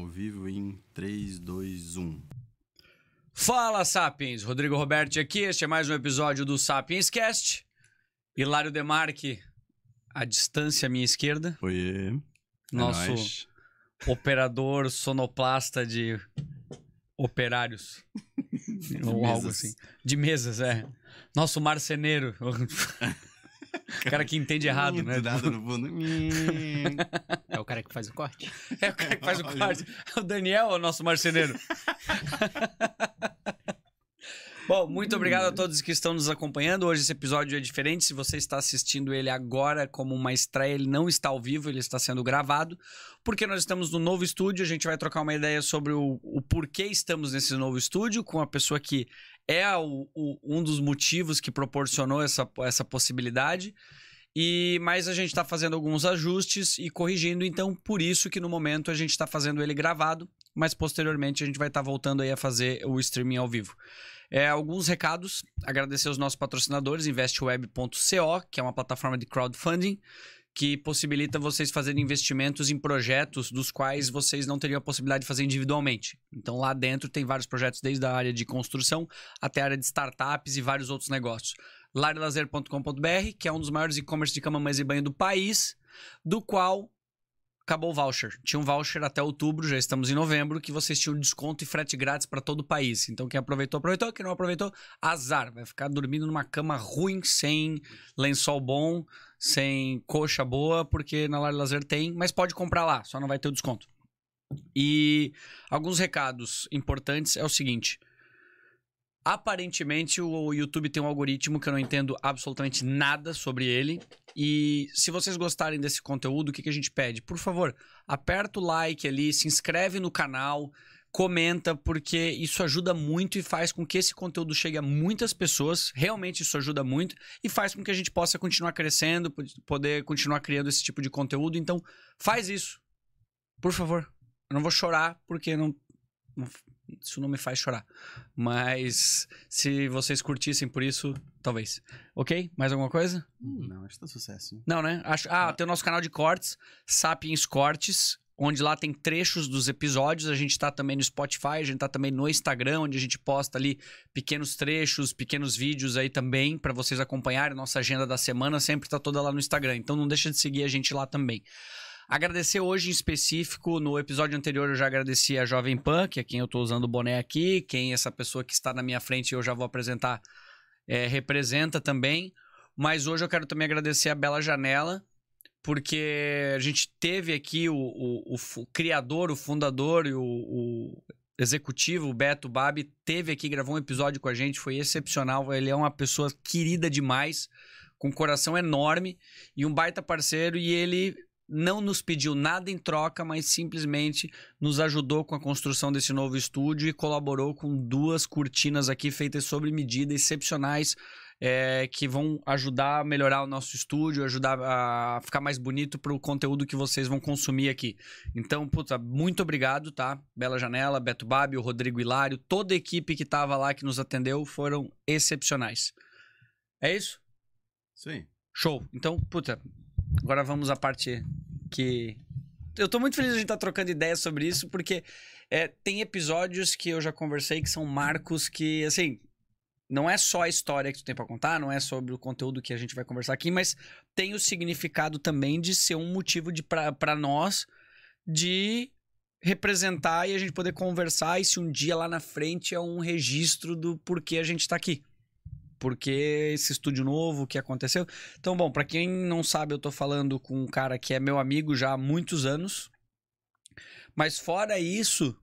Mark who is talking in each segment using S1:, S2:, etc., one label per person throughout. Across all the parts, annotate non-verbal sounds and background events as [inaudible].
S1: ao vivo em 3, 2, 1.
S2: Fala, Sapiens! Rodrigo Roberto aqui. Este é mais um episódio do Sapiens Cast. Hilário Demarque, à distância à minha esquerda.
S1: Foi é Nosso nóis.
S2: operador sonoplasta de operários. [laughs] De ou mesas. algo assim. De mesas, é. Nosso marceneiro. [laughs] O [laughs] cara que entende errado, né? Dado no fundo. [laughs] é o cara que faz o corte. É o cara que faz o corte. É o Daniel é o nosso marceneiro. [laughs] Bom, muito obrigado a todos que estão nos acompanhando. Hoje esse episódio é diferente. Se você está assistindo ele agora como uma estreia, ele não está ao vivo, ele está sendo gravado, porque nós estamos no novo estúdio. A gente vai trocar uma ideia sobre o, o porquê estamos nesse novo estúdio com a pessoa que é o, o, um dos motivos que proporcionou essa, essa possibilidade. E mas a gente está fazendo alguns ajustes e corrigindo, então por isso que no momento a gente está fazendo ele gravado, mas posteriormente a gente vai estar tá voltando aí a fazer o streaming ao vivo. É, alguns recados, agradecer aos nossos patrocinadores, investweb.co, que é uma plataforma de crowdfunding que possibilita vocês fazerem investimentos em projetos dos quais vocês não teriam a possibilidade de fazer individualmente. Então lá dentro tem vários projetos desde a área de construção até a área de startups e vários outros negócios. Larelazer.com.br, que é um dos maiores e-commerce de cama, mães e banho do país, do qual acabou o voucher. Tinha um voucher até outubro, já estamos em novembro, que vocês tinham desconto e frete grátis para todo o país. Então, quem aproveitou, aproveitou. Quem não aproveitou, azar. Vai ficar dormindo numa cama ruim, sem lençol bom, sem coxa boa, porque na Lar Lazer tem, mas pode comprar lá, só não vai ter o desconto. E alguns recados importantes é o seguinte. Aparentemente, o YouTube tem um algoritmo que eu não entendo absolutamente nada sobre ele. E se vocês gostarem desse conteúdo, o que, que a gente pede? Por favor, aperta o like ali, se inscreve no canal, comenta, porque isso ajuda muito e faz com que esse conteúdo chegue a muitas pessoas. Realmente isso ajuda muito e faz com que a gente possa continuar crescendo, poder continuar criando esse tipo de conteúdo. Então, faz isso. Por favor. Eu não vou chorar porque não, isso não me faz chorar. Mas se vocês curtissem por isso, talvez. Ok? Mais alguma coisa?
S1: Hum, não, acho que tá sucesso. Né?
S2: Não, né? Acho... Ah, tem o nosso canal de cortes, Sapiens Cortes, onde lá tem trechos dos episódios. A gente tá também no Spotify, a gente tá também no Instagram, onde a gente posta ali pequenos trechos, pequenos vídeos aí também para vocês acompanharem. Nossa agenda da semana sempre tá toda lá no Instagram. Então não deixa de seguir a gente lá também. Agradecer hoje em específico, no episódio anterior eu já agradeci a Jovem Pan, que é quem eu estou usando o boné aqui, quem é essa pessoa que está na minha frente eu já vou apresentar é, representa também. Mas hoje eu quero também agradecer a Bela Janela, porque a gente teve aqui o, o, o criador, o fundador e o, o executivo, o Beto Babi, teve aqui, gravou um episódio com a gente, foi excepcional. Ele é uma pessoa querida demais, com um coração enorme e um baita parceiro. E ele não nos pediu nada em troca, mas simplesmente nos ajudou com a construção desse novo estúdio e colaborou com duas cortinas aqui feitas sobre medida, excepcionais, é, que vão ajudar a melhorar o nosso estúdio, ajudar a ficar mais bonito para o conteúdo que vocês vão consumir aqui. Então, puta, muito obrigado, tá? Bela Janela, Beto Babi, o Rodrigo Hilário, toda a equipe que estava lá, que nos atendeu, foram excepcionais. É isso? Sim. Show. Então, puta, Agora vamos à parte que. Eu tô muito feliz de a gente estar tá trocando ideias sobre isso, porque é, tem episódios que eu já conversei que são marcos que, assim, não é só a história que tu tem pra contar, não é sobre o conteúdo que a gente vai conversar aqui, mas tem o significado também de ser um motivo de para nós de representar e a gente poder conversar e se um dia lá na frente é um registro do porquê a gente tá aqui porque esse estúdio novo, o que aconteceu. Então, bom, para quem não sabe, eu tô falando com um cara que é meu amigo já há muitos anos. Mas fora isso,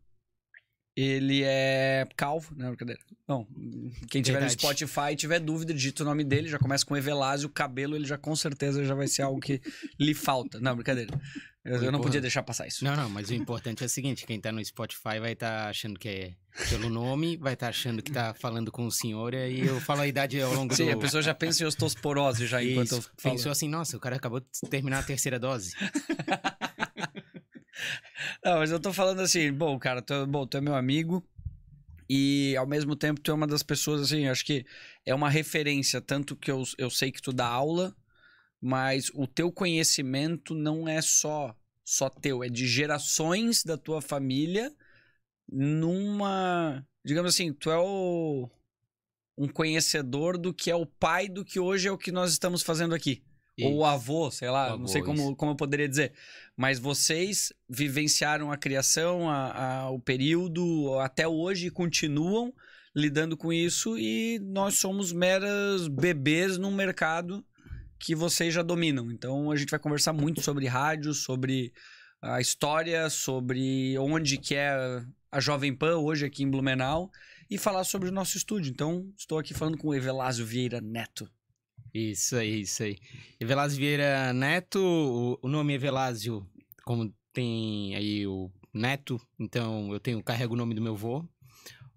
S2: ele é calvo, não né, brincadeira. Não, quem tiver Verdade. no Spotify tiver dúvida, digita o nome dele, já começa com Evelásio, o cabelo ele já com certeza já vai ser algo que lhe falta. Não, brincadeira. Eu, eu não podia deixar passar
S3: isso. Não, não, mas o importante é o seguinte: quem tá no Spotify vai estar tá achando que é pelo nome, vai estar tá achando que tá falando com o senhor, e aí eu falo a idade ao longo Sim, do... Sim, a pessoa já pensa em osteosporose já isso, enquanto eu falo. Pensou assim,
S2: nossa, o cara acabou de terminar a terceira dose. [laughs] não, mas eu tô falando assim, bom, cara, tu, é, bom, tu é meu amigo, e ao mesmo tempo tu é uma das pessoas, assim, acho que é uma referência, tanto que eu, eu sei que tu dá aula, mas o teu conhecimento não é só só teu, é de gerações da tua família numa. Digamos assim, tu é o, um conhecedor do que é o pai do que hoje é o que nós estamos fazendo aqui. Isso. Ou avô, sei lá, avô, não sei como, como eu poderia dizer. Mas vocês vivenciaram a criação, a, a, o período até hoje e continuam lidando com isso e nós somos meras bebês num mercado que vocês já dominam. Então a gente vai conversar muito sobre rádio, sobre a história, sobre onde que é a Jovem Pan hoje aqui em Blumenau e falar sobre o nosso estúdio. Então estou aqui falando com o Evelásio Vieira Neto. Isso aí, isso aí. Evelásio
S3: Vieira Neto, o nome Evelásio, como tem aí o Neto, então eu tenho carrego o nome do meu avô,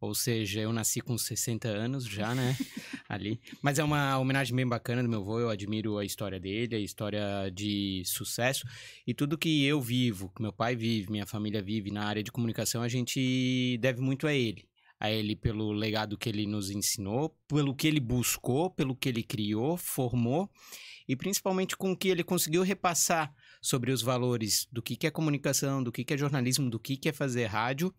S3: ou seja, eu nasci com 60 anos já, né? [laughs] Ali. Mas é uma homenagem bem bacana do meu avô, eu admiro a história dele, a história de sucesso. E tudo que eu vivo, que meu pai vive, minha família vive na área de comunicação, a gente deve muito a ele a ele pelo legado que ele nos ensinou, pelo que ele buscou, pelo que ele criou, formou e principalmente com o que ele conseguiu repassar sobre os valores do que, que é comunicação, do que, que é jornalismo, do que, que é fazer rádio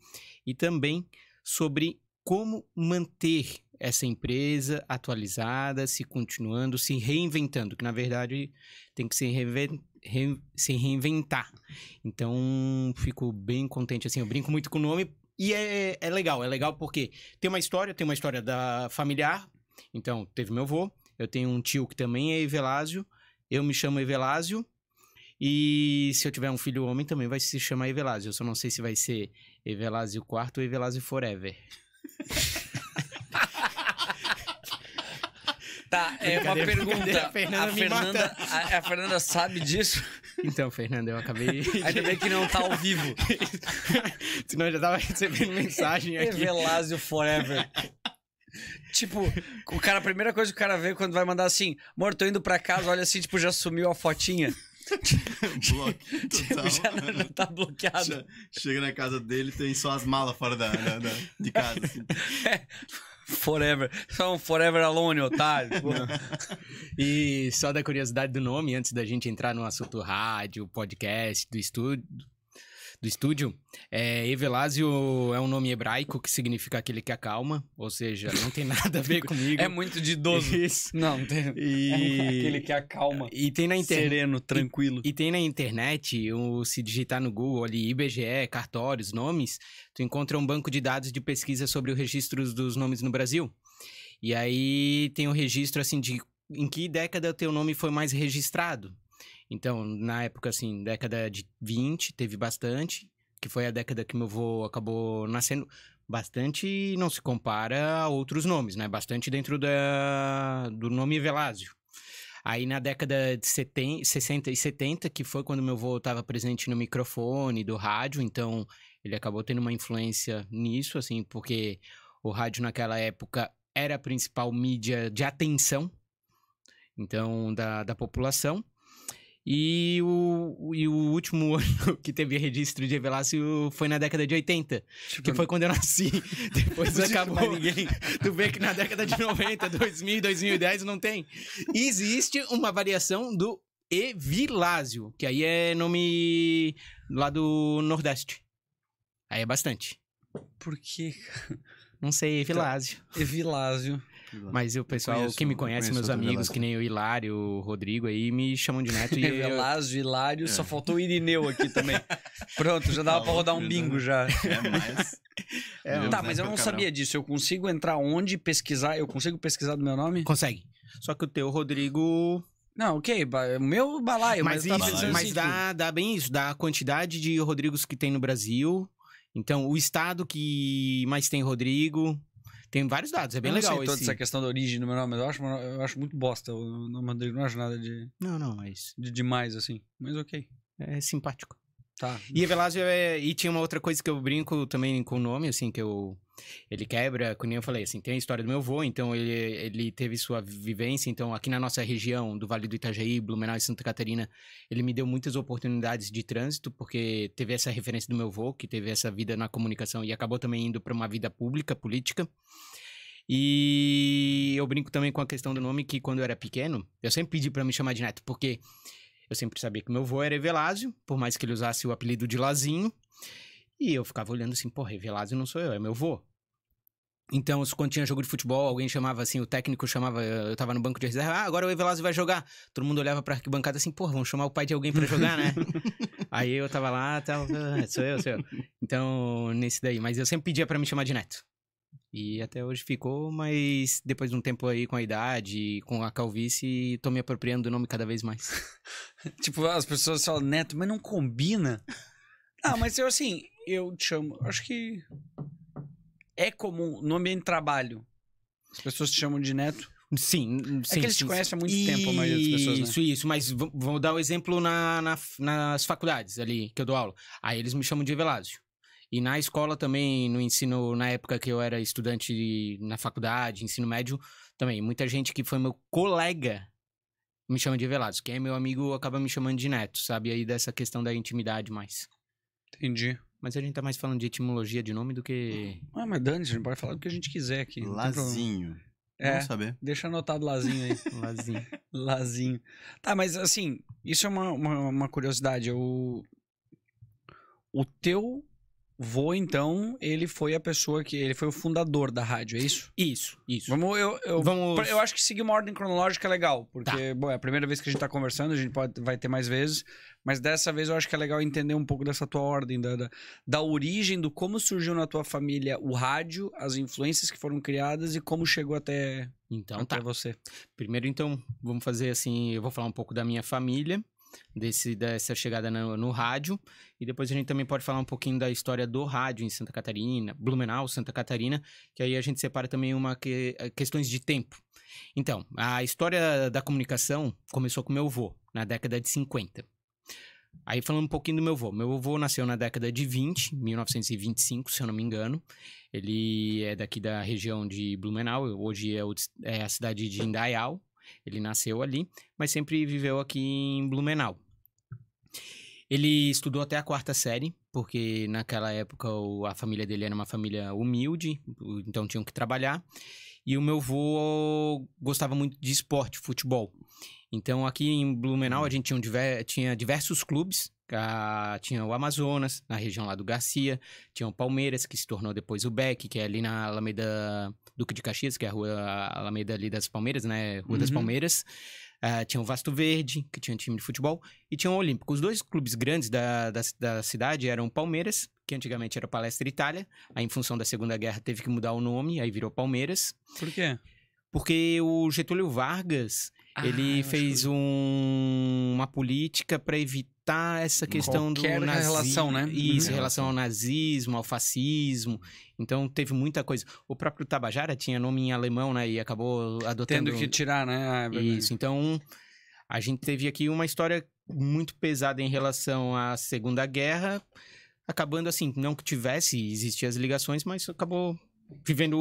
S3: e também sobre como manter essa empresa atualizada, se continuando, se reinventando, que na verdade tem que se, re se reinventar. Então, fico bem contente assim, eu brinco muito com o nome e é, é legal, é legal porque tem uma história, tem uma história da familiar, então teve meu avô, eu tenho um tio que também é Evelásio, eu me chamo Evelásio, e se eu tiver um filho homem também vai se chamar Evelásio. Eu só não sei se vai ser Evelazio quarto, ou Evelazio Forever.
S2: Tá, é uma pergunta. A Fernanda, a Fernanda, a, a, Fernanda, sabe disso? Então, Fernanda, eu acabei. [laughs] Ainda bem que não tá ao vivo. [laughs] Senão já tava recebendo mensagem aqui. Velázio Forever. tipo, o cara, a primeira coisa que o cara vê quando vai mandar assim, amor, tô indo pra casa, olha assim, tipo, já sumiu
S1: a fotinha. [laughs] Bloqueio total. já não, já tá bloqueado. chega na casa dele tem só as malas fora da, da, da de casa. Assim. [laughs] É. Forever.
S2: Só um Forever Alone, otário. [laughs] e só da curiosidade do nome,
S3: antes da gente entrar no assunto rádio, podcast, do estúdio, do estúdio. É, Evelásio é um nome hebraico que significa aquele que acalma, ou seja, não tem nada a ver [laughs] comigo. É muito de idoso. Isso. Não, tem. E... É [laughs] aquele que acalma. E tem na internet. Sereno, tranquilo. E, e, tem na internet, se digitar no Google ali, IBGE, cartórios, nomes, tu encontra um banco de dados de pesquisa sobre o registro dos nomes no Brasil. E aí tem o um registro assim de em que década o teu nome foi mais registrado. Então, na época, assim, década de 20, teve bastante, que foi a década que meu avô acabou nascendo. Bastante não se compara a outros nomes, né? Bastante dentro da, do nome Velásio. Aí na década de 70, 60 e 70, que foi quando meu avô estava presente no microfone do rádio, então ele acabou tendo uma influência nisso, assim, porque o rádio naquela época era a principal mídia de atenção, então, da, da população. E o, e o último [laughs] ano que teve registro de Evelácio foi na década de 80, tipo, que foi quando eu nasci. [laughs] Depois tipo, acabou. [laughs] ninguém. Tu vê que na década de 90, 2000, 2010 não tem. Existe uma variação do Evilásio, que aí é nome lá do Nordeste. Aí é bastante. Por quê? Não sei, Evilásio. Então, Evilásio. Mas o pessoal, conheço, quem me conhece, meus amigos, que nem o Hilário, o Rodrigo aí, me chamam
S2: de neto. e [laughs] Velásio, Hilário, é. só faltou o Irineu aqui também. [laughs] Pronto, já dava tá pra rodar um bingo né? já. É, mais. [laughs] É, tá, mas eu não sabia disso. Eu consigo entrar onde pesquisar? Eu consigo pesquisar do meu nome? Consegue. Só que o teu Rodrigo não, ok, é o meu balaio, mas, mas, tá isso, mas dá,
S3: dá bem isso, dá a quantidade de Rodrigos que tem no Brasil.
S2: Então, o estado que mais tem Rodrigo, tem vários dados, é bem eu legal. Eu sei esse... toda essa questão da origem do meu nome, eu acho, eu acho muito bosta o nome Rodrigo, não acho nada de. Não, não, mas. De demais, assim. Mas ok. É simpático. Tá.
S3: E a é... E tinha uma outra coisa que eu brinco também com o nome, assim, que eu... Ele quebra, como eu falei, assim, tem a história do meu avô, então ele, ele teve sua vivência, então aqui na nossa região, do Vale do Itajaí, Blumenau e Santa Catarina, ele me deu muitas oportunidades de trânsito, porque teve essa referência do meu avô, que teve essa vida na comunicação e acabou também indo para uma vida pública, política. E eu brinco também com a questão do nome, que quando eu era pequeno, eu sempre pedi para me chamar de Neto, porque eu sempre sabia que meu avô era Evelásio, por mais que ele usasse o apelido de Lazinho. E eu ficava olhando assim, porra, Evelásio não sou eu, é meu avô. Então, quando tinha jogo de futebol, alguém chamava assim, o técnico chamava, eu tava no banco de reserva, ah, agora o Evelásio vai jogar. Todo mundo olhava pra arquibancada assim, porra, vamos chamar o pai de alguém para jogar, né?
S1: [laughs]
S3: Aí eu tava lá, tava, ah, sou eu, sou eu. Então, nesse daí. Mas eu sempre pedia para me chamar de Neto. E até hoje ficou, mas depois de um tempo aí com a idade, com a calvície, tô me apropriando do nome cada vez mais. [laughs]
S2: tipo, as pessoas falam Neto, mas não combina. [laughs] Ah, mas eu assim, eu te chamo. Acho que é comum no ambiente de trabalho. As pessoas te chamam de Neto. Sim, sim. É que eles sim, te conhecem sim. há muito tempo, a maioria das pessoas. Né? Isso, isso. Mas
S3: vou dar o um exemplo na, na, nas faculdades ali que eu dou aula. Aí eles me chamam de Velásio. E na escola também, no ensino, na época que eu era estudante de, na faculdade, ensino médio, também, muita gente que foi meu colega me chama de Velados. Quem é meu amigo acaba me chamando de Neto, sabe? Aí dessa questão da intimidade mais. Entendi. Mas a gente
S2: tá mais falando de etimologia de nome do que. Hum. Ah, mas dane a gente pode falar do que a gente quiser aqui. Lazinho. É, Vamos saber. Deixa anotado Lazinho aí. [laughs] Lazinho. Lazinho. Tá, mas assim, isso é uma, uma, uma curiosidade. O, o teu Vô, então, ele foi a pessoa que. Ele foi o fundador da rádio, é isso? Isso, isso. Vamos. Eu, eu, Vamos... eu acho que seguir uma ordem cronológica é legal, porque tá. bom, é a primeira vez que a gente tá conversando, a gente pode, vai ter mais vezes, mas dessa vez eu acho que é legal entender um pouco dessa tua ordem, da, da, da origem, do como surgiu na tua família o rádio, as influências que foram criadas e como chegou até, então, até tá.
S3: você. Primeiro, então, vamos fazer assim: eu vou falar um pouco da minha família desse, dessa chegada no, no, rádio. E depois a gente também pode falar um pouquinho da história do rádio em Santa Catarina, Blumenau, Santa Catarina, que aí a gente separa também uma que, eh, questões de tempo. Então, a história da comunicação começou com meu avô, na década de 50. Aí falando um pouquinho do meu avô. Meu avô nasceu na década de 20, 1925, se eu não me engano. Ele é daqui da região de Blumenau, hoje é, o, é a cidade de Indaial. Ele nasceu ali, mas sempre viveu aqui em Blumenau. Ele estudou até a quarta série, porque naquela época a família dele era uma família humilde, então tinham que trabalhar. E o meu avô gostava muito de esporte, futebol. Então aqui em Blumenau a hum. gente tinha, um diver... tinha diversos clubes. A... Tinha o Amazonas, na região lá do Garcia. Tinha o Palmeiras, que se tornou depois o Beck, que é ali na Alameda Duque de Caxias, que é a rua Alameda ali das Palmeiras, né? Rua uhum. das Palmeiras. Uh, tinha o Vasto Verde, que tinha um time de futebol, e tinha o Olímpico. Os dois clubes grandes da, da, da cidade eram Palmeiras, que antigamente era Palestra Itália, aí em função da Segunda Guerra teve que mudar o nome, aí virou Palmeiras. Por quê? Porque o Getúlio Vargas, ah, ele fez que... um, uma política para evitar essa questão Qualquer do nazismo. relação, né? Isso, uhum. relação ao nazismo, ao fascismo. Então teve muita coisa. O próprio Tabajara tinha nome em alemão, né? E acabou adotando. Tendo que tirar, né? Ah, é Isso. Então a gente teve aqui uma história muito pesada em relação à Segunda Guerra, acabando assim, não que tivesse, existiam as ligações, mas acabou vivendo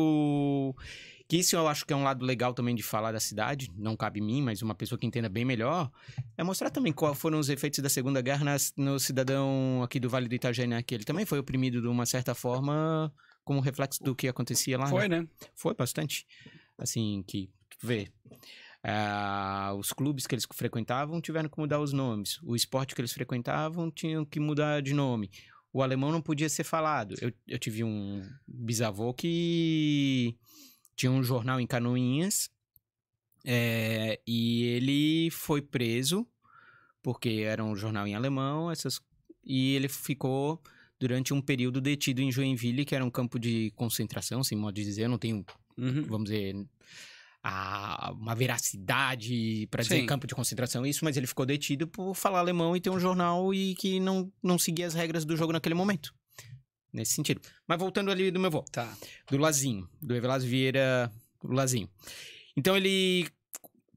S3: que isso eu acho que é um lado legal também de falar da cidade, não cabe mim, mas uma pessoa que entenda bem melhor, é mostrar também quais foram os efeitos da Segunda Guerra nas, no cidadão aqui do Vale do Itajaí, né? que ele também foi oprimido de uma certa forma como reflexo do que acontecia lá. Foi, né? né? Foi bastante. Assim, que vê. Uh, os clubes que eles frequentavam tiveram que mudar os nomes. O esporte que eles frequentavam tinham que mudar de nome. O alemão não podia ser falado. Eu, eu tive um bisavô que tinha um jornal em Canoinhas. É, e ele foi preso, porque era um jornal em alemão, essas, e ele ficou durante um período detido em Joinville, que era um campo de concentração, sem assim, modo de dizer, eu não tenho, uhum. vamos dizer, a, uma veracidade para dizer Sim. campo de concentração, isso, mas ele ficou detido por falar alemão e ter um jornal e que não, não seguia as regras do jogo naquele momento nesse sentido. Mas voltando ali do meu avô. Tá. Do Lazinho, do Evelas Vieira Lazinho. Então ele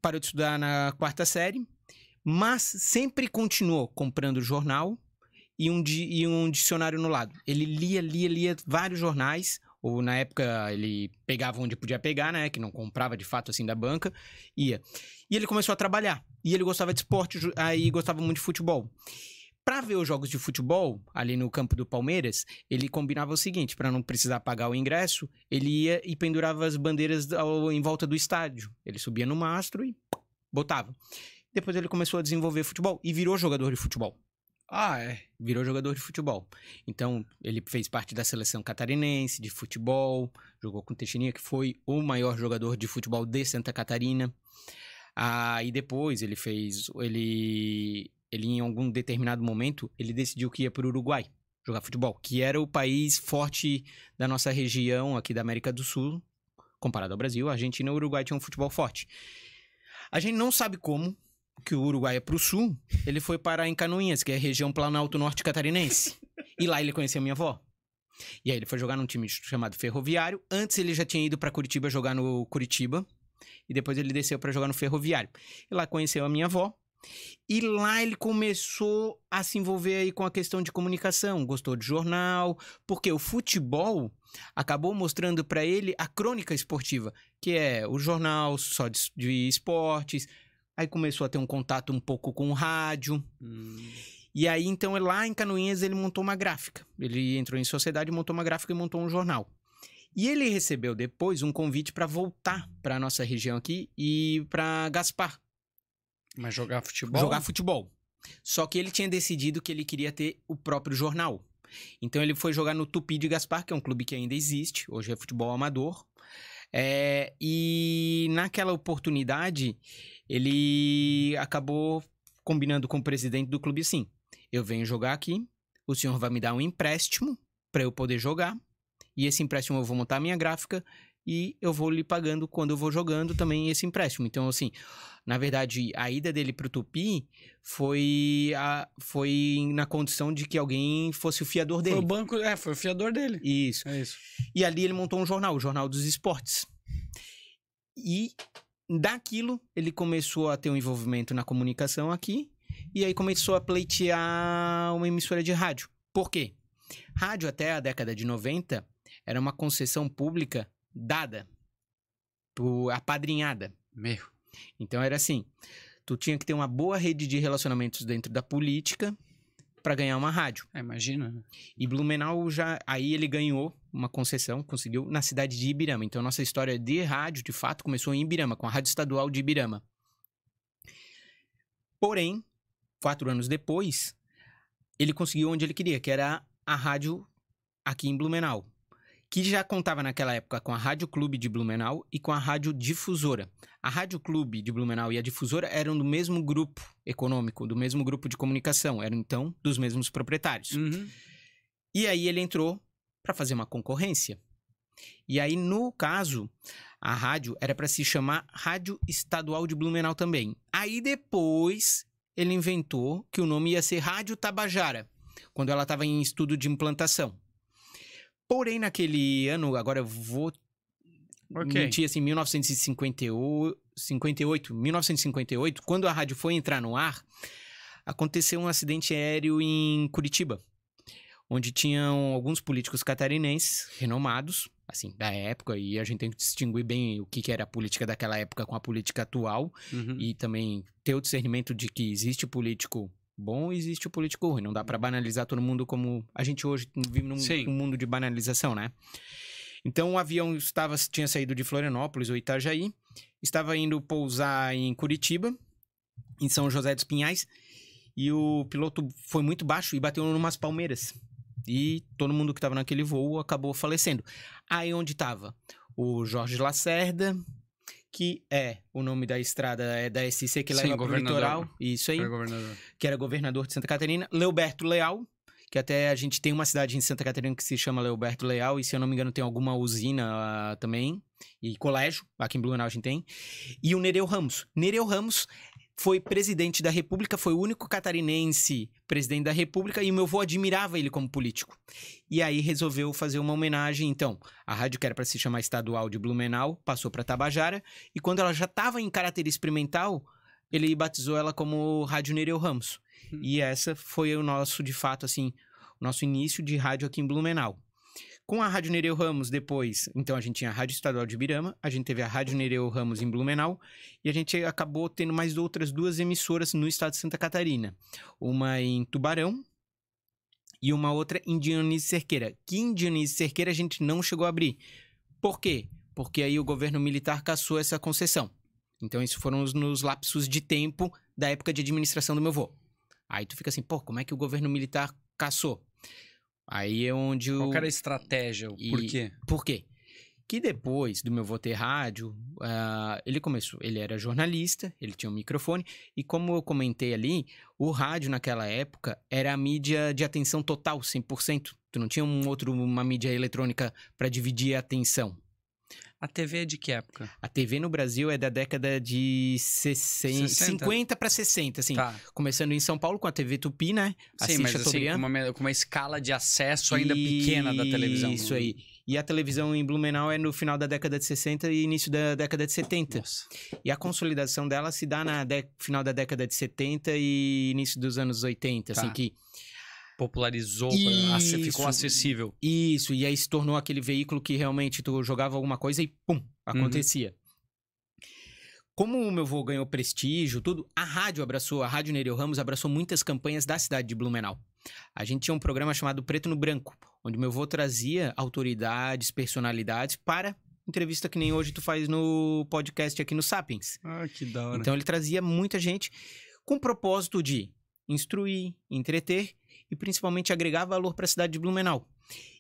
S3: parou de estudar na quarta série, mas sempre continuou comprando jornal e um, di e um dicionário no lado. Ele lia, lia, lia vários jornais, ou na época ele pegava onde podia pegar, né? Que não comprava de fato assim da banca, ia. E ele começou a trabalhar. E ele gostava de esporte, aí gostava muito de futebol. Para ver os jogos de futebol, ali no campo do Palmeiras, ele combinava o seguinte: para não precisar pagar o ingresso, ele ia e pendurava as bandeiras ao, em volta do estádio. Ele subia no mastro e botava. Depois ele começou a desenvolver futebol e virou jogador de futebol. Ah, é? Virou jogador de futebol. Então, ele fez parte da seleção catarinense de futebol, jogou com o Teixeirinha, que foi o maior jogador de futebol de Santa Catarina. Ah, depois ele fez. Ele ele em algum determinado momento, ele decidiu que ia para o Uruguai jogar futebol, que era o país forte da nossa região aqui da América do Sul, comparado ao Brasil, a Argentina e o Uruguai tinham um futebol forte. A gente não sabe como que o Uruguai é para o sul, ele foi parar em Canoinhas, que é a região planalto norte catarinense. e lá ele conheceu minha avó. E aí ele foi jogar num time chamado Ferroviário. Antes ele já tinha ido para Curitiba jogar no Curitiba, e depois ele desceu para jogar no Ferroviário. E lá conheceu a minha avó, e lá ele começou a se envolver aí com a questão de comunicação, gostou de jornal, porque o futebol acabou mostrando para ele a crônica esportiva, que é o jornal só de, de, esportes. Aí começou a ter um contato um pouco com o rádio. Hum. E aí então lá em Canoinhas ele montou uma gráfica. Ele entrou em sociedade, montou uma gráfica e montou um jornal. E ele recebeu depois um convite para voltar para nossa região aqui e para Gaspar, mas jogar futebol? Jogar futebol. Só que ele tinha decidido que ele queria ter o próprio jornal. Então ele foi jogar no Tupi de Gaspar, que é um clube que ainda existe, hoje é futebol amador. É, e naquela oportunidade, ele acabou combinando com o presidente do clube assim: eu venho jogar aqui, o senhor vai me dar um empréstimo para eu poder jogar, e esse empréstimo eu vou montar a minha gráfica e eu vou lhe pagando quando eu vou jogando também esse empréstimo. Então, assim, na verdade, a ida dele para o Tupi foi, a, foi na condição de que alguém fosse o fiador dele. Foi o banco, é, foi o fiador dele. Isso. É isso. E ali ele montou um jornal, o Jornal dos Esportes. E daquilo ele começou a ter um envolvimento na comunicação aqui e aí começou a pleitear uma emissora de rádio. Por quê? Rádio até a década de 90 era uma concessão pública dada, por apadrinhada, meu. Então era assim, tu tinha que ter uma boa rede de relacionamentos dentro da política para ganhar uma rádio. É, imagina. Né? E Blumenau já aí ele ganhou uma concessão, conseguiu na cidade de Ibirama. Então nossa história de rádio, de fato, começou em Ibirama, com a Rádio Estadual de Ibirama. Porém, quatro anos depois, ele conseguiu onde ele queria, que era a rádio aqui em Blumenau que já contava naquela época com a Rádio Clube de Blumenau e com a Rádio Difusora. A Rádio Clube de Blumenau e a Difusora eram do mesmo grupo econômico, do mesmo grupo de comunicação, eram então dos mesmos proprietários. Uhum. E aí ele entrou para fazer uma concorrência. E aí, no caso, a rádio era para se chamar Rádio Estadual de Blumenau também. Aí depois ele inventou que o nome ia ser Rádio Tabajara, quando ela estava em estudo de implantação. Porém, naquele ano, agora eu vou okay. mentir assim, 1958, 1958, quando a rádio foi entrar no ar, aconteceu um acidente aéreo em Curitiba, onde tinham alguns políticos catarinenses renomados, assim, da época, e a gente tem que distinguir bem o que, que era a política daquela época com a política atual, uhum. e também ter o discernimento de que existe político bom existe o político ruim. Não dá para banalizar todo mundo como a gente hoje vive num, num mundo de banalização, né? Então o avião estava tinha saído de Florianópolis ou Itajaí, estava indo pousar em Curitiba, em São José dos Pinhais, e o piloto foi muito baixo e bateu em umas palmeiras. E todo mundo que estava naquele voo acabou falecendo. Aí onde estava o Jorge Lacerda, que é o nome da estrada é da SC que lá leva para o litoral, isso aí, que era governador de Santa Catarina, Leoberto Leal, que até a gente tem uma cidade em Santa Catarina que se chama Leoberto Leal, e se eu não me engano tem alguma usina uh, também, e colégio, aqui em Blumenau a gente tem, e o Nereu Ramos. Nereu Ramos foi presidente da República, foi o único catarinense presidente da República e meu avô admirava ele como político. E aí resolveu fazer uma homenagem, então, a rádio que era para se chamar Estadual de Blumenau passou para Tabajara e quando ela já estava em caráter experimental, ele batizou ela como Rádio Nereu Ramos. Hum. E essa foi o nosso, de fato, assim, o nosso início de rádio aqui em Blumenau. Com a Rádio Nereu Ramos depois, então a gente tinha a Rádio Estadual de Birama, a gente teve a Rádio Nereu Ramos em Blumenau e a gente acabou tendo mais outras duas emissoras no estado de Santa Catarina. Uma em Tubarão, e uma outra em Dionísio Cerqueira. Que em Dionísio Cerqueira a gente não chegou a abrir. Por quê? Porque aí o governo militar caçou essa concessão. Então, isso foram os, nos lapsos de tempo da época de administração do meu avô. Aí tu fica assim, pô, como é que o governo militar caçou? Aí é onde o. Qual era a
S2: estratégia? O e... Por quê?
S3: Por quê? Que depois do meu voto rádio, uh, ele começou. Ele era jornalista, ele tinha um microfone, e como eu comentei ali, o rádio naquela época era a mídia de atenção total, 100%. Tu não tinha um outro, uma mídia eletrônica para dividir a atenção. A TV é de que época? A TV no Brasil é da década de 60, 50 para 60, assim. Tá. Começando em São Paulo com a TV Tupi, né? Sim, mas assim, com uma, com uma, escala de acesso ainda e... pequena da televisão. Né? Isso aí. E a televisão em Blumenau é no final da década de 60 e início da década de 70. Nossa. E a consolidação dela se dá na de... final da década de 70 e início dos anos 80, assim, tá. assim, que
S2: popularizou, isso, ficou acessível.
S3: Isso, e aí se tornou aquele veículo que realmente tu jogava alguma coisa e pum, acontecia. Uhum. Como o meu voo ganhou prestígio, tudo, a rádio abraçou, a Rádio Nereu Ramos abraçou muitas campanhas da cidade de Blumenau. A gente tinha um programa chamado Preto no Branco, onde meu avô trazia autoridades, personalidades para entrevista que nem hoje tu faz no podcast aqui no Sapiens.
S2: Ah, que da hora. Então
S3: ele trazia muita gente com o propósito de instruir, entreter e principalmente agregar valor para a cidade de Blumenau.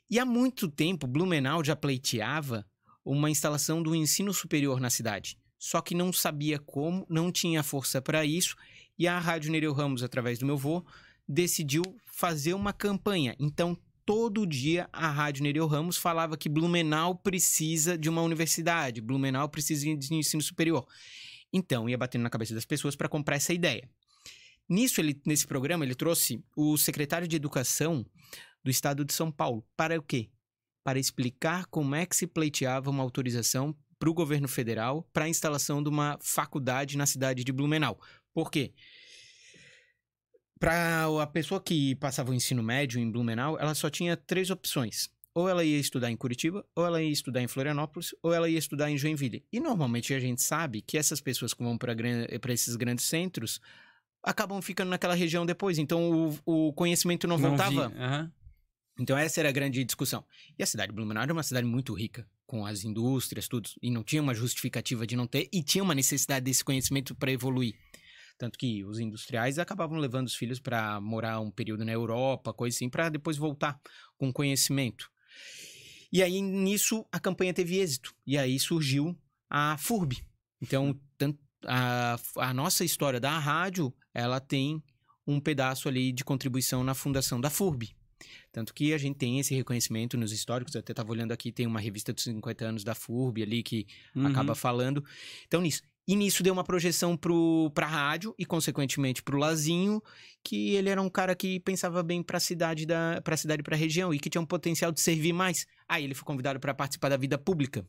S3: E há muito tempo, Blumenau já pleiteava uma instalação do ensino superior na cidade, só que não sabia como, não tinha força para isso, e a Rádio Nereu Ramos, através do meu vô, decidiu fazer uma campanha. Então, todo dia a Rádio Nereu Ramos falava que Blumenau precisa de uma universidade, Blumenau precisa de ensino superior. Então, ia batendo na cabeça das pessoas para comprar essa ideia. Nisso, ele, nesse programa, ele trouxe o secretário de Educação do Estado de São Paulo. Para o quê? Para explicar como é que se pleiteava uma autorização para o governo federal para a instalação de uma faculdade na cidade de Blumenau. Por quê? Para a pessoa que passava o ensino médio em Blumenau, ela só tinha três opções ou ela ia estudar em Curitiba, ou ela ia estudar em Florianópolis, ou ela ia estudar em Joinville. E normalmente a gente sabe que essas pessoas que vão para esses grandes centros, acabam ficando naquela região depois. Então o, o conhecimento não, não voltava. Uhum. Então essa era a grande discussão. E a cidade de Blumenau era uma cidade muito rica, com as indústrias, tudo. E não tinha uma justificativa de não ter, e tinha uma necessidade desse conhecimento para evoluir. Tanto que os industriais acabavam levando os filhos para morar um período na Europa, coisa assim, para depois voltar com conhecimento. E aí nisso a campanha teve êxito. E aí surgiu a FURB. Então, a, a nossa história da rádio ela tem um pedaço ali de contribuição na fundação da FURB. Tanto que a gente tem esse reconhecimento nos históricos, eu até estava olhando aqui, tem uma revista dos 50 anos da FURB ali que uhum. acaba falando. Então, nisso. E nisso deu uma projeção para a rádio e, consequentemente, para o Lazinho, que ele era um cara que pensava bem para a cidade, para a região e que tinha um potencial de servir mais. Aí ele foi convidado para participar da vida pública.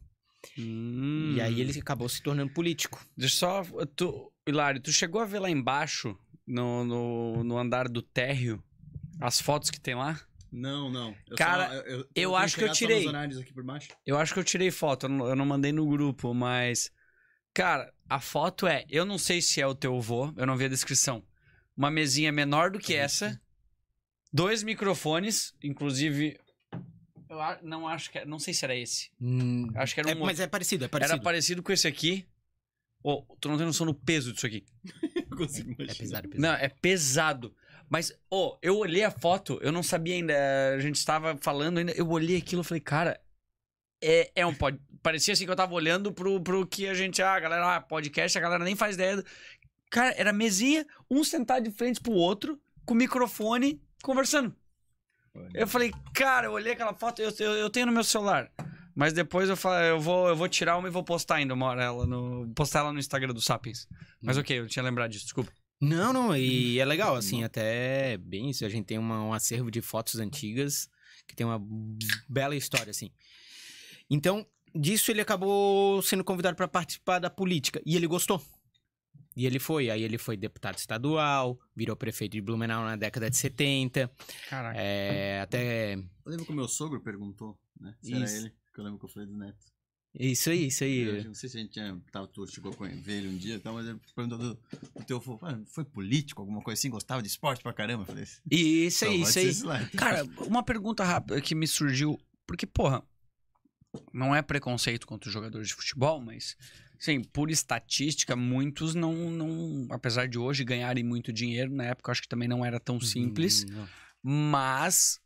S3: Hum. E aí ele hum. acabou se
S2: tornando político. Deixa só. Tu, Hilário, tu chegou a ver lá embaixo, no, no, no andar do térreo, as fotos que tem lá?
S1: Não, não. Eu Cara, só, eu, eu, eu acho que eu tirei.
S2: Eu acho que eu tirei foto, eu não, eu não, mandei no grupo, mas. Cara, a foto é. Eu não sei se é o teu avô, eu não vi a descrição. Uma mesinha menor do que tá essa. Dois microfones, inclusive eu não acho que. É, não sei se era esse. Hum, acho que era é, um. É, mas é parecido, é parecido. Era parecido com esse aqui. Oh, tu não tem noção do peso disso aqui.
S1: não [laughs] consigo é imaginar. É pesado,
S2: pesado. Não, é pesado. Mas, oh, eu olhei a foto, eu não sabia ainda. A gente estava falando ainda. Eu olhei aquilo e falei, cara, é, é um pod... Parecia assim que eu tava olhando pro, pro que a gente. Ah, a galera, ah, podcast, a galera nem faz ideia. Cara, era mesinha, um sentado de frente pro outro, com microfone, conversando. Eu falei, cara, eu olhei aquela foto, eu, eu, eu tenho no meu celular. Mas depois eu falo, eu vou, eu vou tirar uma e vou postar ainda uma hora ela no. Postar ela no Instagram do Sapiens. Mas hum. ok, eu tinha lembrado disso, desculpa. Não, não, e é legal,
S3: assim, até bem isso. A gente tem uma, um acervo de fotos antigas que tem uma bela história, assim. Então, disso ele acabou sendo convidado para participar da política e ele gostou. E ele foi. Aí ele foi deputado estadual, virou prefeito de Blumenau na década de 70. Caraca. É, até. Eu
S1: lembro que o meu sogro perguntou, né? Se isso. era ele, que eu lembro que eu falei do neto. Isso aí, isso aí. Eu não sei se a gente tinha, tava, tu chegou com ele um dia e tal, mas ele perguntou do, do teu avô, ah, foi político, alguma coisa assim, gostava de esporte pra caramba? Eu falei,
S2: isso aí, isso aí. Cara, [laughs] uma pergunta rápida que me surgiu, porque, porra, não é preconceito contra os jogadores de futebol, mas Sim, por estatística, muitos não, não, apesar de hoje ganharem muito dinheiro, na época acho que também não era tão uhum, simples, hum, mas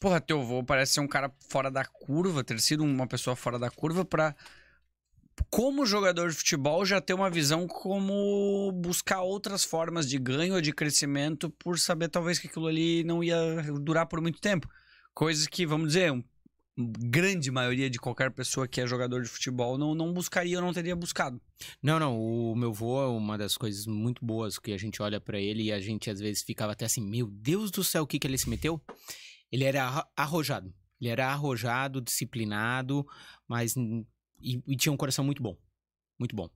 S2: porra, teu avô parece ser um cara fora da curva, ter sido uma pessoa fora da curva para como jogador de futebol já ter uma visão como buscar outras formas de ganho ou de crescimento por saber talvez que aquilo ali não ia durar por muito tempo. Coisas que, vamos dizer, um grande maioria de qualquer pessoa que é jogador de futebol não, não buscaria, não teria buscado. Não, não, o meu vô é uma das coisas muito boas que a gente olha para ele e a
S3: gente às vezes ficava até assim, meu Deus do céu, o que que ele se meteu? Ele era arrojado. Ele era arrojado, disciplinado, mas e, e tinha um coração muito bom. Muito bom.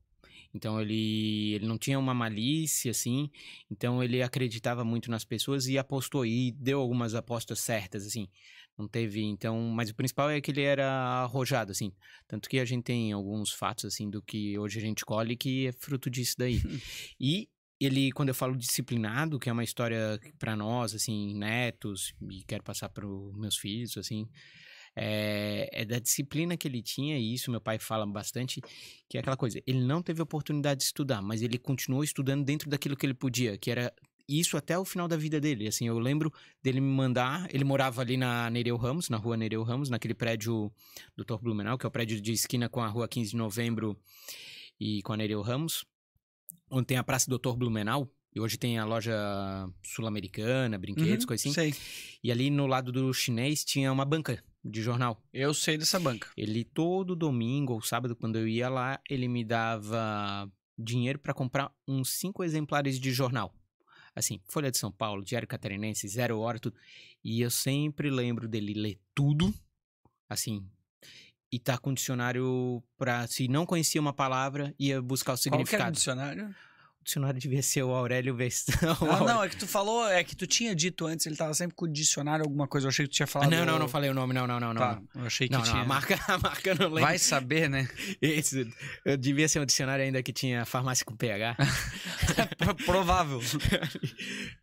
S3: Então ele, ele não tinha uma malícia, assim. Então ele acreditava muito nas pessoas e apostou e deu algumas apostas certas, assim não teve, então, mas o principal é que ele era arrojado, assim. Tanto que a gente tem alguns fatos, assim, do que hoje a gente colhe que é fruto disso daí. [laughs] e ele, quando eu falo disciplinado, que é uma história para nós, assim, netos, e quero passar para meus filhos, assim, é, é, da disciplina que ele tinha, e isso meu pai fala bastante, que é aquela coisa, ele não teve oportunidade de estudar, mas ele continuou estudando dentro daquilo que ele podia, que era isso até o final da vida dele. Assim, eu lembro dele me mandar. Ele morava ali na Nereu Ramos, na rua Nereu Ramos, naquele prédio do Tor Blumenau, que é o prédio de esquina com a rua 15 de novembro e com a Nereu Ramos, onde tem a Praça Doutor Blumenau. E hoje tem a loja sul-americana, brinquedos, uhum, coisa assim. Sei. E ali no lado do chinês tinha uma banca de jornal. Eu sei dessa banca. Ele todo domingo ou sábado, quando eu ia lá, ele me dava dinheiro para comprar uns cinco exemplares de jornal assim, Folha de São Paulo, Diário Catarinense, Zero Hora, tudo. E eu sempre lembro dele ler tudo, assim, e tá com dicionário pra, se não conhecia uma palavra, ia buscar o significado. Qual que era o dicionário? dicionário devia ser o Aurélio Vestão.
S2: Ah, [laughs] não, é que tu falou, é que tu tinha dito antes, ele tava sempre com o dicionário alguma coisa, eu achei que tu tinha falado. não, não, não falei o nome, não, não, não, tá, não. Eu achei que não, tinha. Não, a marca, [laughs] a marca não lembro. Vai saber, né? Esse,
S3: devia ser um dicionário ainda que tinha farmácia com PH. [laughs] Provável.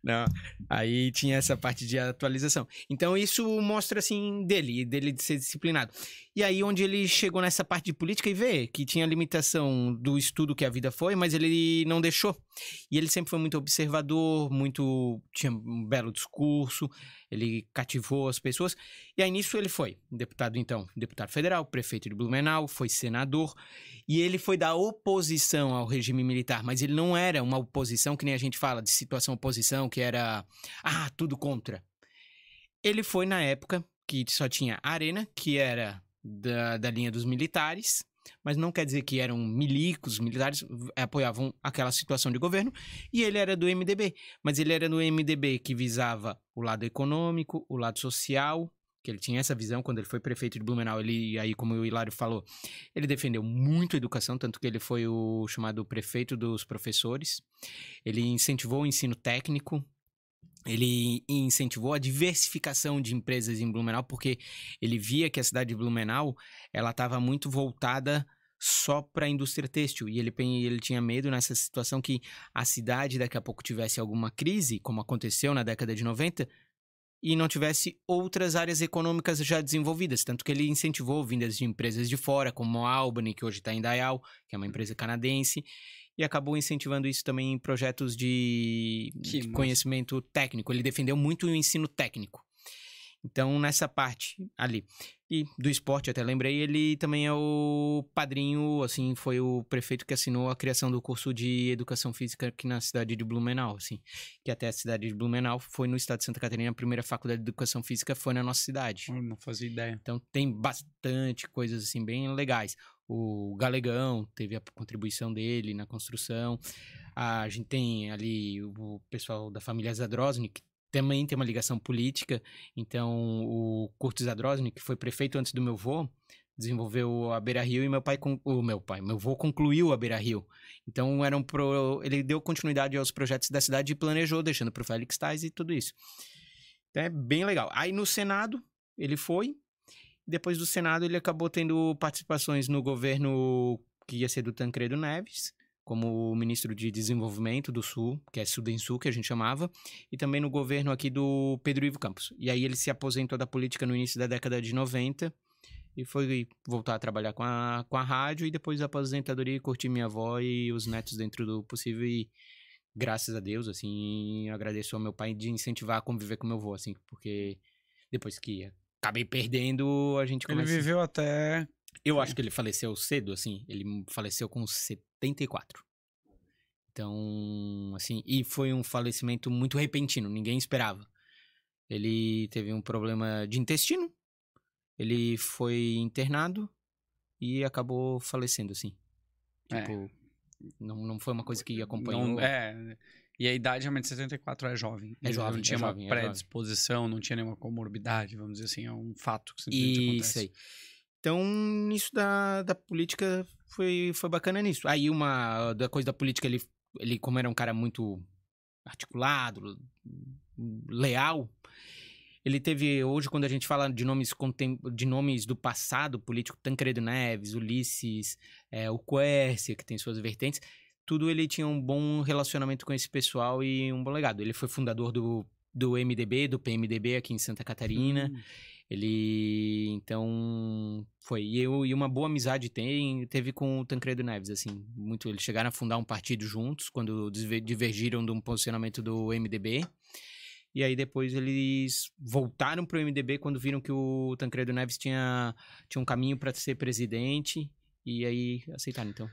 S3: não, aí tinha essa parte de atualização. Então isso mostra assim dele, dele de ser disciplinado. E aí, onde ele chegou nessa parte de política e vê que tinha limitação do estudo que a vida foi, mas ele não deixou. E ele sempre foi muito observador, muito. tinha um belo discurso, ele cativou as pessoas. E aí, nisso, ele foi deputado, então, deputado federal, prefeito de Blumenau, foi senador. E ele foi da oposição ao regime militar, mas ele não era uma oposição que nem a gente fala de situação-oposição, que era. ah, tudo contra. Ele foi na época que só tinha Arena, que era da, da linha dos militares, mas não quer dizer que eram milicos, militares apoiavam aquela situação de governo, e ele era do MDB, mas ele era do MDB que visava o lado econômico, o lado social, que ele tinha essa visão quando ele foi prefeito de Blumenau, ele aí como o Hilário falou, ele defendeu muito a educação, tanto que ele foi o chamado prefeito dos professores. Ele incentivou o ensino técnico, ele incentivou a diversificação de empresas em Blumenau porque ele via que a cidade de Blumenau ela estava muito voltada só para a indústria têxtil e ele, ele tinha medo nessa situação que a cidade daqui a pouco tivesse alguma crise, como aconteceu na década de 90, e não tivesse outras áreas econômicas já desenvolvidas, tanto que ele incentivou vindas de empresas de fora, como a Albany, que hoje está em Dayal, que é uma empresa canadense, e acabou incentivando isso também em projetos de, de conhecimento técnico. Ele defendeu muito o ensino técnico. Então, nessa parte ali. E do esporte, até lembrei, ele também é o padrinho, assim, foi o prefeito que assinou a criação do curso de educação física aqui na cidade de Blumenau, assim. Que até a cidade de Blumenau foi no estado de Santa Catarina, a primeira faculdade de educação física foi na nossa cidade. Eu não fazia ideia. Então, tem bastante coisas, assim, bem legais o Galegão teve a contribuição dele na construção. A gente tem ali o pessoal da família que também tem uma ligação política. Então, o Kurt Zadrosny, que foi prefeito antes do meu vô, desenvolveu a Beira Rio e meu pai, o meu pai, meu avô concluiu a Beira Rio. Então, era um pro, ele deu continuidade aos projetos da cidade e planejou, deixando para o Félix Tais e tudo isso. Então, é bem legal. Aí, no Senado, ele foi, depois do Senado, ele acabou tendo participações no governo que ia ser do Tancredo Neves, como ministro de Desenvolvimento do Sul, que é Sudensul, que a gente chamava, e também no governo aqui do Pedro Ivo Campos. E aí ele se aposentou da política no início da década de 90 e foi voltar a trabalhar com a, com a rádio e depois da aposentadoria curti minha avó e os netos dentro do possível e graças a Deus, assim, agradeço ao meu pai de incentivar a conviver com meu avô, assim, porque depois que acabei perdendo, a gente começou. Ele viveu
S2: até...
S3: Eu acho que ele faleceu cedo, assim. Ele faleceu com 74. Então, assim, e foi um falecimento muito repentino, ninguém esperava. Ele teve um problema de intestino, ele foi internado e acabou falecendo, assim.
S2: É. Tipo, é. não, não foi uma coisa que acompanhou. Não, é, e a idade realmente 74 é jovem. É jovem. Não é tinha é uma jovem, é predisposição, é não tinha nenhuma comorbidade, vamos dizer assim, é um fato que simplesmente isso acontece. Aí. Então, isso da, da política foi, foi bacana
S3: nisso. Aí uma da coisa da política, ele, ele como era um cara muito articulado, leal, ele teve hoje quando a gente fala de nomes de nomes do passado político Tancredo Neves Ulisses é, o Quercia que tem suas vertentes tudo, ele tinha um bom relacionamento com esse pessoal e um bom legado. Ele foi fundador do, do MDB, do PMDB aqui em Santa Catarina. Hum. Ele, então, foi. E, eu, e uma boa amizade tem, teve com o Tancredo Neves, assim. muito Eles chegaram a fundar um partido juntos, quando divergiram de um posicionamento do MDB. E aí depois eles voltaram para o MDB quando viram que o Tancredo
S2: Neves tinha, tinha um caminho para ser presidente. E aí aceitaram, então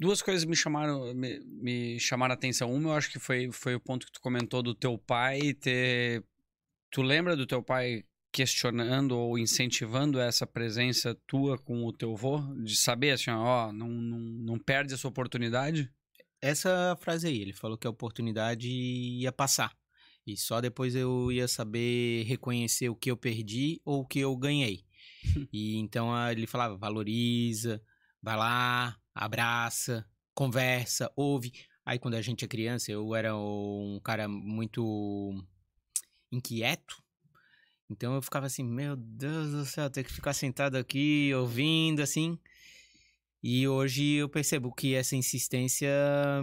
S2: duas coisas me chamaram me, me, chamaram a atenção. Uma, eu acho que foi, foi o ponto que tu comentou do teu pai ter. Tu lembra do teu pai questionando ou incentivando essa presença tua com o teu avô? De saber assim, ó, não, não, não perde essa oportunidade? Essa frase aí, ele falou que a oportunidade ia passar.
S3: E só depois eu ia saber reconhecer o que eu perdi ou o que eu ganhei. [laughs] e então ah, ele falava, valoriza, vai lá, abraça, conversa, ouve. Aí quando a gente é criança, eu era um cara muito inquieto. Então eu ficava assim, meu Deus do céu, tem que ficar sentado aqui ouvindo assim. E hoje eu percebo que essa insistência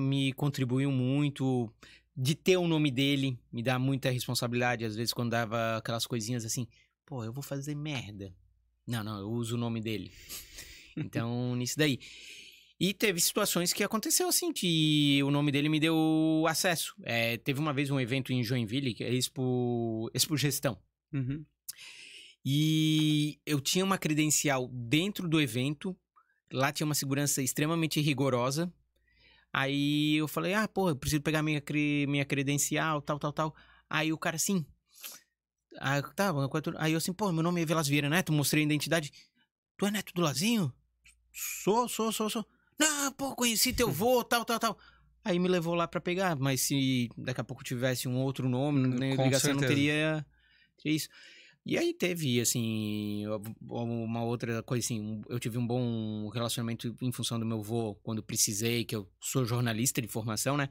S3: me contribuiu muito de ter o nome dele, me dá muita responsabilidade. Às vezes quando dava aquelas coisinhas assim, pô, eu vou fazer merda. Não, não, eu uso o nome dele. Então, nisso daí. E teve situações que aconteceu assim, que o nome dele me deu acesso. É, teve uma vez um evento em Joinville, que é Expo, Expo Gestão. Uhum. E eu tinha uma credencial dentro do evento, lá tinha uma segurança extremamente rigorosa. Aí eu falei, ah, porra, eu preciso pegar minha, minha credencial, tal, tal, tal. Aí o cara, assim... Aí, ah, tá, aí eu assim, pô, meu nome é Velas Vieira Neto, né? mostrei a identidade. Tu é neto do Lazinho? Sou, sou, sou, sou. Não, ah, pô, conheci teu [laughs] vô, tal, tal, tal. Aí me levou lá para pegar, mas se daqui a pouco tivesse um outro
S2: nome, né, ligação não teria,
S3: teria isso. E aí teve, assim, uma outra coisa, assim, eu tive um bom relacionamento em função do meu vô, quando precisei, que eu sou jornalista de formação, né,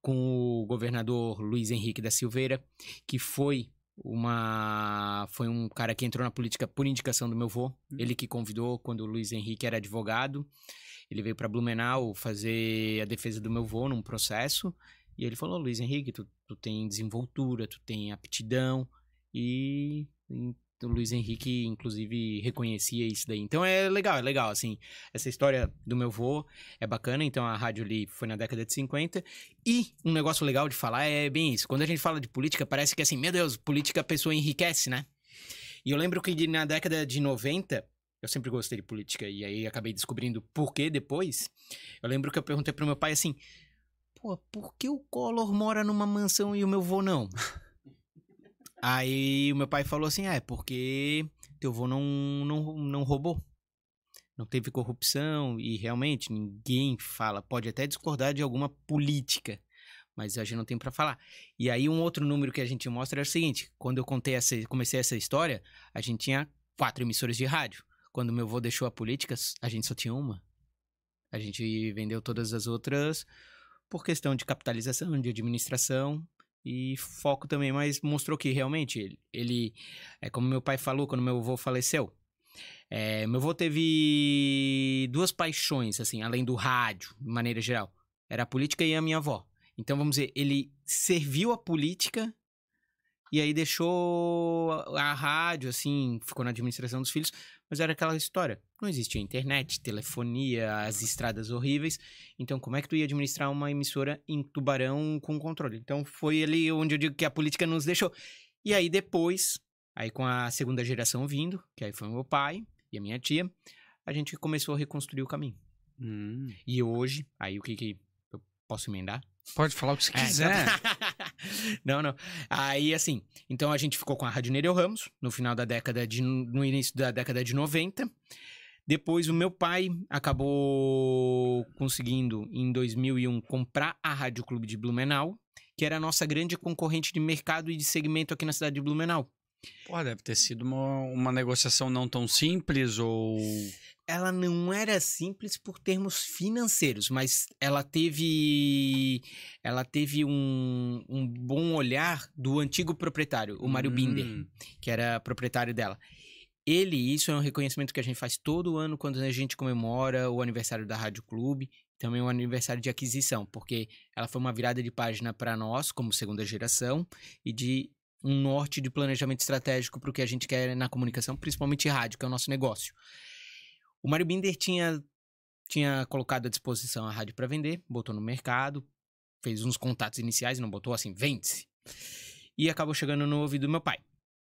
S3: com o governador Luiz Henrique da Silveira, que foi uma foi um cara que entrou na política por indicação do meu vô. Hum. ele que convidou quando o Luiz Henrique era advogado. Ele veio para Blumenau fazer a defesa do meu voo num processo. E ele falou: Luiz Henrique, tu, tu tem desenvoltura, tu tem aptidão. E, e o Luiz Henrique, inclusive, reconhecia isso daí. Então é legal, é legal, assim. Essa história do meu vô é bacana. Então a rádio ali foi na década de 50. E um negócio legal de falar é bem isso. Quando a gente fala de política, parece que é assim, meu Deus, política a pessoa enriquece, né? E eu lembro que na década de 90, eu sempre gostei de política e aí acabei descobrindo por que depois. Eu lembro que eu perguntei pro meu pai assim: "Pô, por que o Collor mora numa mansão e o meu vô não?" [laughs] aí o meu pai falou assim: "Ah, é porque teu vô não não não roubou. Não teve corrupção e realmente ninguém fala, pode até discordar de alguma política, mas a gente não tem para falar. E aí um outro número que a gente mostra é o seguinte: quando eu contei essa, comecei essa história, a gente tinha quatro emissoras de rádio. Quando meu avô deixou a política, a gente só tinha uma. A gente vendeu todas as outras por questão de capitalização, de administração e foco também, mas mostrou que realmente ele, ele é como meu pai falou quando meu avô faleceu. É, meu avô teve duas paixões, assim, além do rádio, de maneira geral. Era a política e a minha avó. Então, vamos dizer, ele serviu a política e aí deixou a, a rádio, assim, ficou na administração dos filhos, mas era aquela história. Não existia internet, telefonia, as estradas horríveis. Então, como é que tu ia administrar uma emissora em Tubarão com controle? Então, foi ali onde eu digo que a política nos deixou. E aí, depois, aí com a segunda geração vindo, que aí foi meu pai e a minha tia, a gente começou a reconstruir o caminho. Hum. E hoje, aí o que que eu posso emendar?
S2: Pode falar o que você é, então quiser.
S3: É, [laughs] [laughs] não, não. Aí, assim, então a gente ficou com a Rádio Nereu Ramos no final da década de. no início da década de 90. Depois o meu pai acabou conseguindo, em 2001, comprar a Rádio Clube de Blumenau, que era a nossa grande concorrente de mercado e de segmento aqui na cidade de Blumenau.
S2: Pô, deve ter sido uma, uma negociação não tão simples ou ela não era simples por termos financeiros,
S3: mas ela teve ela teve um, um bom olhar do antigo proprietário, o Mário hum. Binder, que era proprietário dela. Ele, isso é um reconhecimento que a gente faz todo ano quando a gente comemora o aniversário da Rádio Clube, também o aniversário de aquisição, porque ela foi uma virada de página para nós, como segunda geração, e de um norte de planejamento estratégico para o que a gente quer na comunicação, principalmente rádio, que é o nosso negócio. O Mario Binder tinha, tinha colocado à disposição a rádio para vender, botou no mercado, fez uns contatos iniciais, não botou assim, vende-se. E acabou chegando no ouvido do meu pai.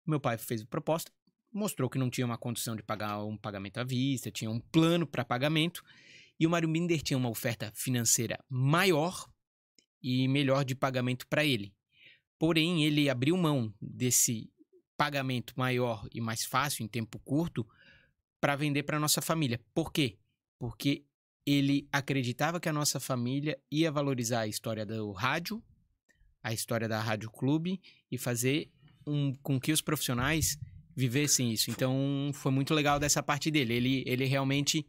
S3: Meu pai fez a proposta, mostrou que não tinha uma condição de pagar um pagamento à vista, tinha um plano para pagamento, e o Mario Binder tinha uma oferta financeira maior e melhor de pagamento para ele. Porém, ele abriu mão desse pagamento maior e mais fácil em tempo curto para vender para nossa família. Por quê? Porque ele acreditava que a nossa família ia valorizar a história do rádio, a história da Rádio Clube e fazer um, com que os profissionais vivessem isso. Então, foi muito legal dessa parte dele. Ele, ele realmente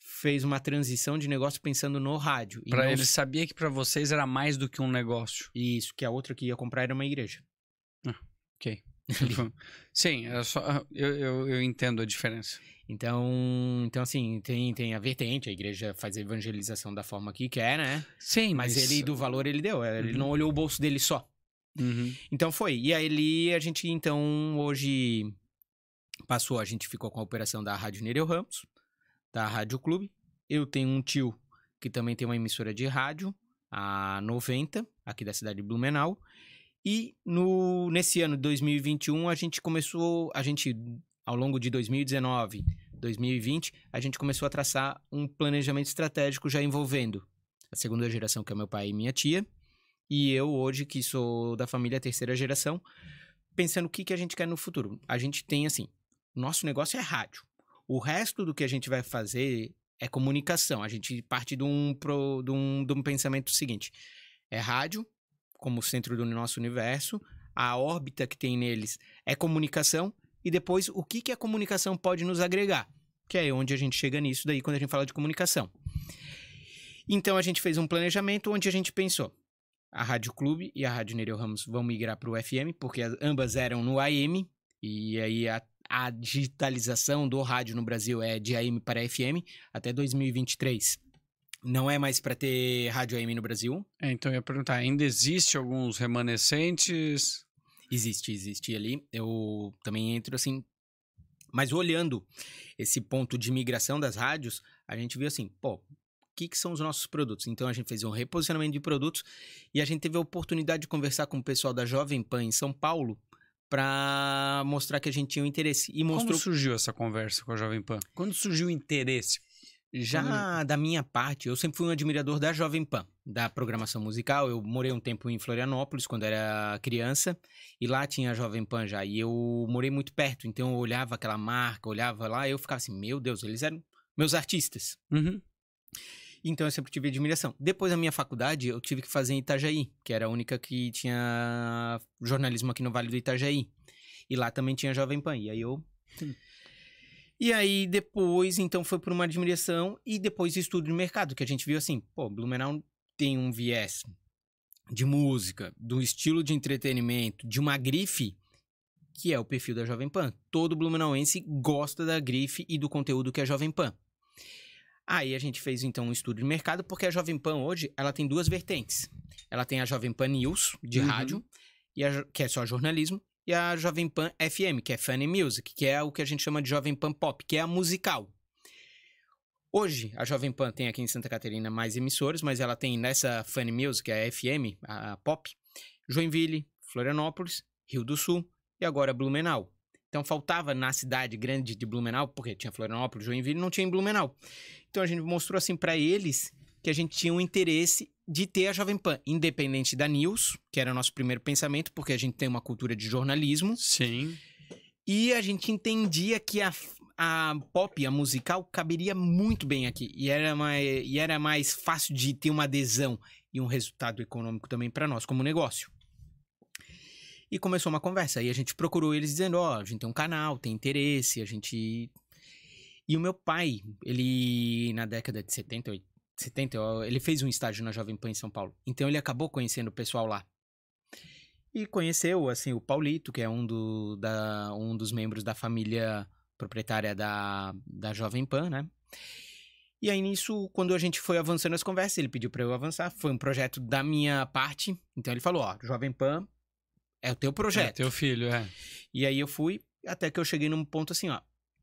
S3: fez uma transição de negócio
S2: pensando no rádio. Para não... Ele sabia que para vocês era mais do que um negócio. Isso, que a outra que ia comprar era uma igreja. Ah, ok. [laughs] Tipo, sim, eu, é só, ah, eu, eu, eu,
S3: entendo a diferença. Então, então assim, tem, tem a vertente, a igreja faz a evangelização da forma que quer, né? Sim, mas, mas... ele do valor ele deu, é, ele uhum. não olhou o bolso dele só. Uhum. Então foi. E aí ele a gente, então, hoje passou, a gente ficou com a operação da Rádio Nereu Ramos, da Rádio Clube. Eu tenho um tio que também tem uma emissora de rádio, a 90, aqui da cidade de Blumenau. E no, nesse ano de 2021, a gente começou, a gente, ao longo de 2019, 2020, a gente começou a traçar um planejamento estratégico já envolvendo a segunda geração, que é meu pai e minha tia, e eu hoje, que sou da família terceira geração, pensando o que, que a gente quer no futuro. A gente tem assim, nosso negócio é rádio. O resto do que a gente vai fazer é comunicação. A gente parte de um, pro, de um, de um pensamento seguinte: é rádio, como centro do nosso universo, a órbita que tem neles é comunicação, e depois o que, que a comunicação pode nos agregar, que é onde a gente chega nisso daí quando a gente fala de comunicação. Então a gente fez um planejamento onde a gente pensou, a Rádio Clube e a Rádio Nereu Ramos vão migrar para o FM, porque ambas eram no AM, e aí a, a digitalização do rádio no Brasil é de AM para FM até 2023 não é mais para ter rádio AM no Brasil. É, então eu ia perguntar, ainda existe alguns remanescentes? Existe, existe ali. Eu também entro assim. Mas olhando esse ponto de migração das rádios, a gente viu assim, pô, o que, que são os nossos produtos? Então a gente fez um reposicionamento de produtos e a gente teve a oportunidade de conversar com o pessoal da Jovem Pan em São Paulo para mostrar que a gente tinha um interesse. E mostrou... Como surgiu essa conversa com a Jovem Pan? Quando surgiu o interesse? Uhum. Já da minha parte, eu sempre fui um admirador da Jovem Pan, da programação musical. Eu morei um tempo em Florianópolis quando era criança, e lá tinha a Jovem Pan já. E eu morei muito perto, então eu olhava aquela marca, olhava lá, e eu ficava assim: meu Deus, eles eram meus artistas. Uhum. Então eu sempre tive admiração. Depois da minha faculdade, eu tive que fazer em Itajaí, que era a única que tinha jornalismo aqui no Vale do Itajaí. E lá também tinha a Jovem Pan. E aí eu. E aí depois, então, foi por uma admiração e depois estudo de mercado, que a gente viu assim, pô, Blumenau tem um viés de música, do estilo de entretenimento, de uma grife, que é o perfil da Jovem Pan. Todo blumenauense gosta da grife e do conteúdo que é a Jovem Pan. Aí a gente fez então um estudo de mercado, porque a Jovem Pan hoje, ela tem duas vertentes. Ela tem a Jovem Pan News, de uhum. rádio, e a, que é só jornalismo, e a Jovem Pan FM, que é Funny Music, que é o que a gente chama de Jovem Pan Pop, que é a musical. Hoje, a Jovem Pan tem aqui em Santa Catarina mais emissoras, mas ela tem nessa Funny Music, a FM, a, a Pop, Joinville, Florianópolis, Rio do Sul e agora Blumenau. Então faltava na cidade grande de Blumenau, porque tinha Florianópolis, Joinville, não tinha em Blumenau. Então a gente mostrou assim para eles que a gente tinha um interesse de ter a Jovem Pan independente da News, que era o nosso primeiro pensamento, porque a gente tem uma cultura de jornalismo. Sim. E a gente entendia que a, a pop, a musical, caberia muito bem aqui. E era, mais, e era mais fácil de ter uma adesão e um resultado econômico também para nós como negócio. E começou uma conversa. E a gente procurou eles dizendo: Ó, oh, a gente tem um canal, tem interesse, a gente. E o meu pai, ele, na década de 70, 70, ele fez um estágio na Jovem Pan em São Paulo. Então ele acabou conhecendo o pessoal lá. E conheceu, assim, o Paulito, que é um, do, da, um dos membros da família proprietária da, da Jovem Pan, né? E aí nisso, quando a gente foi avançando as conversas, ele pediu para eu avançar. Foi um projeto da minha parte. Então ele falou: Ó, Jovem Pan é o teu projeto. É teu filho, é. E aí eu fui, até que eu cheguei num ponto assim: ó,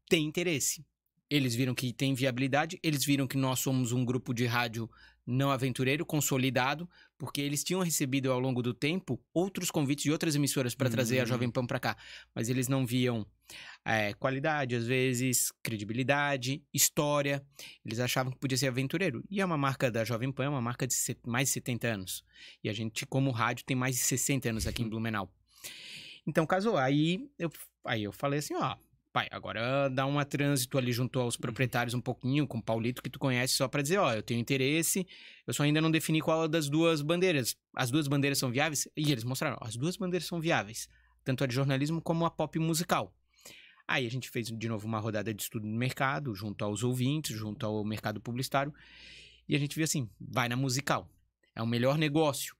S3: tem interesse. Eles viram que tem viabilidade, eles viram que nós somos um grupo de rádio não aventureiro, consolidado, porque eles tinham recebido ao longo do tempo outros convites de outras emissoras para uhum. trazer a uhum. Jovem Pan para cá, mas eles não viam é, qualidade, às vezes, credibilidade, história. Eles achavam que podia ser aventureiro. E é uma marca da Jovem Pan, é uma marca de mais de 70 anos. E a gente, como rádio, tem mais de 60 anos aqui em uhum. Blumenau. Então casou. Aí eu, aí eu falei assim: ó, pai, agora dá um trânsito ali junto aos uhum. proprietários um pouquinho, com o Paulito que tu conhece, só para dizer, ó, eu tenho interesse, eu só ainda não defini qual é das duas bandeiras. As duas bandeiras são viáveis? E eles mostraram, ó, as duas bandeiras são viáveis, tanto a de jornalismo como a pop musical. Aí a gente fez de novo uma rodada de estudo no mercado, junto aos ouvintes, junto ao mercado publicitário, e a gente viu assim, vai na musical. É o melhor negócio.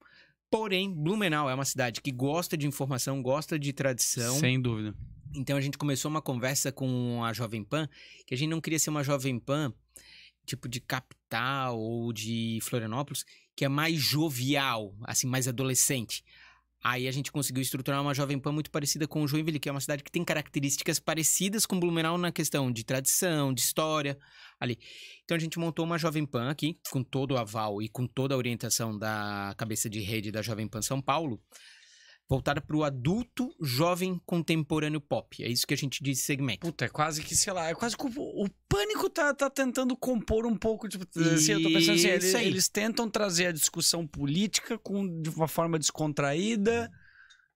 S3: Porém, Blumenau é uma cidade que gosta de informação, gosta de tradição. Sem dúvida. Então a gente começou uma conversa com a Jovem Pan, que a gente não queria ser uma Jovem Pan tipo de capital ou de Florianópolis, que é mais jovial, assim, mais adolescente. Aí a gente conseguiu estruturar uma Jovem Pan muito parecida com o Joinville, que é uma cidade que tem características parecidas com Blumenau na questão de tradição, de história, ali. Então a gente montou uma Jovem Pan aqui, com todo o aval e com toda a orientação da cabeça de rede da Jovem Pan São Paulo, voltada para o adulto jovem contemporâneo pop. É isso que a gente diz segmento. Puta, é quase
S2: que, sei lá, é quase que o, o pânico tá, tá tentando compor um pouco, tipo, assim, eu tô pensando assim, eles, eles, tentam trazer a discussão política com, de uma forma descontraída.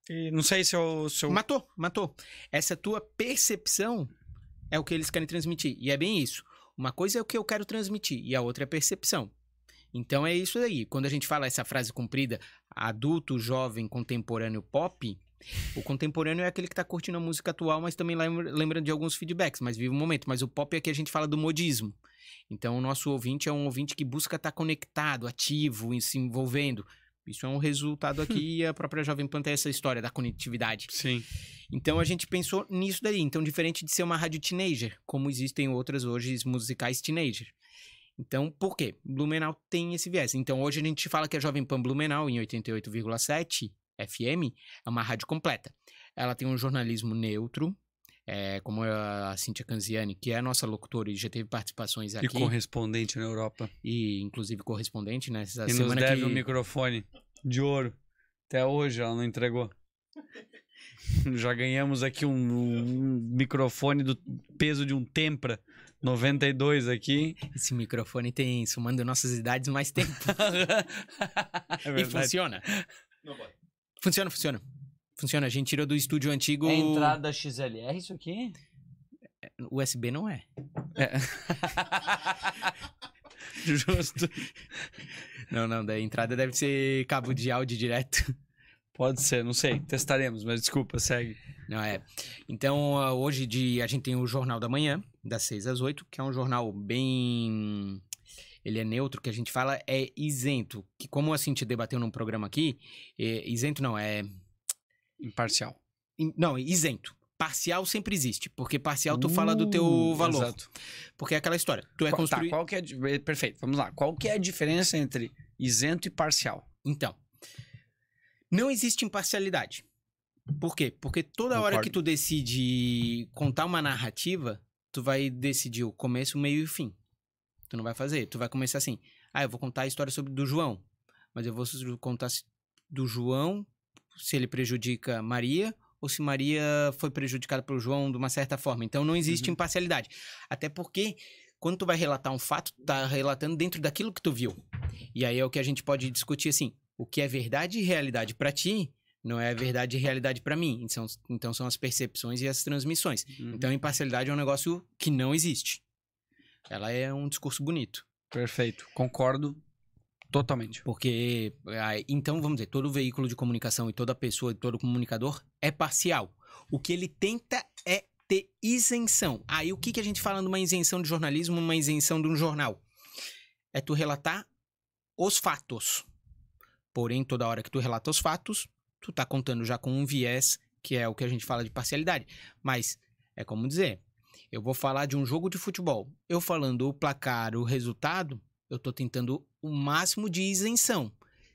S2: E não sei se eu, se eu. Matou, matou. Essa tua percepção
S3: é o que eles querem transmitir. E é bem isso. Uma coisa é o que eu quero transmitir, e a outra é a percepção. Então é isso aí. Quando a gente fala essa frase comprida, adulto, jovem, contemporâneo pop, o contemporâneo é aquele que tá curtindo a música atual, mas também lembra de alguns feedbacks, mas vive o um momento. Mas o pop é que a gente fala do modismo. Então, o nosso ouvinte é um ouvinte que busca estar tá conectado, ativo, se envolvendo. Isso é um resultado [laughs] aqui e a própria Jovem Planta essa história da conectividade. Sim. Então a gente pensou nisso daí. Então, diferente de ser uma rádio teenager, como existem outras hoje musicais teenager. Então, por quê? Blumenau tem esse viés. Então, hoje a gente fala que a Jovem Pan Blumenau, em 88,7 FM, é uma rádio completa. Ela tem um jornalismo neutro, é, como a Cintia Canziani, que é a nossa locutora e já teve participações aqui. E
S2: correspondente na Europa. E, inclusive,
S3: correspondente, nessas né? Essa e nos deve que... um
S2: microfone de ouro. Até hoje ela não entregou. [laughs] já ganhamos aqui um, um microfone do peso de um tempra. 92 aqui. Esse microfone tem, somando nossas idades, mais tempo. [laughs] é e funciona. Não pode.
S3: Funciona, funciona. Funciona. A gente tirou do estúdio antigo. É entrada
S2: XLR isso aqui?
S3: USB não é. é. [laughs] Justo. Não, não, da entrada deve ser cabo de áudio direto. Pode ser, não sei, testaremos, mas desculpa, segue. Não é. Então, ah, hoje de, a gente tem o Jornal da Manhã, das 6 às 8, que é um jornal bem. Ele é neutro, que a gente fala é isento. Que como a gente debateu num programa aqui, é, isento não, é.
S2: Imparcial.
S3: In, não, isento. Parcial sempre existe, porque parcial tu uh, fala do teu uh, valor. Exato.
S2: Porque é aquela história. Tu é construído. Tá, qual que é. Eh, perfeito, vamos lá. Qual que é a diferença entre isento e parcial? Então. Não existe imparcialidade.
S3: Por quê? Porque toda Concordo. hora que tu decide contar uma narrativa, tu vai decidir o começo, o meio e o fim. Tu não vai fazer. Tu vai começar assim. Ah, eu vou contar a história sobre do João. Mas eu vou contar do João se ele prejudica Maria ou se Maria foi prejudicada pelo João de uma certa forma. Então não existe uhum. imparcialidade. Até porque quando tu vai relatar um fato, tu tá relatando dentro daquilo que tu viu. E aí é o que a gente pode discutir assim, o que é verdade e realidade para ti não é verdade e realidade para mim. Então, então são as percepções e as transmissões. Uhum. Então, imparcialidade é um negócio que não existe. Ela é um discurso bonito. Perfeito. Concordo totalmente. Porque, ah, então, vamos dizer, todo veículo de comunicação e toda pessoa e todo comunicador é parcial. O que ele tenta é ter isenção. Aí, ah, o que, que a gente fala numa uma isenção de jornalismo, uma isenção de um jornal? É tu relatar os fatos. Porém, toda hora que tu relata os fatos, tu tá contando já com um viés, que é o que a gente fala de parcialidade. Mas é como dizer, eu vou falar de um jogo de futebol. Eu falando o placar, o resultado, eu tô tentando o máximo de isenção.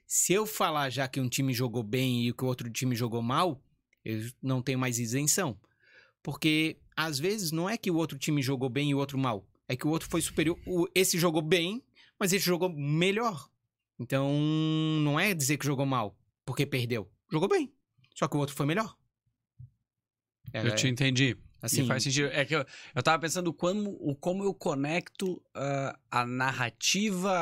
S3: Se eu falar já que um time jogou bem e que o outro time jogou mal, eu não tenho mais isenção. Porque às vezes não é que o outro time jogou bem e o outro mal. É que o outro foi superior. Esse jogou bem, mas esse jogou melhor. Então não é dizer que jogou mal, porque perdeu jogou bem.
S2: Só que o outro foi melhor. eu te é, entendi. Assim, Sim. faz sentido. É que eu, eu tava pensando como, como eu conecto uh, a narrativa,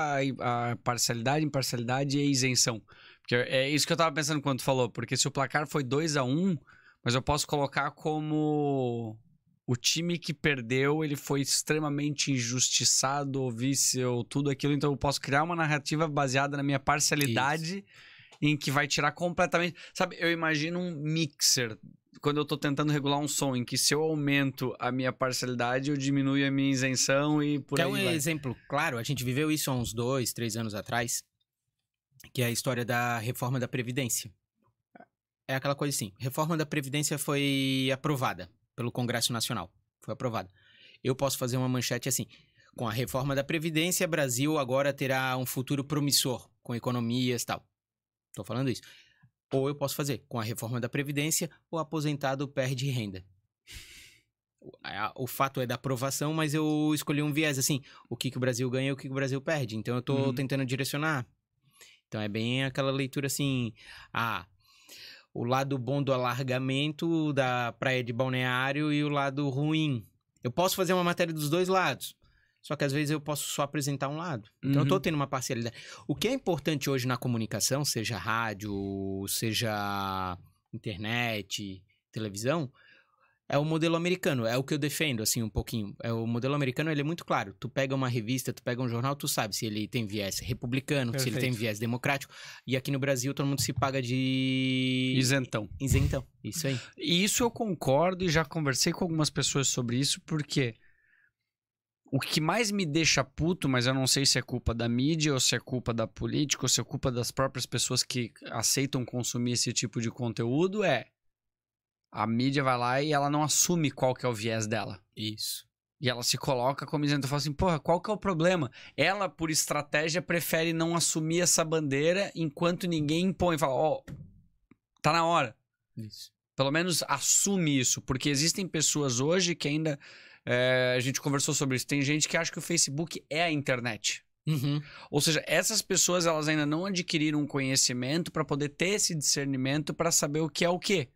S2: a parcialidade, imparcialidade e a isenção. Porque é isso que eu tava pensando quando tu falou. Porque se o placar foi 2 a 1 um, mas eu posso colocar como o time que perdeu, ele foi extremamente injustiçado, ou vice, ou tudo aquilo. Então eu posso criar uma narrativa baseada na minha parcialidade... Isso em que vai tirar completamente. Sabe, eu imagino um mixer quando eu tô tentando regular um som, em que se eu aumento a minha parcialidade, eu diminuo a minha isenção e por que é aí. É um vai.
S3: exemplo claro, a gente viveu isso há uns dois, três anos atrás, que é a história da reforma da Previdência. É aquela coisa assim: reforma da Previdência foi aprovada pelo Congresso Nacional. Foi aprovada. Eu posso fazer uma manchete assim. Com a reforma da Previdência, Brasil agora terá um futuro promissor, com economias e tal. Estou falando isso. Ou eu posso fazer com a reforma da Previdência, o aposentado perde renda. É, o fato é da aprovação, mas eu escolhi um viés assim: o que, que o Brasil ganha e o que, que o Brasil perde. Então eu estou uhum. tentando direcionar. Então é bem aquela leitura assim: ah, o lado bom do alargamento da praia de balneário e o lado ruim. Eu posso fazer uma matéria dos dois lados. Só que às vezes eu posso só apresentar um lado. Então uhum. eu tô uhum. tendo uma parcialidade. O que é importante hoje na comunicação, seja rádio, seja internet, televisão, é o modelo americano, é o que eu defendo, assim, um pouquinho. É o modelo americano, ele é muito claro. Tu pega uma revista, tu pega um jornal, tu sabe se ele tem viés republicano, Perfeito. se ele tem viés democrático. E aqui no Brasil, todo mundo se paga de... Isentão.
S2: Isentão, isso aí. E isso eu concordo e já conversei com algumas pessoas sobre isso, porque o que mais me deixa puto, mas eu não sei se é culpa da mídia, ou se é culpa da política, ou se é culpa das próprias pessoas que aceitam consumir esse tipo de conteúdo, é a mídia vai lá e ela não assume qual que é o viés dela. Isso. E ela se coloca como dizendo, fala assim, porra, qual que é o problema? Ela, por estratégia, prefere não assumir essa bandeira enquanto ninguém impõe. Fala, ó, oh, tá na hora. Isso. Pelo menos assume isso, porque existem pessoas hoje que ainda é, a gente conversou sobre isso. Tem gente que acha que o Facebook é a internet. Uhum. Ou seja, essas pessoas elas ainda não adquiriram um conhecimento para poder ter esse discernimento para saber o que é o que.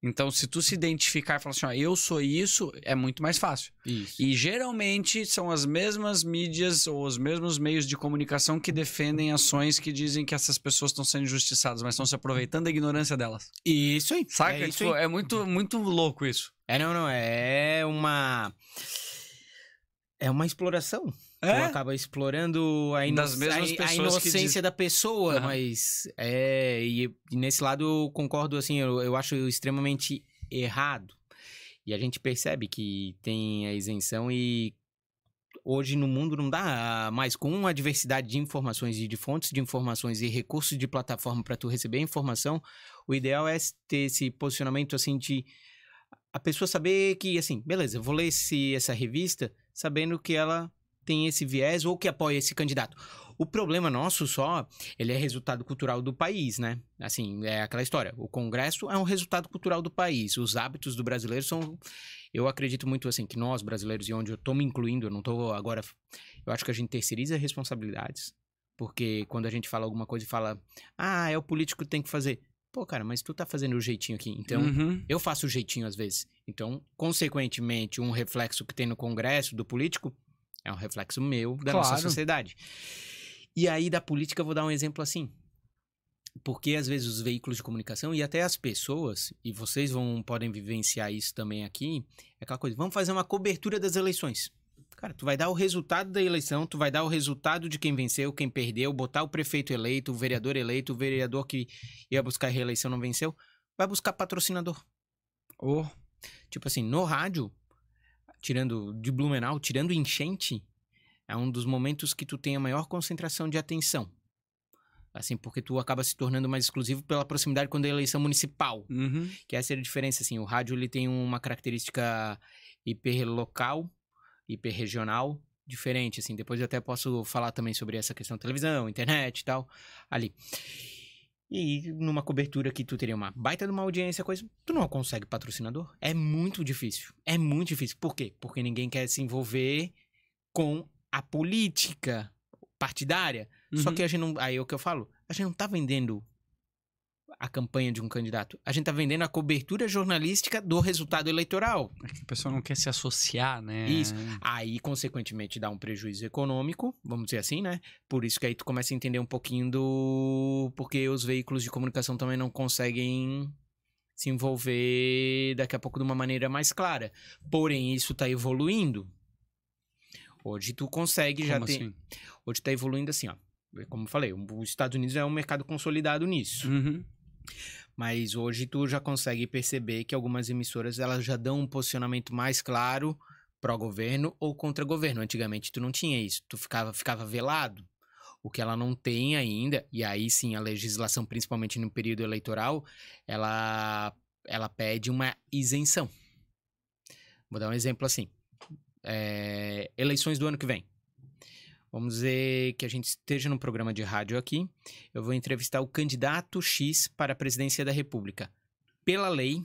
S2: Então, se tu se identificar e falar assim, ó, eu sou isso, é muito mais fácil. Isso. E geralmente são as mesmas mídias ou os mesmos meios de comunicação que defendem ações que dizem que essas pessoas estão sendo injustiçadas, mas estão se aproveitando da ignorância delas. Isso aí. Saca? É, isso aí. Tipo, é muito, muito louco isso. É, não, não. É uma.
S3: É uma exploração. É? acaba explorando a, ino... a, a inocência diz... da pessoa, uhum. mas. É, e, e, nesse lado eu concordo, assim, eu, eu acho extremamente errado. E a gente percebe que tem a isenção e hoje no mundo não dá ah, mais com a diversidade de informações e de fontes de informações e recursos de plataforma para tu receber a informação. O ideal é ter esse posicionamento assim de a pessoa saber que, assim, beleza, eu vou ler esse, essa revista sabendo que ela tem esse viés ou que apoia esse candidato. O problema nosso só, ele é resultado cultural do país, né? Assim, é aquela história. O Congresso é um resultado cultural do país. Os hábitos do brasileiro são. Eu acredito muito, assim, que nós brasileiros, e onde eu tô me incluindo, eu não tô agora. Eu acho que a gente terceiriza responsabilidades. Porque quando a gente fala alguma coisa e fala, ah, é o político que tem que fazer. Pô, cara, mas tu tá fazendo o jeitinho aqui. Então, uhum. eu faço o jeitinho às vezes. Então, consequentemente, um reflexo que tem no Congresso do político é um reflexo meu da claro. nossa sociedade. E aí, da política, eu vou dar um exemplo assim. Porque às vezes os veículos de comunicação e até as pessoas, e vocês vão podem vivenciar isso também aqui, é aquela coisa, vamos fazer uma cobertura das eleições. Cara, tu vai dar o resultado da eleição, tu vai dar o resultado de quem venceu, quem perdeu, botar o prefeito eleito, o vereador eleito, o vereador que ia buscar reeleição não venceu, vai buscar patrocinador. Ou, oh. tipo assim, no rádio, tirando de Blumenau, tirando enchente, é um dos momentos que tu tem a maior concentração de atenção. Assim, porque tu acaba se tornando mais exclusivo pela proximidade quando é eleição municipal. Uhum. Que essa é a diferença, assim. O rádio, ele tem uma característica hiperlocal, hiperregional diferente, assim. Depois eu até posso falar também sobre essa questão televisão, internet e tal, ali. E numa cobertura que tu teria uma baita de uma audiência, coisa, tu não consegue patrocinador. É muito difícil. É muito difícil. Por quê? Porque ninguém quer se envolver com a política partidária. Uhum. Só que uhum. a gente não. Aí é o que eu falo. A gente não tá vendendo a campanha de um candidato. A gente está vendendo a cobertura jornalística do resultado eleitoral. É a pessoa não quer se associar, né? Isso. Aí, consequentemente, dá um prejuízo econômico, vamos dizer assim, né? Por isso que aí tu começa a entender um pouquinho do. Porque os veículos de comunicação também não conseguem se envolver daqui a pouco de uma maneira mais clara. Porém, isso está evoluindo. Hoje tu consegue Como já ter. Assim? Hoje está evoluindo assim, ó como eu falei, os Estados Unidos é um mercado consolidado nisso. Uhum. Mas hoje tu já consegue perceber que algumas emissoras elas já dão um posicionamento mais claro pró-governo ou contra governo. Antigamente tu não tinha isso, tu ficava, ficava velado. O que ela não tem ainda, e aí sim a legislação, principalmente no período eleitoral, ela, ela pede uma isenção. Vou dar um exemplo assim. É, eleições do ano que vem. Vamos dizer que a gente esteja num programa de rádio aqui. Eu vou entrevistar o candidato X para a presidência da República. Pela lei,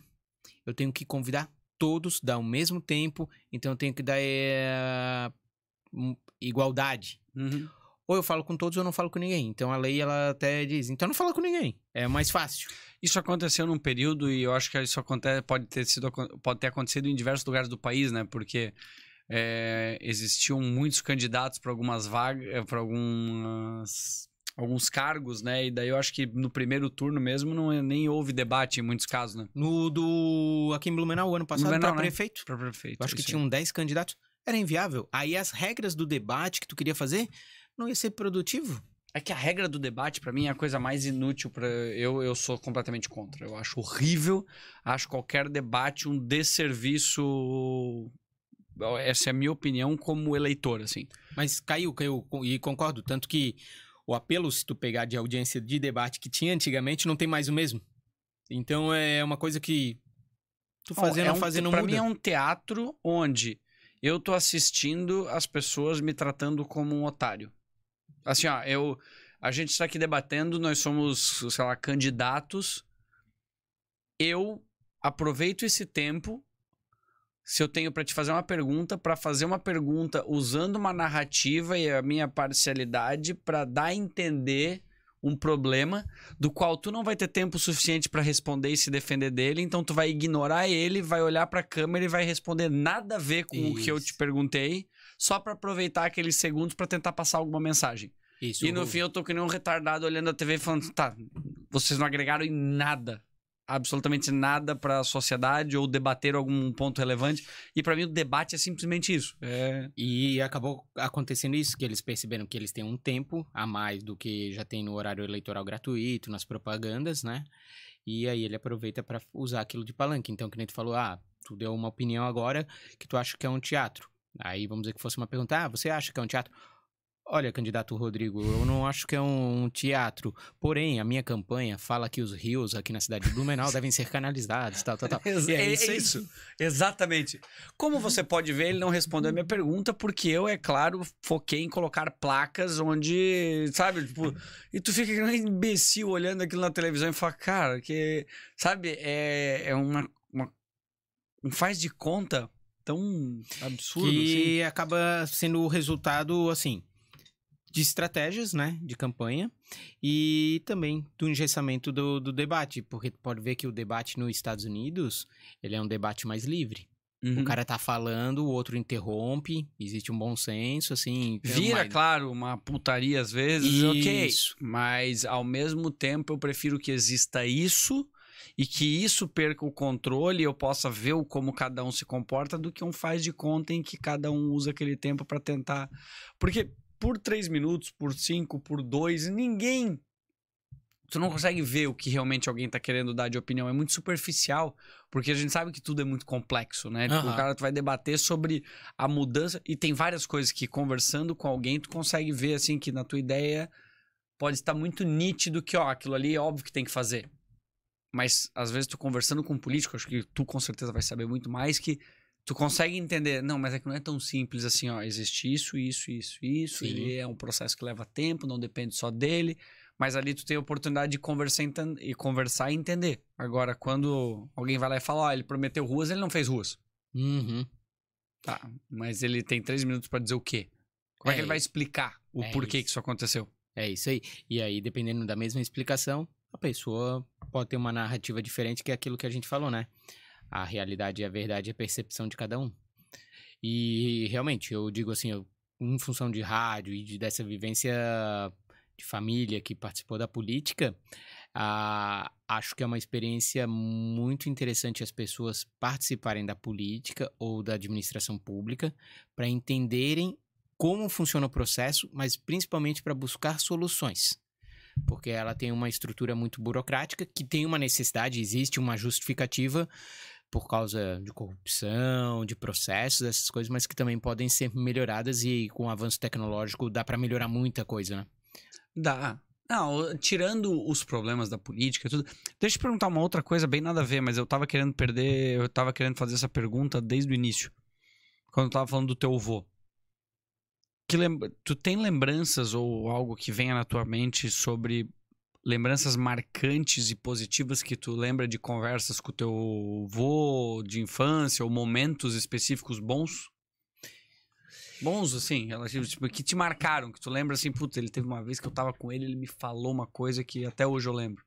S3: eu tenho que convidar todos, dar ao mesmo tempo, então eu tenho que dar é, igualdade. Uhum. Ou eu falo com todos ou não falo com ninguém.
S2: Então a lei ela até diz, então não fala com ninguém, é mais fácil. Isso aconteceu num período e eu acho que isso acontece, pode ter sido pode ter acontecido em diversos lugares do país, né? Porque é, existiam muitos candidatos para algumas vagas, eh, para algumas alguns cargos, né? E daí eu acho que no primeiro turno mesmo não é, nem houve debate em muitos casos, né? No do aqui em Blumenau ano passado para né? prefeito. Para prefeito. Eu acho que tinham 10 candidatos, era inviável. Aí as regras do debate que tu queria fazer não ia ser produtivo. É que a regra do debate, para mim, é a coisa mais inútil. para Eu, eu sou completamente contra. Eu acho horrível. Acho qualquer debate um desserviço essa é a minha opinião como eleitor, assim. Mas caiu, caiu, e concordo. Tanto que o
S3: apelo, se tu pegar de audiência de debate que tinha antigamente, não tem mais o mesmo. Então é uma coisa que tu fazendo, é um, fazendo pra muda. mim é um
S2: teatro onde eu tô assistindo as pessoas me tratando como um otário. Assim, ó, eu a gente está aqui debatendo, nós somos, sei lá, candidatos. Eu aproveito esse tempo se eu tenho para te fazer uma pergunta, para fazer uma pergunta usando uma narrativa e a minha parcialidade para dar a entender um problema do qual tu não vai ter tempo suficiente para responder e se defender dele, então tu vai ignorar ele, vai olhar para a câmera e vai responder nada a ver com Isso. o que eu te perguntei, só para aproveitar aqueles segundos para tentar passar alguma mensagem. Isso, e no fim eu tô que nem um retardado olhando a TV falando, tá, vocês não agregaram em nada absolutamente nada para a sociedade ou debater algum ponto relevante. E para mim o debate é simplesmente isso. É... E acabou acontecendo isso que eles perceberam que eles têm um tempo a mais do
S3: que já tem no horário eleitoral gratuito, nas propagandas, né? E aí ele aproveita para usar aquilo de palanque. Então, que nem tu falou, ah, tu deu uma opinião agora que tu acha que é um teatro. Aí vamos dizer que fosse uma pergunta, ah, você acha que é um teatro? Olha, candidato Rodrigo, eu não acho que é um, teatro. Porém, a minha campanha fala que os rios aqui na cidade de Blumenau devem ser
S2: canalizados, tal, tal, tal. [laughs] É, é, isso, é isso. Exatamente. Como você pode ver, ele não respondeu a minha pergunta, porque eu, é claro, foquei em colocar placas onde, sabe, tipo, e tu fica um imbecil olhando aquilo na televisão e fala, cara, que, sabe, é, é uma, uma. Um faz de conta tão absurdo.
S1: Que
S3: assim. acaba sendo o resultado, assim, de estratégias, né, de campanha e também do engessamento do, do debate, porque tu pode ver que o debate nos Estados Unidos, ele é um debate mais livre. Uhum. O cara tá falando, o outro interrompe, existe um bom senso, assim. Vira, uma...
S2: claro, uma putaria às vezes, isso. ok. Mas ao mesmo tempo eu prefiro que exista isso e que isso perca o controle e eu possa ver como cada um se comporta do que um faz de conta em que cada um usa aquele tempo para tentar. Porque por três minutos, por cinco, por dois, ninguém. Tu não consegue ver o que realmente alguém tá querendo dar de opinião. É muito superficial, porque a gente sabe que tudo é muito complexo, né? Uhum. Tipo, o cara tu vai debater sobre a mudança. E tem várias coisas que, conversando com alguém, tu consegue ver, assim, que na tua ideia pode estar muito nítido que, ó, aquilo ali é óbvio que tem que fazer. Mas, às vezes, tu conversando com um político, acho que tu com certeza vai saber muito mais que tu consegue entender, não, mas é que não é tão simples assim, ó, existe isso, isso, isso, isso, Sim. e é um processo que leva tempo, não depende só dele, mas ali tu tem a oportunidade de conversar, e conversar e entender. Agora, quando alguém vai lá e fala, ó, ele prometeu ruas, ele não fez ruas. Uhum. Tá, mas ele tem três minutos para dizer o quê? Como é, é que ele vai explicar o é porquê isso. que isso aconteceu? É isso aí.
S3: E aí, dependendo da mesma explicação, a pessoa pode ter uma narrativa diferente que é aquilo que a gente falou, né? a realidade e a verdade a percepção de cada um. E realmente, eu digo assim, eu, em função de rádio e de, dessa vivência de família que participou da política, acho que é uma experiência muito interessante as pessoas participarem da política ou da administração pública para entenderem como funciona o processo, mas principalmente para buscar soluções. Porque ela tem uma estrutura muito burocrática que tem uma necessidade, existe uma justificativa por causa de corrupção, de processos, essas coisas, mas que também podem ser melhoradas e com o avanço tecnológico dá para melhorar muita coisa, né? Dá.
S2: Não, tirando os problemas da política e tudo. Deixa eu perguntar uma outra coisa, bem nada a ver, mas eu tava querendo perder, eu tava querendo fazer essa pergunta desde o início. Quando eu tava falando do teu avô. Que lembra, tu tem lembranças ou algo que venha na tua mente sobre lembranças marcantes e positivas que tu lembra de conversas com o teu avô de infância ou momentos específicos bons? Bons, assim, relativos, tipo, que te marcaram, que tu lembra assim, puta, ele teve uma vez que eu tava com ele, ele me falou uma coisa que até hoje eu lembro.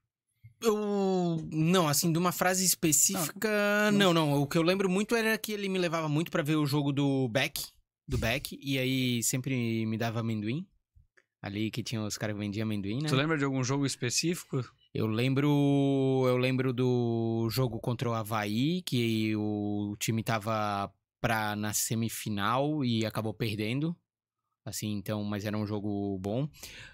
S2: Eu. Não, assim, de uma frase
S3: específica. Ah, não, não. não. O que eu lembro muito era que ele me levava muito para ver o jogo do Beck. Do Beck. E aí sempre me dava amendoim. Ali que tinha os caras que vendiam amendoim, né? Tu lembra de algum jogo específico? Eu lembro, eu lembro do jogo contra o Havaí, que o time tava pra, na semifinal e acabou perdendo. Assim, então, mas era um jogo bom.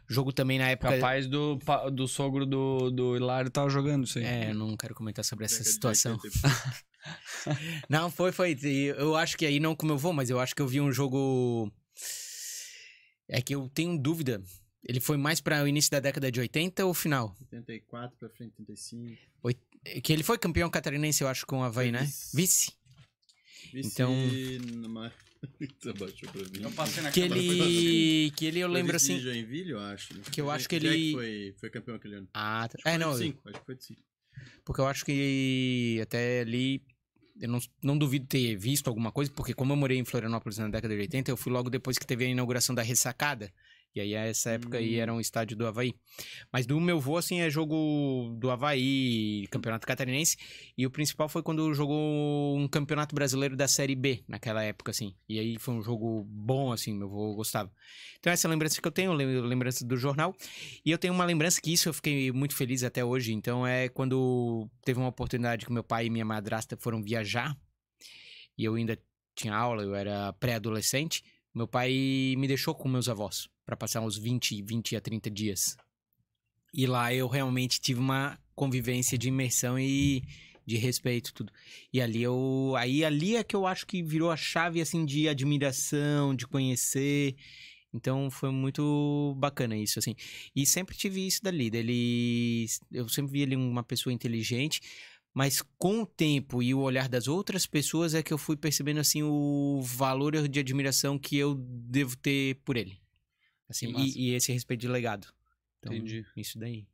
S3: Jogo também na época. Capaz do,
S2: do sogro do, do Hilário tava
S3: jogando sim. É, eu não quero comentar sobre essa situação. [laughs] não, foi, foi. Eu acho que aí não como eu vou, mas eu acho que eu vi um jogo é que eu tenho dúvida. Ele foi mais para o início da década de 80 ou final?
S1: 84 para frente, 85.
S3: Oit... Que ele foi campeão catarinense, eu acho, com o Havaí, né? Vice. Vice então.
S1: Numa... [laughs] É eu passei na que ele que ele eu lembro assim Joinville, eu acho. Né? que eu acho que ele foi, foi campeão aquele ano ah tá. é não cinco, acho que foi de cinco.
S3: porque eu acho que até ali eu não, não duvido ter visto alguma coisa, porque como eu morei em Florianópolis na década de 80, eu fui logo depois que teve a inauguração da ressacada. E aí, essa época hum. aí era um estádio do Havaí. Mas do meu voo assim, é jogo do Havaí, campeonato catarinense. E o principal foi quando jogou um campeonato brasileiro da Série B, naquela época, assim. E aí foi um jogo bom, assim, meu avô gostava. Então, essa é lembrança que eu tenho, lembrança do jornal. E eu tenho uma lembrança que isso eu fiquei muito feliz até hoje. Então, é quando teve uma oportunidade que meu pai e minha madrasta foram viajar. E eu ainda tinha aula, eu era pré-adolescente. Meu pai me deixou com meus avós para passar uns 20, 20 a 30 dias. E lá eu realmente tive uma convivência de imersão e de respeito tudo. E ali eu aí ali é que eu acho que virou a chave assim de admiração, de conhecer. Então foi muito bacana isso assim. E sempre tive isso dali, dele eu sempre vi ele uma pessoa inteligente, mas com o tempo e o olhar das outras pessoas é que eu fui percebendo assim o valor de admiração que eu devo ter por ele. Assim, e, e, esse respeito de legado. Então, Entendi.
S2: Isso daí.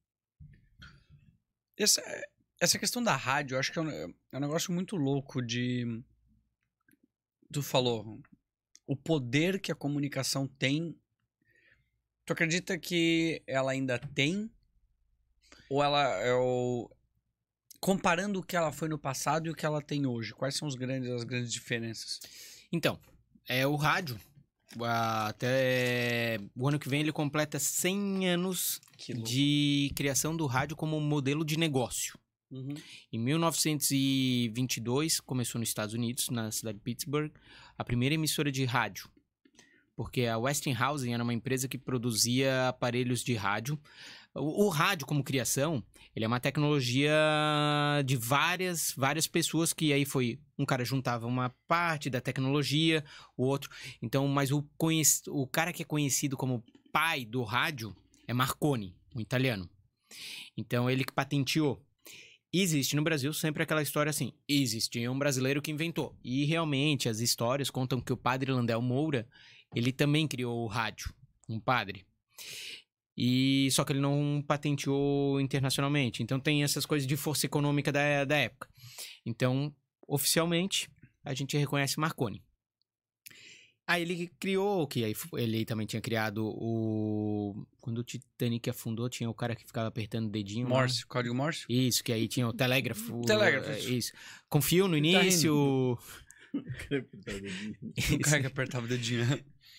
S2: Essa, essa questão da rádio, eu acho que é um, é um negócio muito louco de. Tu falou, o poder que a comunicação tem. Tu acredita que ela ainda tem? Ou ela, é o comparando o que ela foi no passado e o que ela tem hoje, quais são os grandes, as grandes diferenças? Então, é o
S3: rádio. Até o ano que vem ele completa 100 anos de criação do rádio como modelo de negócio. Uhum. Em 1922 começou nos Estados Unidos, na cidade de Pittsburgh, a primeira emissora de rádio porque a Westinghouse era uma empresa que produzia aparelhos de rádio o, o, rádio como criação, ele é uma tecnologia de várias, várias pessoas que aí foi um cara juntava uma parte da tecnologia, o outro. Então, mas o o cara que é conhecido como pai do rádio é Marconi, um italiano. Então ele que patenteou. Existe no Brasil sempre aquela história assim: existe um brasileiro que inventou. E realmente as histórias contam que o padre Landel Moura, ele também criou o rádio, um padre. E só que ele não patenteou internacionalmente. Então tem essas coisas de força econômica da, da época. Então, oficialmente, a gente reconhece Marconi. Aí ele criou, que aí ele também tinha criado o. Quando o Titanic afundou, tinha o cara que ficava apertando o dedinho. Morse, né? código Morse? Isso, que aí tinha o telégrafo. Telégrafo. Isso. Confio no tá início.
S1: Tá [laughs]
S3: o cara que apertava o dedinho.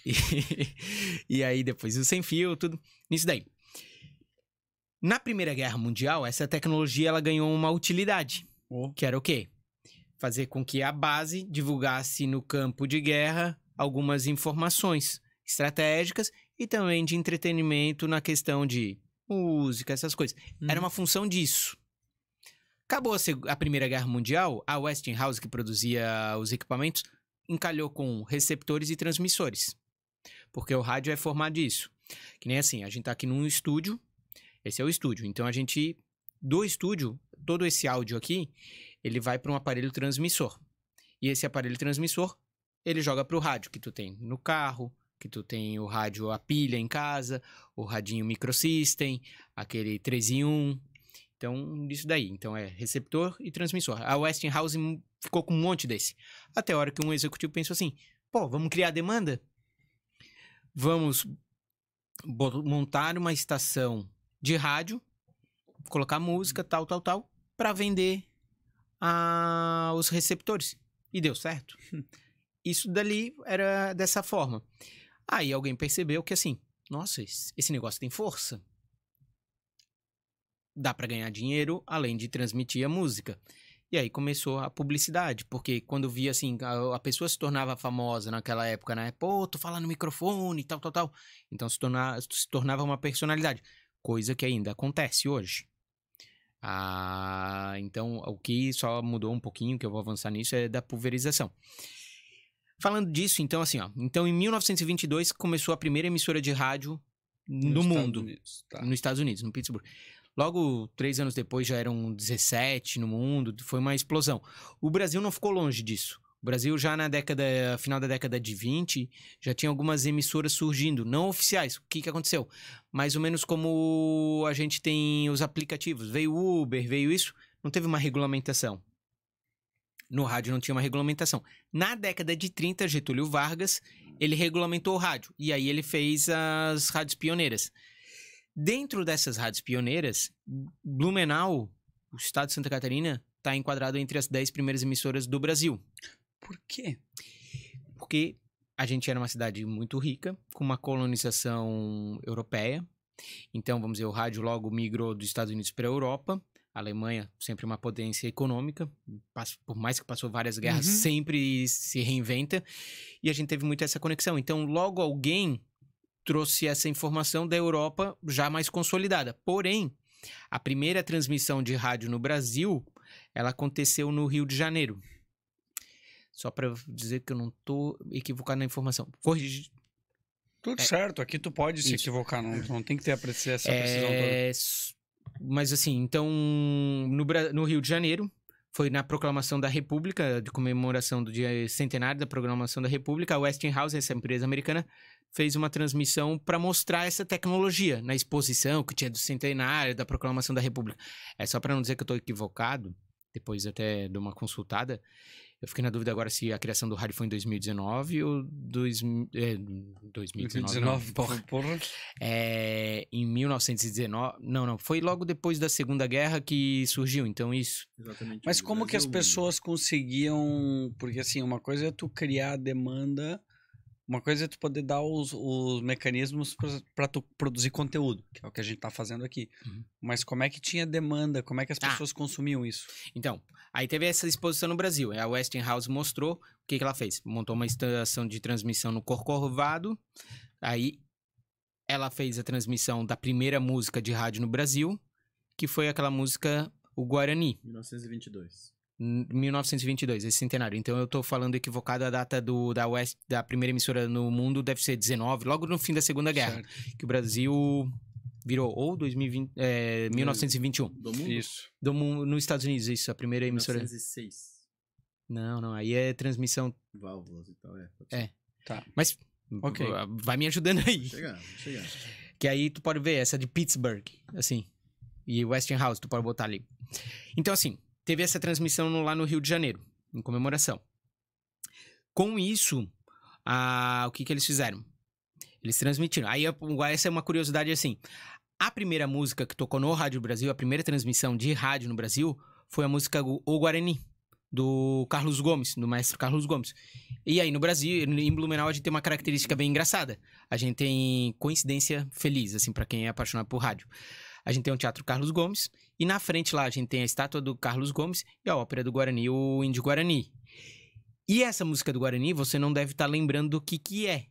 S3: E, [laughs] e aí depois o sem fio, tudo nisso daí. Na Primeira Guerra Mundial, essa tecnologia ela ganhou uma utilidade, oh. que era o quê? Fazer com que a base divulgasse no campo de guerra algumas informações estratégicas e também de entretenimento na questão de música, essas coisas. Hum. Era uma função disso. Acabou a, Primeira Guerra Mundial, a Westinghouse, que produzia os equipamentos, encalhou com receptores e transmissores. Porque o rádio é formado disso. Que nem assim, a gente tá aqui num estúdio, esse é o estúdio. Então a gente, do estúdio, todo esse áudio aqui, ele vai para um aparelho transmissor. E esse aparelho transmissor, ele joga para o rádio que tu tem no carro, que tu tem o rádio a pilha em casa, o radinho microsystem, aquele 3 em 1. Então, isso daí. Então, é receptor e transmissor. A Westinghouse ficou com um monte desse. Até a hora que um executivo pensou assim, pô, vamos criar demanda? vamos montar uma estação de rádio, colocar música, tal, tal, tal, para vender aos os receptores. E deu certo. Hum. Isso dali era dessa forma. Aí alguém percebeu que assim, nossa, esse negócio tem força. Dá para ganhar dinheiro além de transmitir a música. E aí começou a publicidade, porque quando via assim, a, a, pessoa se tornava famosa naquela época, né? Pô, tu fala no microfone, tal, tal, tal. Então se, torna, se tornava uma personalidade, coisa que ainda acontece hoje. Ah, então o que só mudou um pouquinho, que eu vou avançar nisso, é da pulverização. Falando disso, então assim, ó, então em 1922 começou a primeira emissora de rádio no, no mundo, Estados Unidos, tá. nos Estados Unidos, no Pittsburgh. Logo, três anos depois, já eram 17 no mundo, foi uma explosão. O Brasil não ficou longe disso. O Brasil já na década, final da década de 20, já tinha algumas emissoras surgindo, não oficiais. O que, que aconteceu? Mais ou menos como a gente tem os aplicativos, veio Uber, veio isso, não teve uma regulamentação. No rádio não tinha uma regulamentação. Na década de 30, Getúlio Vargas, ele regulamentou o rádio e aí ele fez as rádios pioneiras. Dentro dessas rádios pioneiras, Blumenau, o estado de Santa Catarina, está enquadrado entre as 10 primeiras emissoras do Brasil. Por quê? Porque a gente era uma cidade muito rica, com uma colonização europeia. Então, vamos dizer, o rádio logo migrou dos Estados Unidos para a Europa. A Alemanha sempre uma potência econômica, por mais que passou várias guerras, uhum. sempre se reinventa. E a gente teve muito essa conexão. Então, logo alguém trouxe essa informação da Europa já mais consolidada. Porém, a primeira transmissão de rádio no Brasil, ela aconteceu no Rio de Janeiro. Só para dizer que eu não tô equivocado na informação. Corrigi. Tudo é, certo, aqui tu pode se equivocar, não, não tem que ter a é, precisão, essa precisão é, toda. Mas assim, então, no, no Rio de Janeiro, foi na proclamação da República, de comemoração do dia centenário da proclamação da República, a Westinghouse, essa empresa americana, fez uma transmissão para mostrar essa tecnologia na exposição que tinha do centenário da proclamação da República. É só para não dizer que eu estou equivocado, depois até de uma consultada. Eu fiquei na dúvida agora se a criação do rádio foi em 2019 ou dois, é, 2019. 2019, porra. porra. É, em 1919. Não, não. Foi logo depois da Segunda Guerra que surgiu, então isso. Exatamente. Mas como Brasil, que as
S2: pessoas conseguiam. Porque assim, uma coisa é tu criar a demanda uma coisa é tu poder dar os, os mecanismos para tu produzir conteúdo, que é o que a gente tá fazendo aqui. Uhum. Mas como é que tinha demanda? Como é que as tá. pessoas ah. consumiam isso? Então, aí teve
S3: essa exposição no Brasil. É, a Westinghouse mostrou o que, que ela fez. Montou uma estação de transmissão no Corcovado. Aí ela fez a transmissão da primeira música de rádio no Brasil, que foi aquela música O Guarani.
S1: 1922.
S3: 1922, esse centenário. Então eu tô falando equivocado a data do, da, West, da primeira emissora no mundo deve ser 19, logo no fim da Segunda Guerra, certo. que o Brasil virou ou 2020, é, 1921. Do mundo? Isso. Do mundo, nos Estados Unidos, isso, a primeira emissora.
S1: 1906.
S3: Não, não, aí é transmissão
S1: válvulas e tal, é. É. Tá. Mas OK. Vai me ajudando aí. Vou chegar,
S3: Que aí tu pode ver essa de Pittsburgh, assim. E Westinghouse, tu pode botar ali. Então assim, teve essa transmissão no, lá no Rio de Janeiro, em comemoração. Com isso, a, o que, que eles fizeram? Eles transmitiram. Aí essa é uma curiosidade assim. A primeira música que tocou no Rádio Brasil, a primeira transmissão de rádio no Brasil, foi a música O Guarani, do Carlos Gomes, do maestro Carlos Gomes. E aí, no Brasil, em Blumenau, a gente tem uma característica bem engraçada. A gente tem coincidência feliz, assim, para quem é apaixonado por rádio a gente tem o Teatro Carlos Gomes, e na frente lá a gente tem a estátua do Carlos Gomes e a ópera do Guarani, o Índio Guarani. E essa música do Guarani, você não deve estar tá lembrando do que que é.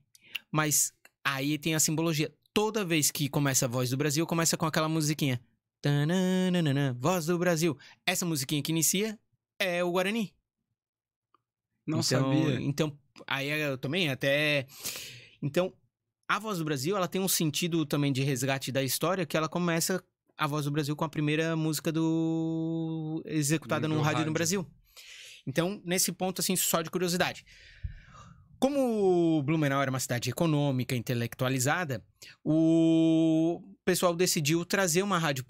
S3: Mas aí tem a simbologia. Toda vez que começa a Voz do Brasil, começa com aquela musiquinha. Tananana, Voz do Brasil. Essa musiquinha que inicia é o Guarani.
S2: Não então, sabia.
S3: Então, aí eu também até... Então, a Voz do Brasil, ela tem um sentido também de resgate da história, que ela começa a Voz do Brasil com a primeira música do executada no, num rádio, rádio no Brasil. Então, nesse ponto assim, só de curiosidade. Como Blumenau era uma cidade econômica, intelectualizada, o pessoal decidiu trazer uma rádio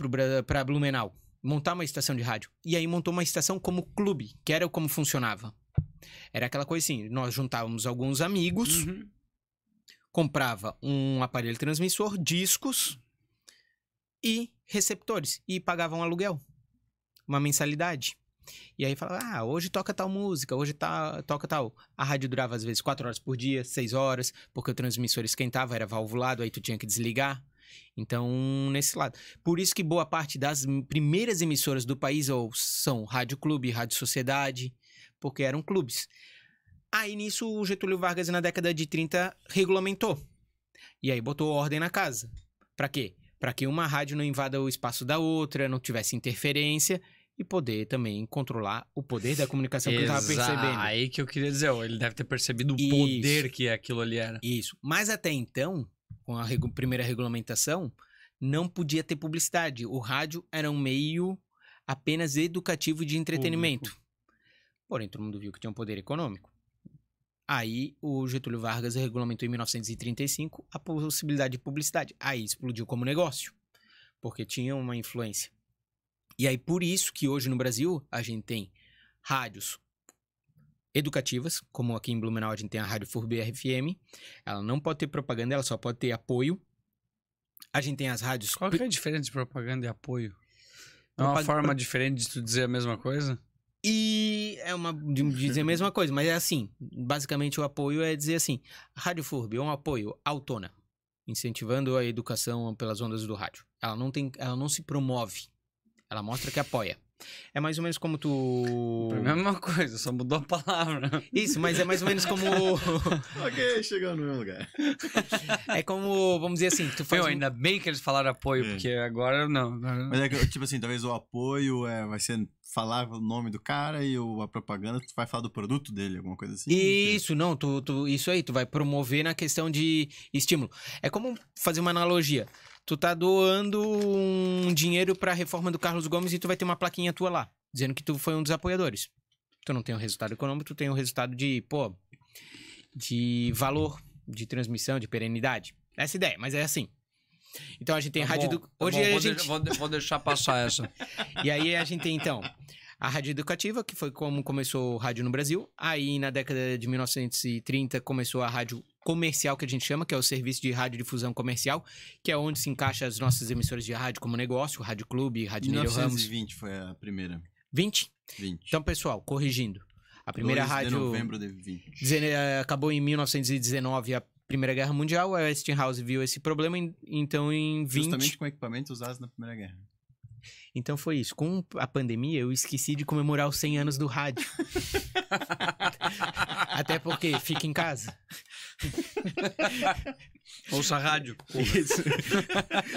S3: para Blumenau, montar uma estação de rádio. E aí montou uma estação como clube, que era como funcionava. Era aquela coisa assim, nós juntávamos alguns amigos, uhum comprava um aparelho transmissor, discos e receptores e pagava um aluguel, uma mensalidade. E aí falava, ah, hoje toca tal música, hoje tá, toca tal. A rádio durava às vezes quatro horas por dia, seis horas, porque o transmissor esquentava, era valvulado, aí tu tinha que desligar. Então, nesse lado. Por isso que boa parte das primeiras emissoras do país ou são Rádio Clube, Rádio Sociedade, porque eram clubes. Aí nisso o Getúlio Vargas na década de 30 regulamentou. E aí botou ordem na casa. Para quê? Para que uma rádio não invada o espaço da outra, não tivesse interferência e poder também controlar o poder da comunicação que ele estava percebendo.
S2: Aí que eu queria dizer, ele deve ter percebido Isso. o poder que aquilo ali era. Isso.
S3: Mas até então, com a regu primeira regulamentação, não podia ter publicidade. O rádio era um meio apenas educativo de entretenimento. Público. Porém, todo mundo viu que tinha um poder econômico. Aí o Getúlio Vargas regulamentou em 1935 a possibilidade de publicidade. Aí explodiu como negócio, porque tinha uma influência. E aí por isso que hoje no Brasil a gente tem rádios educativas, como aqui em Blumenau a gente tem a Rádio Furbi FM. Ela não pode ter propaganda, ela só pode ter apoio. A gente tem as rádios. Qual que é a diferença de
S2: propaganda e apoio? É uma Propag... forma diferente de tu dizer a mesma coisa?
S3: E é uma dizer a mesma coisa, mas é assim. Basicamente o apoio é dizer assim: Rádio Furb é um apoio autona, incentivando a educação pelas ondas do rádio. Ela não tem, ela não se promove. Ela mostra que apoia. É mais ou menos como tu. [laughs] É a
S2: mesma coisa, só mudou a palavra. Isso, mas é mais ou menos como. [laughs]
S1: ok, chegando no meu lugar. É como, vamos dizer assim, tu foi um... ainda bem que eles falaram apoio, é. porque agora não. Mas é que, tipo assim, talvez o apoio é, vai ser falar o nome do cara e o, a propaganda, tu vai falar do produto dele, alguma coisa assim. Isso, não, tu, tu, isso aí, tu vai promover na
S3: questão de estímulo. É como fazer uma analogia. Tu tá doando um dinheiro pra reforma do Carlos Gomes e tu vai ter uma plaquinha tua lá, dizendo que tu foi um dos apoiadores. Tu não tem o um resultado econômico, tu tem o um resultado de, pô, de valor, de transmissão, de perenidade. Essa é ideia, mas é assim. Então a gente tem tá rádio. Edu... Tá hoje tá bom, a gente. Vou, vou deixar passar essa. [laughs] e aí a gente tem, então a rádio educativa, que foi como começou o rádio no Brasil. Aí, na década de 1930, começou a rádio comercial, que a gente chama, que é o serviço de radiodifusão comercial, que é onde se encaixa as nossas emissoras de rádio como negócio, Rádio Clube, Rádio Neiro Ramos.
S1: 1920 foi a primeira. 20? 20.
S3: Então, pessoal, corrigindo. A primeira rádio. De novembro de 20. Acabou em 1919 a Primeira Guerra Mundial, a Westinghouse viu esse problema, então em 20... Justamente com equipamentos usados na Primeira Guerra. Então foi isso. Com a pandemia, eu esqueci de comemorar os 100 anos do rádio. [laughs] Até porque fica em casa.
S2: Ouça rádio. Isso.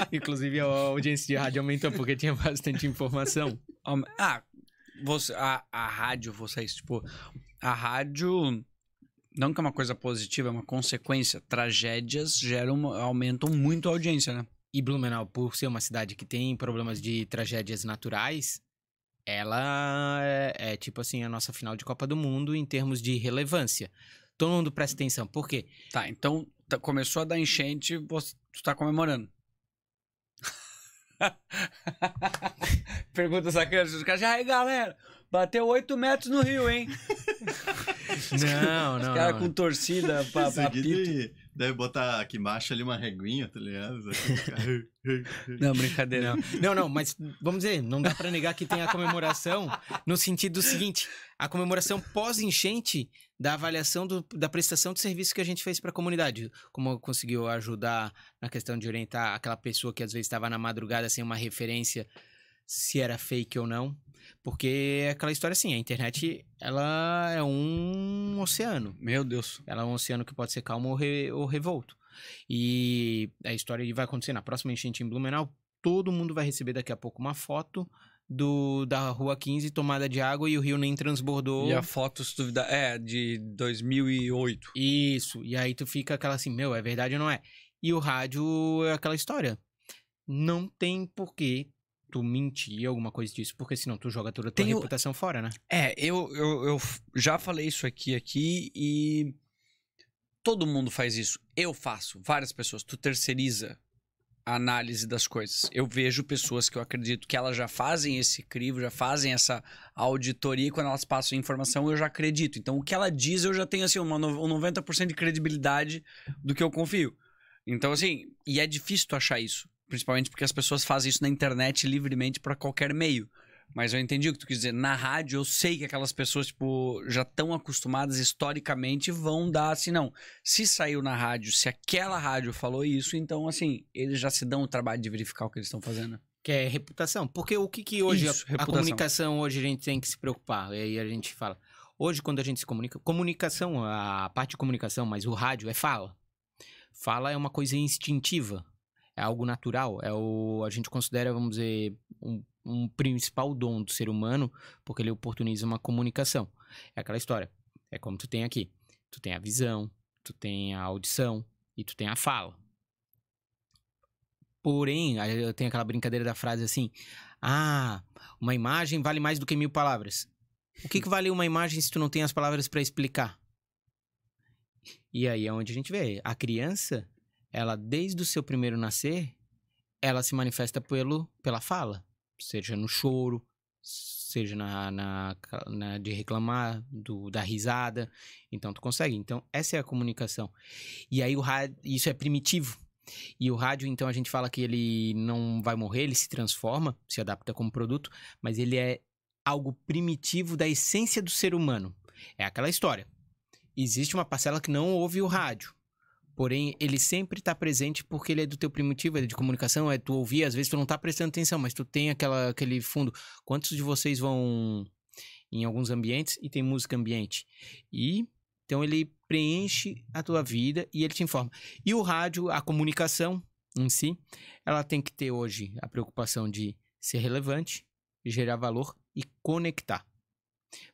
S2: [laughs] Inclusive a audiência de rádio aumentou porque tinha bastante informação. Ah, você, a, a rádio, vocês, tipo, a rádio não que é uma coisa positiva, é uma consequência. Tragédias geram, aumentam muito a audiência, né? E Blumenau, por ser uma cidade que
S3: tem problemas de tragédias naturais, ela é, é tipo assim a nossa final de Copa do Mundo em termos de relevância. Todo mundo presta atenção. Por quê? Tá, então
S2: tá, começou a dar enchente, você, está tá comemorando. [laughs] Pergunta sacana, os caras, ai galera, bateu 8 metros no rio, hein? [laughs] Não, [laughs] não. Os caras com torcida pra, pra
S1: Deve botar aqui embaixo ali uma reguinha, tá ligado? [laughs] não, brincadeira. Não. não, não, mas vamos dizer, não dá pra negar que tem a comemoração no sentido seguinte:
S3: a comemoração pós-enchente da avaliação do, da prestação de serviço que a gente fez para a comunidade. Como conseguiu ajudar na questão de orientar aquela pessoa que às vezes estava na madrugada sem uma referência se era fake ou não. Porque é aquela história assim, a internet, ela é um oceano. Meu Deus. Ela é um oceano que pode ser calmo ou, re, ou revolto. E a história vai acontecer na próxima enchente em Blumenau, todo mundo vai receber daqui a pouco uma foto do, da Rua 15, tomada de água e o rio nem transbordou. E a foto duvida, é de 2008. Isso, e aí tu fica aquela assim, meu, é verdade ou não é? E o rádio é aquela história. Não tem porquê tu mentir, alguma coisa disso, porque senão tu joga toda a tua Tenho... reputação fora, né?
S1: É, eu,
S2: eu, eu já falei isso aqui, aqui e todo mundo faz isso. Eu faço, várias pessoas. Tu terceiriza a análise das coisas. Eu vejo pessoas que eu acredito que elas já fazem esse crivo, já fazem essa auditoria e quando elas passam a informação eu já acredito. Então o que ela diz eu já tenho assim uma, um 90% de credibilidade do que eu confio. Então assim, e é difícil tu achar isso. Principalmente porque as pessoas fazem isso na internet livremente para qualquer meio. Mas eu entendi o que tu quis dizer. Na rádio, eu sei que aquelas pessoas, tipo, já estão acostumadas historicamente, vão dar assim, não. Se saiu na rádio, se aquela rádio falou isso, então, assim, eles já se dão o trabalho de verificar o que eles estão fazendo.
S3: Que é reputação. Porque o que, que hoje isso, a, a, comunicação hoje a gente tem que se preocupar? E aí a gente fala. Hoje, quando a gente se comunica, comunicação, a parte de comunicação, mas o rádio é fala. Fala é uma coisa instintiva é algo natural, é o a gente considera, vamos dizer, um, um principal dom do ser humano, porque ele oportuniza uma comunicação. É aquela história. É como tu tem aqui. Tu tem a visão, tu tem a audição e tu tem a fala. Porém, eu tenho aquela brincadeira da frase assim: "Ah, uma imagem vale mais do que mil palavras". O que, que vale uma imagem se tu não tem as palavras para explicar? E aí é onde a gente vê a criança ela desde o seu primeiro nascer, ela se manifesta pelo, pela fala, seja no choro, seja na, na, na, de reclamar do, da risada então tu consegue então essa é a comunicação e aí o rádio isso é primitivo e o rádio então a gente fala que ele não vai morrer ele se transforma se adapta como produto mas ele é algo primitivo da essência do ser humano é aquela história existe uma parcela que não ouve o rádio Porém, ele sempre está presente porque ele é do teu primitivo, ele é de comunicação, é tu ouvir, às vezes tu não está prestando atenção, mas tu tem aquela, aquele fundo. Quantos de vocês vão em alguns ambientes e tem música ambiente? E então ele preenche a tua vida e ele te informa. E o rádio, a comunicação em si, ela tem que ter hoje a preocupação de ser relevante, gerar valor e conectar.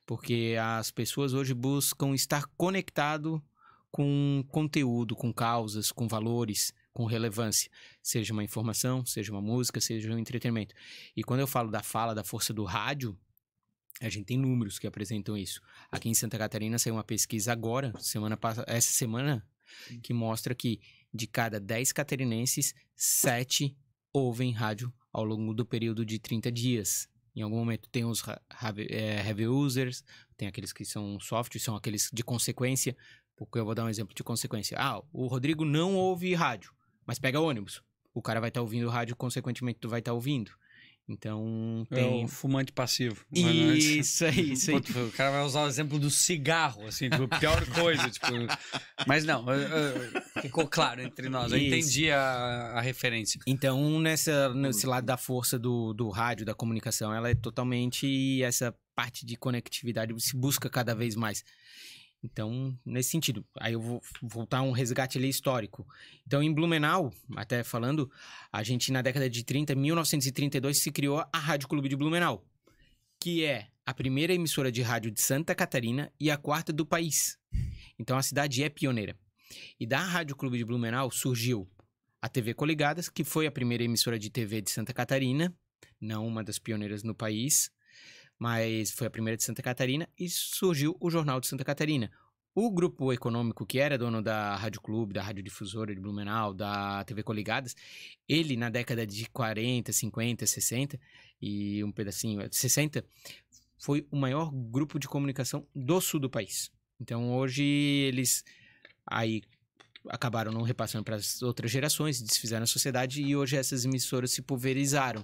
S3: Porque as pessoas hoje buscam estar conectado com conteúdo, com causas, com valores, com relevância, seja uma informação, seja uma música, seja um entretenimento. E quando eu falo da fala, da força do rádio, a gente tem números que apresentam isso. Aqui em Santa Catarina saiu uma pesquisa agora, semana passada, essa semana, que mostra que de cada 10 catarinenses, 7 ouvem rádio ao longo do período de 30 dias. Em algum momento tem os é, heavy users, tem aqueles que são soft, são aqueles de consequência, porque eu vou dar um exemplo de consequência. Ah, o Rodrigo não ouve rádio, mas pega ônibus. O cara vai estar tá ouvindo rádio, consequentemente tu vai estar tá ouvindo.
S2: Então é tem. É um fumante passivo. É é? [laughs] Isso aí, isso aí. o cara vai usar o exemplo do cigarro, assim, tipo, a pior coisa. tipo... Mas não, ficou claro entre nós. Eu entendi a, a, referência.
S3: Então, nessa, nesse lado da força do, do rádio, da comunicação, ela é totalmente essa parte de conectividade se busca cada vez mais. Então, nesse sentido, aí eu vou voltar a um resgate ali histórico. Então, em Blumenau, até falando, a gente na década de 30, 1932, se criou a Rádio Clube de Blumenau, que é a primeira emissora de rádio de Santa Catarina e a quarta do país. Então, a cidade é pioneira. E da Rádio Clube de Blumenau surgiu a TV Coligadas, que foi a primeira emissora de TV de Santa Catarina, não uma das pioneiras no país, mas foi a primeira de Santa Catarina e surgiu o Jornal de Santa Catarina. O grupo econômico que era dono da Rádio Clube, da Rádio Difusora de Blumenau, da TV Coligadas, ele na década de 40, 50, 60 e um pedacinho, de é, 60, foi o maior grupo de comunicação do sul do país. Então hoje eles aí acabaram não repassando para as outras gerações, desfizeram a sociedade e hoje essas emissoras se pulverizaram.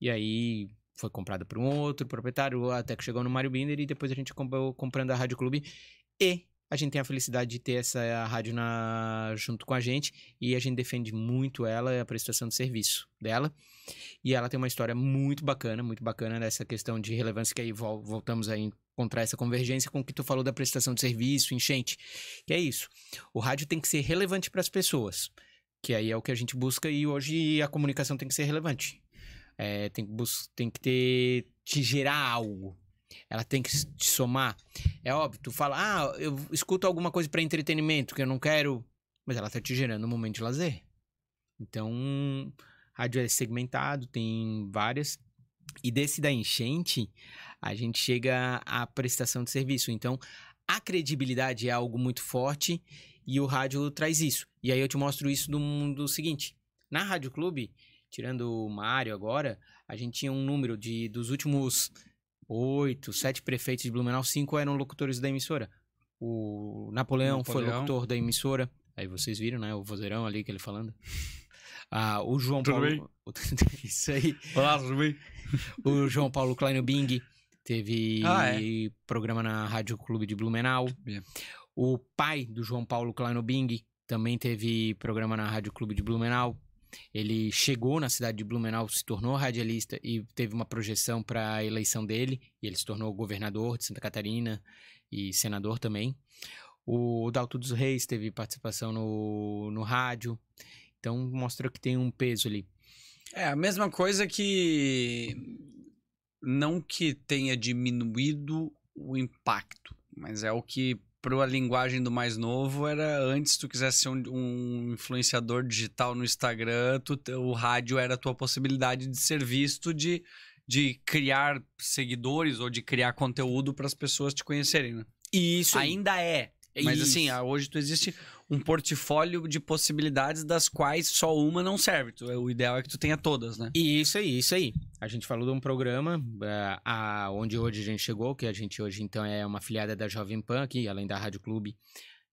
S3: E aí foi comprada por um outro proprietário, até que chegou no Mario Binder e depois a gente acabou comprando a Rádio Clube. E a gente tem a felicidade de ter essa rádio na, junto com a gente e a gente defende muito ela, a prestação de serviço dela. E ela tem uma história muito bacana, muito bacana nessa questão de relevância, que aí vol voltamos a encontrar essa convergência com o que tu falou da prestação de serviço, enchente. Que é isso. O rádio tem que ser relevante para as pessoas, que aí é o que a gente busca e hoje a comunicação tem que ser relevante é, tem, que bus tem que ter, te gerar algo. Ela tem que te somar. É óbvio, tu fala, ah, eu escuto alguma coisa para entretenimento que eu não quero, mas ela tá te gerando um momento de lazer. Então, rádio é segmentado, tem várias. E desse da enchente, a gente chega à prestação de serviço. Então, a credibilidade é algo muito forte e o rádio traz isso. E aí eu te mostro isso do mundo seguinte. Na Rádio Clube, tirando o Mário agora, a gente tinha um número de dos últimos oito, sete prefeitos de Blumenau, cinco eram locutores da emissora. O Napoleão, Napoleão. foi locutor da emissora. Aí vocês viram, né? O vozeirão ali que ele falando. Ah, o João tudo Paulo. Bem? [laughs] É isso aí. Olá, tudo bem? O João Paulo Kleino Bing teve ah, é. programa na Rádio Clube de Blumenau. O pai do João Paulo Kleino Bing também teve programa na Rádio Clube de Blumenau. Ele chegou na cidade de Blumenau, se tornou radialista e teve uma projeção para a eleição dele, e ele se tornou governador de Santa Catarina e senador também. O Dalto dos Reis teve participação no,
S2: no rádio, então mostra que tem um peso ali. É a mesma coisa que. Não que tenha diminuído o impacto, mas é o que para a linguagem do mais novo era antes tu quisesse ser um, um influenciador digital no Instagram, tu, o rádio era a tua possibilidade de ser visto, de, de criar seguidores ou de criar conteúdo para as pessoas te conhecerem, né? E isso ainda é, é Mas assim, isso. assim, hoje tu existe um portfólio de possibilidades das quais só uma não serve. O ideal é que tu tenha todas, né? E isso aí, isso
S3: aí. A gente falou de um programa uh, a, onde hoje a gente chegou, que a gente hoje então é uma filiada da Jovem Pan aqui, além da Rádio Clube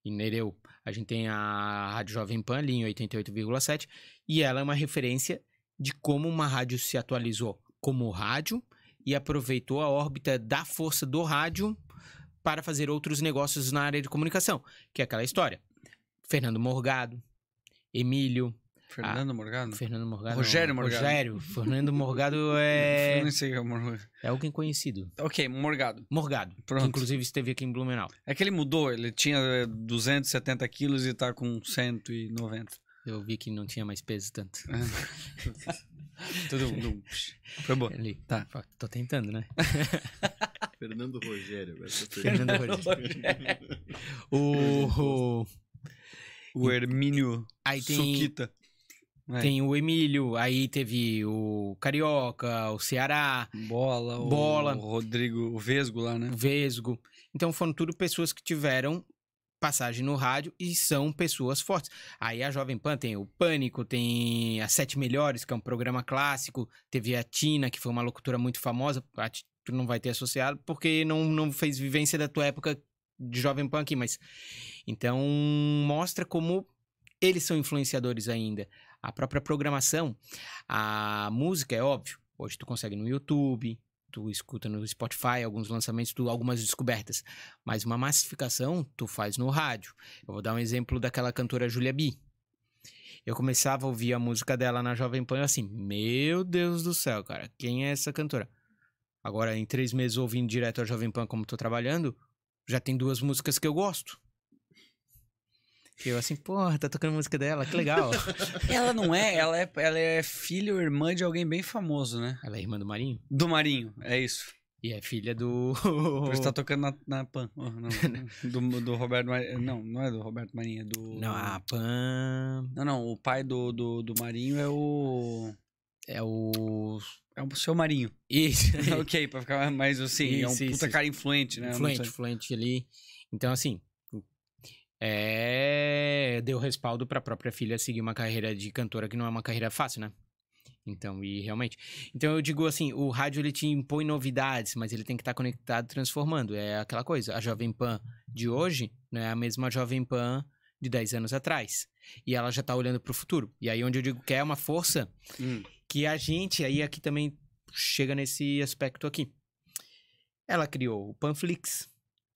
S3: em Nereu. A gente tem a Rádio Jovem Pan ali em 88,7 e ela é uma referência de como uma rádio se atualizou como rádio e aproveitou a órbita da força do rádio para fazer outros negócios na área de comunicação, que é aquela história. Fernando Morgado, Emílio. Fernando ah, Morgado? Fernando Morgado. Rogério Morgado. Rogério. Fernando Morgado [laughs] é. Eu não sei o que é Morgado. É alguém conhecido.
S2: Ok, Morgado. Morgado. Pronto. Que inclusive esteve aqui em Blumenau. É que ele mudou, ele tinha 270 eh, quilos e tá com 190. Eu vi que não tinha mais peso tanto.
S1: [laughs] Tudo. [laughs]
S3: Foi bom. Ele... Tá. Tô tentando, né?
S1: Fernando Rogério. Fernando Rogério. o,
S3: o, Hermínio aí tem, Suquita. Tem o Emílio, aí teve o Carioca, o Ceará. Bola, Bola. O Rodrigo, o Vesgo lá, né? O Vesgo. Então foram tudo pessoas que tiveram passagem no rádio e são pessoas fortes. Aí a Jovem Pan tem o Pânico, tem as Sete Melhores, que é um programa clássico, teve a Tina, que foi uma locutora muito famosa, tu não vai ter associado, porque não, não fez vivência da tua época de jovem pan aqui, mas então mostra como eles são influenciadores ainda. A própria programação, a música é óbvio. Hoje tu consegue no YouTube, tu escuta no Spotify alguns lançamentos, tu, algumas descobertas. Mas uma massificação tu faz no rádio. Eu vou dar um exemplo daquela cantora Julia B. Eu começava a ouvir a música dela na Jovem Pan assim, meu Deus do céu, cara, quem é essa cantora? Agora, em três meses ouvindo direto a Jovem Pan como tô trabalhando, já tem duas músicas que eu gosto. E eu assim, porra, tá tocando música dela, que legal. [laughs] ela não é
S2: ela, é, ela é filha ou irmã de alguém bem famoso, né? Ela é irmã do Marinho? Do Marinho, é isso. E é filha do. Por isso tá [laughs] tocando na, na Pan. Oh, do, do Roberto Marinho. Não, não é do Roberto Marinho, é do. Não, a Pan. Não, não, o pai do, do, do Marinho é o. É o. É o seu Marinho. Isso. [laughs] [laughs] ok, pra ficar mais assim. Isso, é um isso, puta isso. cara influente, né? Influente,
S3: influente ali. Então, assim. É. Deu respaldo pra própria filha seguir uma carreira de cantora que não é uma carreira fácil, né? Então, e realmente. Então eu digo assim, o rádio ele te impõe novidades, mas ele tem que estar tá conectado, transformando. É aquela coisa. A Jovem Pan de hoje não né, é a mesma Jovem Pan de 10 anos atrás. E ela já está olhando para o futuro. E aí onde eu digo que é uma força hum que a gente aí aqui também chega nesse aspecto aqui. Ela criou o Panflix,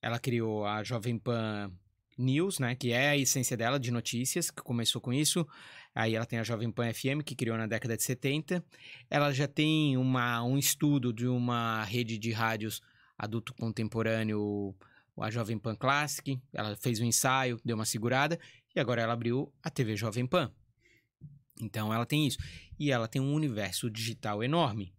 S3: ela criou a Jovem Pan News, né, que é a essência dela de notícias, que começou com isso. Aí ela tem a Jovem Pan FM, que criou na década de 70. Ela já tem uma, um estudo de uma rede de rádios adulto contemporâneo, a Jovem Pan Classic. Ela fez um ensaio, deu uma segurada e agora ela abriu a TV Jovem Pan. Então ela tem isso. E ela tem um universo digital enorme.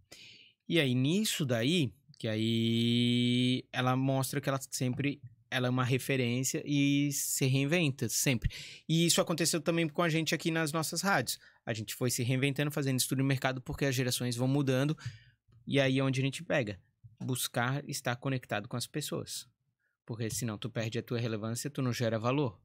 S3: E aí nisso daí, que aí ela mostra que ela sempre ela é uma referência e se reinventa sempre. E isso aconteceu também com a gente aqui nas nossas rádios. A gente foi se reinventando, fazendo estudo de mercado, porque as gerações vão mudando. E aí é onde a gente pega. Buscar estar conectado com as pessoas. Porque senão tu perde a tua relevância, tu não gera valor.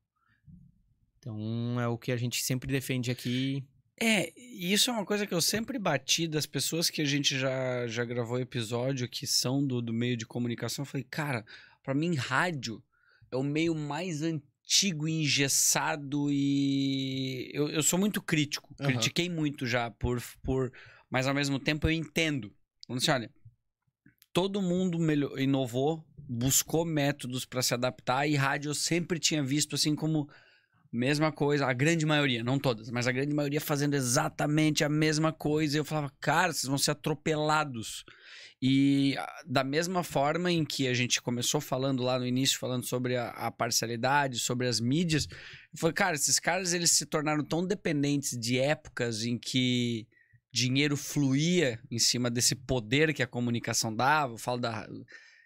S3: Então é o que a
S2: gente sempre defende aqui. É, e isso é uma coisa que eu sempre bati das pessoas que a gente já, já gravou episódio, que são do, do meio de comunicação. Eu falei, cara, para mim, rádio é o meio mais antigo, engessado e. Eu, eu sou muito crítico. Uhum. Critiquei muito já, por, por mas ao mesmo tempo eu entendo. Vamos assim, olha, todo mundo melhor, inovou, buscou métodos para se adaptar e rádio eu sempre tinha visto assim como Mesma coisa, a grande maioria, não todas, mas a grande maioria fazendo exatamente a mesma coisa. E eu falava, cara, vocês vão ser atropelados. E ah, da mesma forma em que a gente começou falando lá no início, falando sobre a, a parcialidade, sobre as mídias, foi, cara, esses caras eles se tornaram tão dependentes de épocas em que dinheiro fluía em cima desse poder que a comunicação dava. Eu falo da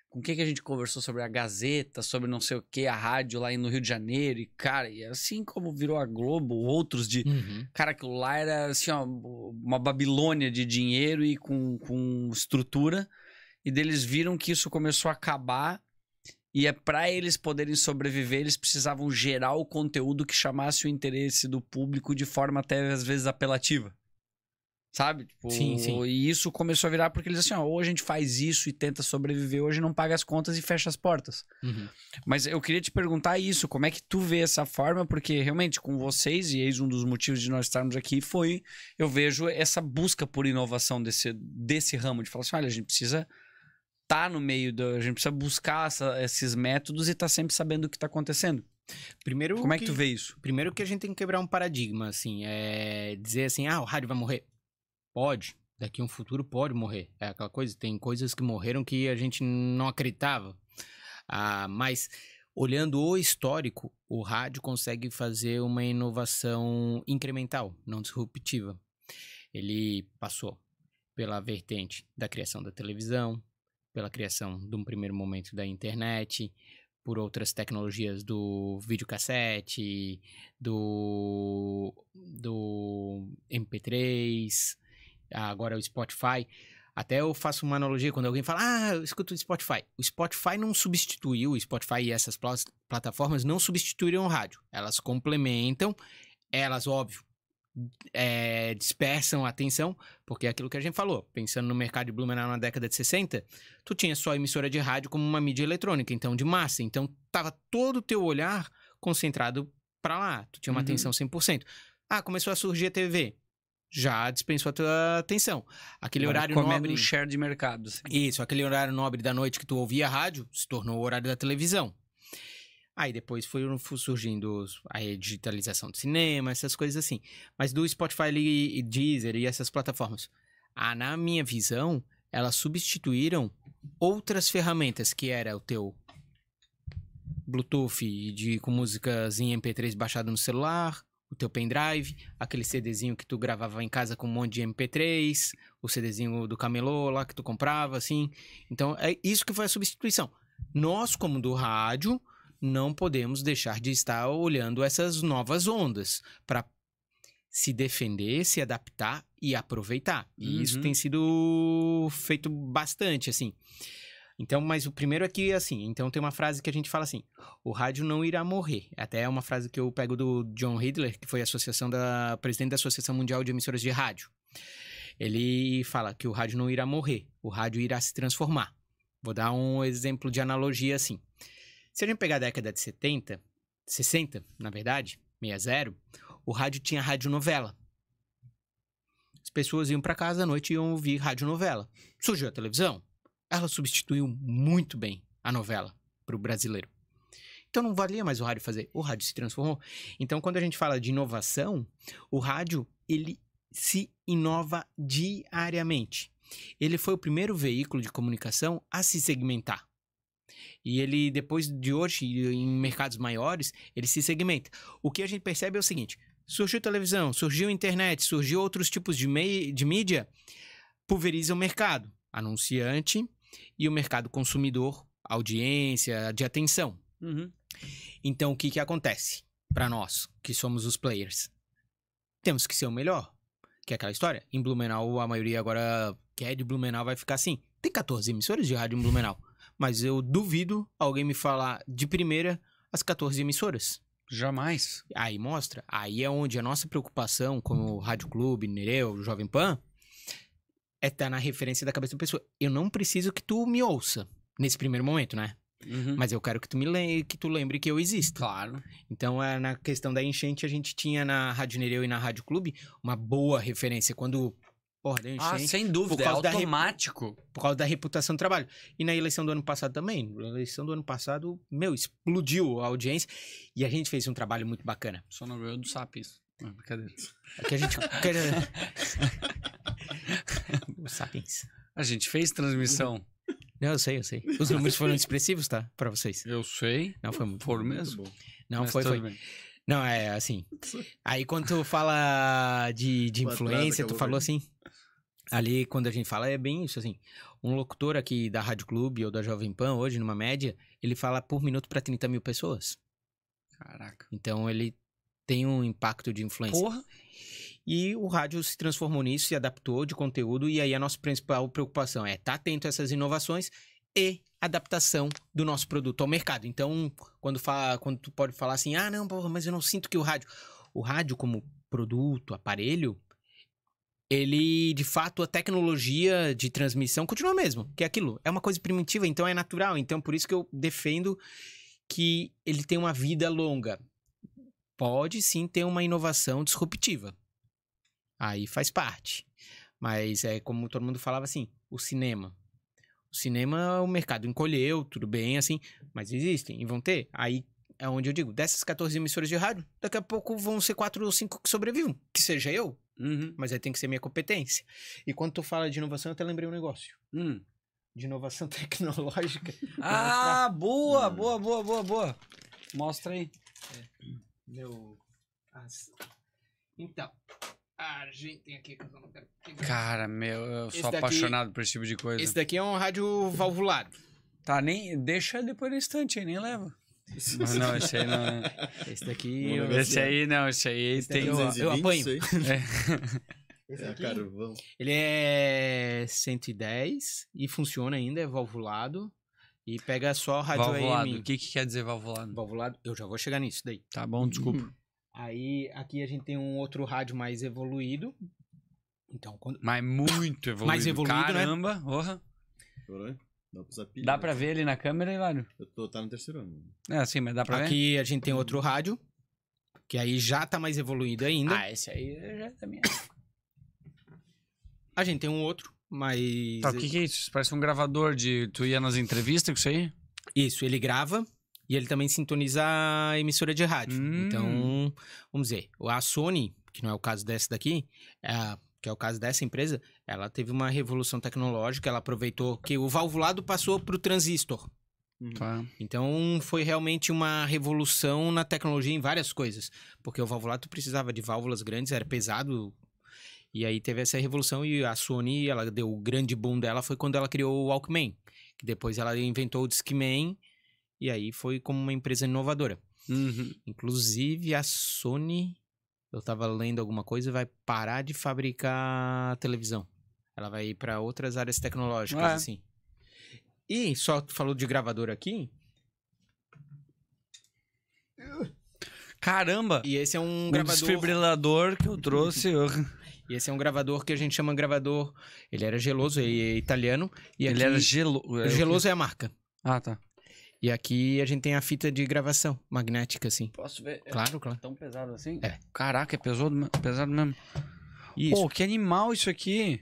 S2: com quem que a gente conversou sobre a Gazeta, sobre não sei o que, a rádio lá no Rio de Janeiro, e cara, e assim como virou a Globo, outros de. Uhum. Cara, aquilo lá era assim, ó, uma Babilônia de dinheiro e com, com estrutura, e deles viram que isso começou a acabar. E é para eles poderem sobreviver, eles precisavam gerar o conteúdo que chamasse o interesse do público de forma até às vezes apelativa. Sabe? Tipo, sim, sim. E isso começou a virar porque eles assim, ó, ou a gente faz isso e tenta sobreviver, hoje não paga as contas e fecha as portas. Uhum. Mas eu queria te perguntar isso, como é que tu vê essa forma? Porque realmente com vocês, e eis um dos motivos de nós estarmos aqui, foi, eu vejo essa busca por inovação desse, desse ramo, de falar assim, olha, a gente precisa tá no meio, do, a gente precisa buscar essa, esses métodos e tá sempre sabendo o que está acontecendo. Primeiro Como é que, é que tu vê isso? Primeiro que a gente tem que quebrar um
S3: paradigma, assim, é dizer assim, ah, o rádio vai morrer. Pode, daqui a um futuro pode morrer. É aquela coisa, tem coisas que morreram que a gente não acreditava. Ah, mas olhando o histórico, o rádio consegue fazer uma inovação incremental, não disruptiva. Ele passou pela vertente da criação da televisão, pela criação de um primeiro momento da internet, por outras tecnologias do videocassete, do, do MP3, agora é o Spotify. Até eu faço uma analogia quando alguém fala, ah, eu escuto o Spotify. O Spotify não substituiu, o Spotify e essas pl plataformas não substituíram o rádio. Elas complementam, elas, óbvio, é, dispersam a atenção, porque é aquilo que a gente falou, pensando no mercado de Blumenau na década de 60, tu tinha só a emissora de rádio como uma mídia eletrônica, então de massa. Então tava todo o teu olhar concentrado para lá, tu tinha uma uhum. atenção 100%. Ah, começou a surgir a TV já dispensou a tua atenção. Aquele Agora, horário nobre. Um share de mercado. Assim. Isso, aquele horário nobre da noite que tu ouvia a rádio se tornou o horário da televisão. Aí depois foram surgindo a digitalização do cinema, essas coisas assim. Mas do Spotify e Deezer e essas plataformas, ah, na minha visão, elas substituíram outras ferramentas que era o teu Bluetooth de, com músicas em MP3 baixado no celular, o teu pendrive, aquele CDzinho que tu gravava em casa com um monte de MP3, o CDzinho do camelô lá que tu comprava, assim. Então, é isso que foi a substituição. Nós, como do rádio, não podemos deixar de estar olhando essas novas ondas para se defender, se adaptar e aproveitar. E uhum. isso tem sido feito bastante, assim. Então, mas o primeiro é que, assim, então tem uma frase que a gente fala assim: o rádio não irá morrer. Até é uma frase que eu pego do John Hidler, que foi associação da presidente da Associação Mundial de Emissoras de Rádio. Ele fala que o rádio não irá morrer, o rádio irá se transformar. Vou dar um exemplo de analogia assim. Se a gente pegar a década de 70, 60, na verdade, 60, o rádio tinha novela. As pessoas iam para casa à noite e iam ouvir novela. Surgiu a televisão, ela substituiu muito bem a novela para o brasileiro. Então não valia mais o rádio fazer, o rádio se transformou. Então quando a gente fala de inovação, o rádio ele se inova diariamente. Ele foi o primeiro veículo de comunicação a se segmentar. E ele depois de hoje em mercados maiores, ele se segmenta. O que a gente percebe é o seguinte: surgiu televisão, surgiu internet, surgiu outros tipos de, de mídia, pulveriza o mercado. Anunciante, e o mercado consumidor, audiência, de atenção. Uhum. Então, o que, que acontece para nós, que somos os players? Temos que ser o melhor, que é aquela história. Em Blumenau, a maioria agora que é de Blumenau vai ficar assim. Tem 14 emissoras de rádio em Blumenau, [laughs] mas eu duvido alguém me falar de primeira as 14 emissoras. Jamais. Aí mostra. Aí é onde a nossa preocupação, como Rádio Clube, Nereu, Jovem Pan, é tá na referência da cabeça da pessoa. Eu não preciso que tu me ouça nesse primeiro momento, né? Uhum. Mas eu quero que tu me lembre, que tu lembre que eu existo. Claro. Então, é, na questão da enchente, a gente tinha na Rádio Nereu e na Rádio Clube uma boa referência. Quando Porra, da ah, enchente. Ah, sem dúvida, é
S2: automático.
S3: Da, por causa da reputação do trabalho. E na eleição do ano passado também. Na eleição do ano passado, meu, explodiu a audiência. E a gente fez um trabalho muito bacana.
S2: Só não ganhou do SAP isso. brincadeira. É que a gente... [laughs]
S3: [laughs] sapiens. A gente fez transmissão. Uhum. Não, eu sei, eu sei. Os números foram expressivos, tá? Pra vocês. Eu sei. Não, foi muito. Foram mesmo? Muito Não, Mas foi, foi. Bem. Não, é assim. [laughs] Aí quando tu fala de, de influência, tu falou assim. Ali, quando a gente fala, é bem isso, assim. Um locutor aqui da Rádio Clube ou da Jovem Pan, hoje, numa média, ele fala por minuto para 30 mil pessoas. Caraca. Então ele tem um impacto de influência. Porra. E o rádio se transformou nisso, se adaptou de conteúdo, e aí a nossa principal preocupação é estar tá atento a essas inovações e adaptação do nosso produto ao mercado. Então, quando, fala, quando tu pode falar assim, ah, não, mas eu não sinto que o rádio. O rádio, como produto, aparelho, ele, de fato, a tecnologia de transmissão continua mesmo, que é aquilo. É uma coisa primitiva, então é natural. Então, por isso que eu defendo que ele tem uma vida longa. Pode sim ter uma inovação disruptiva. Aí faz parte. Mas é como todo mundo falava assim, o cinema. O cinema, o mercado encolheu, tudo bem, assim, mas existem e vão ter. Aí é onde eu digo, dessas 14 emissoras de rádio, daqui a pouco vão ser quatro ou cinco que sobrevivam, que seja eu. Uhum. Mas aí tem que ser minha competência. E quando tu fala de inovação, eu até lembrei um
S2: negócio. Uhum. De inovação [laughs] tecnológica. ah, [laughs] boa, uhum. boa, boa, boa, boa. Mostra aí.
S3: É. Meu... As... Então, é é
S2: é cara, meu, eu esse sou daqui, apaixonado por esse tipo de coisa. Esse daqui é um rádio valvulado. Tá, nem. Deixa depois no instante aí, nem leva.
S1: Mas não, esse aí não. [laughs] Esse daqui. Eu, esse aí não, esse aí esse tem. Eu, eu apanho. [laughs] É. Esse aqui, é carvão.
S3: Ele é 110 e funciona ainda, é valvulado. E pega só rádio valvulado. AM. O que, que quer dizer valvulado? Valvulado, eu já vou chegar nisso daí. Tá
S2: bom, desculpa. Hum.
S3: Aí aqui a gente tem um outro rádio mais evoluído.
S2: Então, quando... Mas muito evoluído. Mais evoluído, né? Caramba,
S3: né?
S1: Dá pra, pilha, dá pra ver ele na câmera, Hilário? Eu tô, tá no terceiro ano.
S3: É, sim, mas dá pra aqui ver. Aqui a gente tem outro rádio, que aí já tá mais evoluído ainda.
S2: Ah, esse aí já tá é mesmo A gente tem um outro, mas... Tá, o que que é isso? Parece um gravador de... Tu ia nas entrevistas com isso aí? Isso, ele grava
S3: e ele também sintoniza a emissora de rádio. Então, hum. Então, vamos dizer, a Sony, que não é o caso dessa daqui, é, que é o caso dessa empresa, ela teve uma revolução tecnológica, ela aproveitou que o valvulado passou para o transistor. Uhum. Tá. Então foi realmente uma revolução na tecnologia em várias coisas, porque o valvulado precisava de válvulas grandes, era pesado. E aí teve essa revolução e a Sony, ela deu o grande boom dela foi quando ela criou o Walkman, que depois ela inventou o Discman e aí foi como uma empresa inovadora. Uhum. Inclusive a Sony, eu tava lendo alguma coisa, vai parar de fabricar televisão. Ela vai ir para outras áreas tecnológicas, ah, é. assim. E só falou de gravador aqui. Caramba! E esse é um, um gravador... desfibrilador que eu trouxe. [laughs] E esse é um gravador que a gente chama gravador. Ele era geloso, é italiano. E aqui... Ele era gelo... É geloso é a marca. Ah, tá. E aqui a gente tem a
S2: fita de gravação magnética, assim. Posso ver? É claro, claro. é Tão pesado assim? É. Caraca, é pesado, pesado mesmo. Isso. Pô, que animal isso aqui.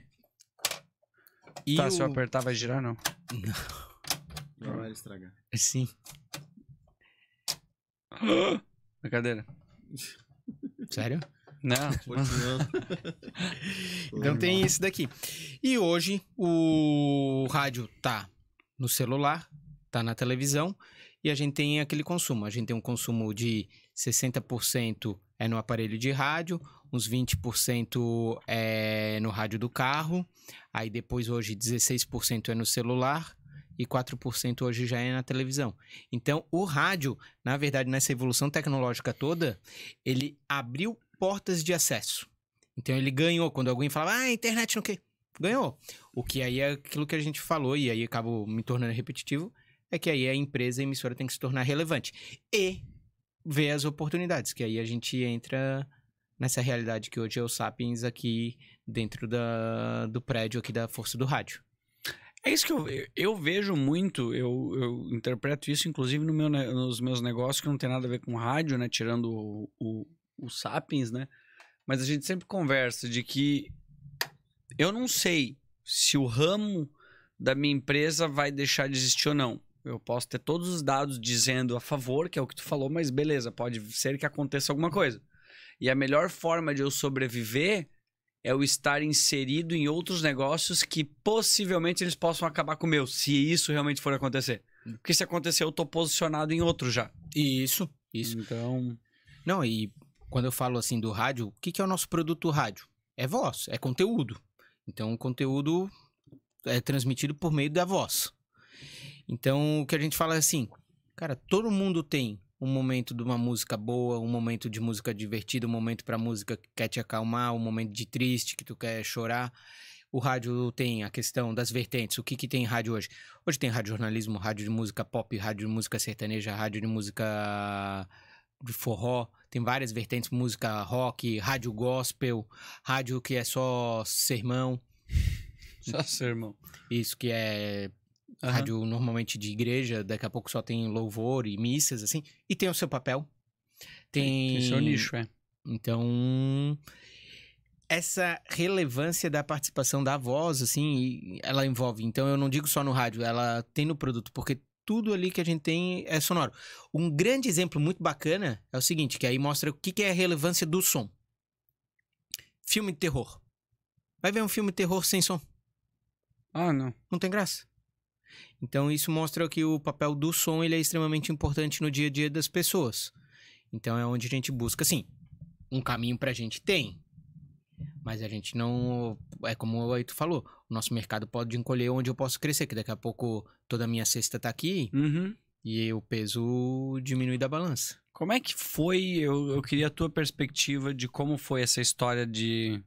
S1: E tá, o... se eu apertar
S2: vai girar, não? Não.
S1: Não vai estragar.
S2: É sim. Brincadeira. [gasps] Sério? Não. [laughs] então tem esse
S3: daqui. E hoje o rádio tá no celular, está na televisão e a gente tem aquele consumo. A gente tem um consumo de 60% é no aparelho de rádio, uns 20% é no rádio do carro, aí depois hoje 16% é no celular e 4% hoje já é na televisão. Então, o rádio, na verdade, nessa evolução tecnológica toda, ele abriu portas de acesso. Então, ele ganhou quando alguém falava: "Ah, internet não quê? ganhou". O que aí é aquilo que a gente falou e aí acabo me tornando repetitivo, é que aí a empresa a emissora tem que se tornar relevante e ver as oportunidades, que aí a gente entra nessa realidade que hoje é o Sapiens aqui dentro da, do prédio aqui da Força do Rádio.
S2: É isso que eu, eu vejo muito, eu, eu interpreto isso inclusive no meu, nos meus negócios que não tem nada a ver com rádio, né? Tirando o, o, o Sapiens, né? Mas a gente sempre conversa de que eu não sei se o ramo da minha empresa vai deixar de existir ou não. Eu posso ter todos os dados dizendo a favor, que é o que tu falou, mas beleza, pode ser que aconteça alguma coisa. E a melhor forma de eu sobreviver é eu estar inserido em outros negócios que possivelmente eles possam acabar com o meu, se isso realmente for acontecer. Porque se acontecer, eu tô posicionado em outro já. Isso, isso. Então. Não, e quando eu falo assim do rádio, o que,
S3: que é o nosso produto rádio? É voz, é conteúdo. Então, o conteúdo é transmitido por meio da voz. Então, o que a gente fala é assim, cara, todo mundo tem um momento de uma música boa, um momento de música divertida, um momento para música que quer te acalmar, um momento de triste que tu quer chorar. O rádio tem a questão das vertentes. O que, que tem rádio hoje? Hoje tem rádio jornalismo, rádio de música pop, rádio de música sertaneja, rádio de música de forró. Tem várias vertentes, música rock, rádio gospel, rádio que é só sermão. [laughs] Só sermão. Isso que é Uhum. Rádio normalmente de igreja, daqui a pouco só tem louvor e missas, assim. E tem o seu papel. Tem. É, tem seu nicho, é. Então. Essa relevância da participação da voz, assim, ela envolve. Então, eu não digo só no rádio, ela tem no produto, porque tudo ali que a gente tem é sonoro. Um grande exemplo muito bacana é o seguinte, que aí mostra o que, que é a relevância do som. Filme de terror. Vai ver um filme de terror sem som. Ah, não. Não tem graça. Então isso mostra que o papel do som ele é extremamente importante no dia a dia das pessoas. Então é onde a gente busca, sim um caminho para a gente tem, mas a gente não. É como o Aito falou, o nosso mercado pode encolher onde eu posso crescer, que daqui a pouco toda a minha cesta tá aqui uhum. e o peso diminui da balança.
S2: Como é que foi? Eu, eu queria a tua perspectiva de como foi essa história de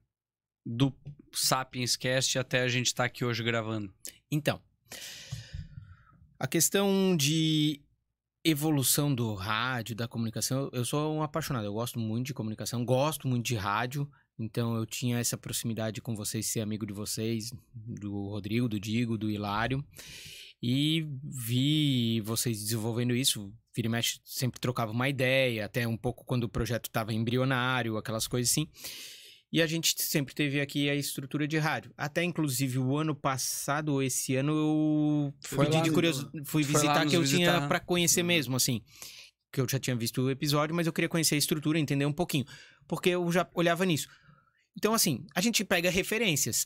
S2: do Sapiens Cast até a gente estar tá aqui hoje gravando.
S3: Então. A questão de evolução do rádio, da comunicação, eu sou um apaixonado, eu gosto muito de comunicação, gosto muito de rádio, então eu tinha essa proximidade com vocês, ser amigo de vocês, do Rodrigo, do Digo, do Hilário. E vi vocês desenvolvendo isso, vira e mexe sempre trocava uma ideia, até um pouco quando o projeto estava embrionário, aquelas coisas assim. E a gente sempre teve aqui a estrutura de rádio. Até inclusive o ano passado ou esse ano eu foi fui, lá, de curioso, fui visitar que eu visitar. tinha para conhecer uhum. mesmo, assim. Que eu já tinha visto o episódio, mas eu queria conhecer a estrutura, entender um pouquinho, porque eu já olhava nisso. Então assim, a gente pega referências.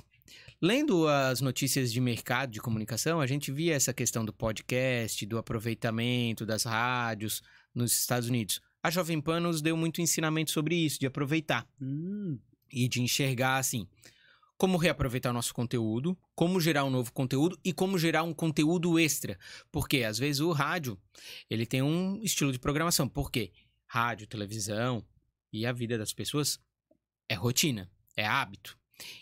S3: Lendo as notícias de mercado de comunicação, a gente via essa questão do podcast, do aproveitamento das rádios nos Estados Unidos. A Jovem Pan nos deu muito ensinamento sobre isso, de aproveitar. Hum e de enxergar assim como reaproveitar nosso conteúdo, como gerar um novo conteúdo e como gerar um conteúdo extra, porque às vezes o rádio ele tem um estilo de programação, porque rádio, televisão e a vida das pessoas é rotina, é hábito.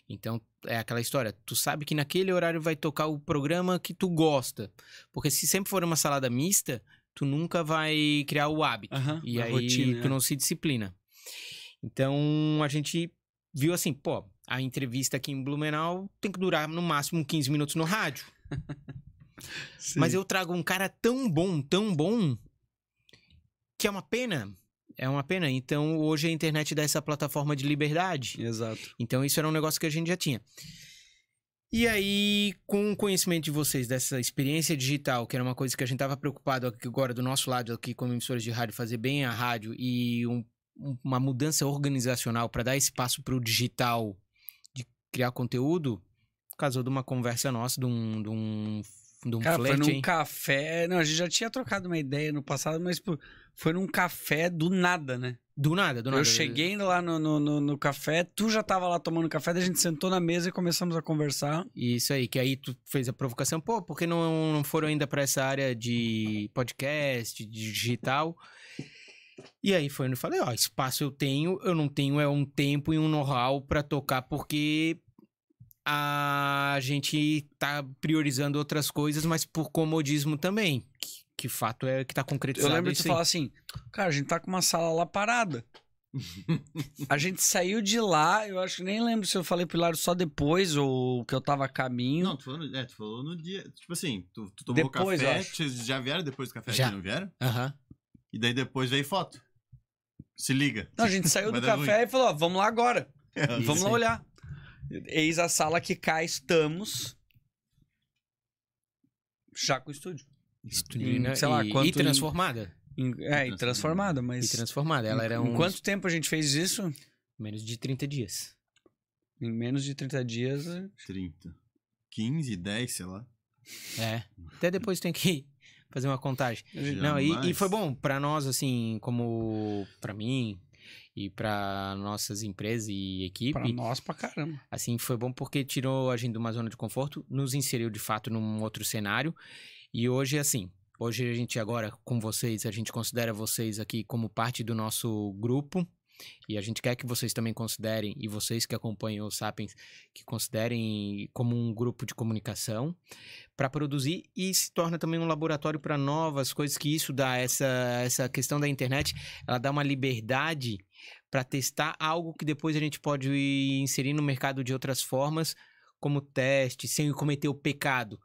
S3: Então é aquela história, tu sabe que naquele horário vai tocar o programa que tu gosta, porque se sempre for uma salada mista, tu nunca vai criar o hábito e aí rotina, tu é. não se disciplina. Então a gente viu assim, pô, a entrevista aqui em Blumenau tem que durar no máximo 15 minutos no rádio. [laughs] Mas eu trago um cara tão bom, tão bom, que é uma pena. É uma pena. Então, hoje a internet dá essa plataforma de liberdade. Exato. Então, isso era um negócio que a gente já tinha. E aí, com o conhecimento de vocês dessa experiência digital, que era uma coisa que a gente estava preocupado agora do nosso lado aqui como emissoras de rádio, fazer bem a rádio e um uma mudança organizacional para dar espaço para o digital de criar conteúdo, casou de uma conversa nossa, de
S2: um, de um, de um Cara, flat, foi num hein? café. Não, a gente já tinha trocado uma ideia no passado, mas pô, foi num café do nada, né? Do nada, do nada. Eu cheguei lá no, no, no, no café, tu já estava lá tomando café, daí a gente sentou na mesa e começamos a conversar. Isso aí, que aí tu
S3: fez a provocação, pô, por não, não foram ainda para essa área de podcast, de digital? E aí foi onde eu falei, ó, espaço eu tenho, eu não tenho é um tempo e um know-how para tocar porque a gente tá priorizando outras coisas, mas por comodismo também. Que, que fato é que tá concretizado Eu lembro de falar
S2: assim, cara, a gente tá com uma sala lá parada. a gente saiu de lá, eu acho que nem lembro se eu falei pro Hilário só depois ou que eu tava a caminho. Não,
S1: tu falou no, é, tu falou no dia. Tipo assim, tu, tu tomou depois, café, já vieram depois do café já. não vieram? Aham. Uhum. E daí depois veio foto. Se liga. Não, a gente [laughs] saiu do é café ruim. e falou: ó, vamos lá agora.
S2: É, vamos lá olhar. Eis a sala que cá estamos. Já com o estúdio. Estúdio, né? sei lá, e, quanto e transformada. Em, é, e transformada, mas. E transformada. Ela em, era um. Quanto tempo a gente fez isso? Menos de 30
S1: dias. Em menos de 30 dias. 30. 15, 10, sei lá. É.
S3: Até depois tem que fazer uma contagem. Jamais. Não, e, e, foi bom para nós, assim, como para mim e para nossas empresas e equipe. Para nós, para caramba. Assim, foi bom porque tirou a gente de uma zona de conforto, nos inseriu de fato num outro cenário. E hoje, assim, hoje a gente agora com vocês, a gente considera vocês aqui como parte do nosso grupo e a gente quer que vocês também considerem, e vocês que acompanham o Sapiens, que considerem como um grupo de comunicação para produzir e se torna também um laboratório para novas coisas que isso dá, essa, essa questão da internet, ela dá uma liberdade para testar algo que depois a gente pode inserir no mercado de outras formas, como teste, sem cometer o pecado,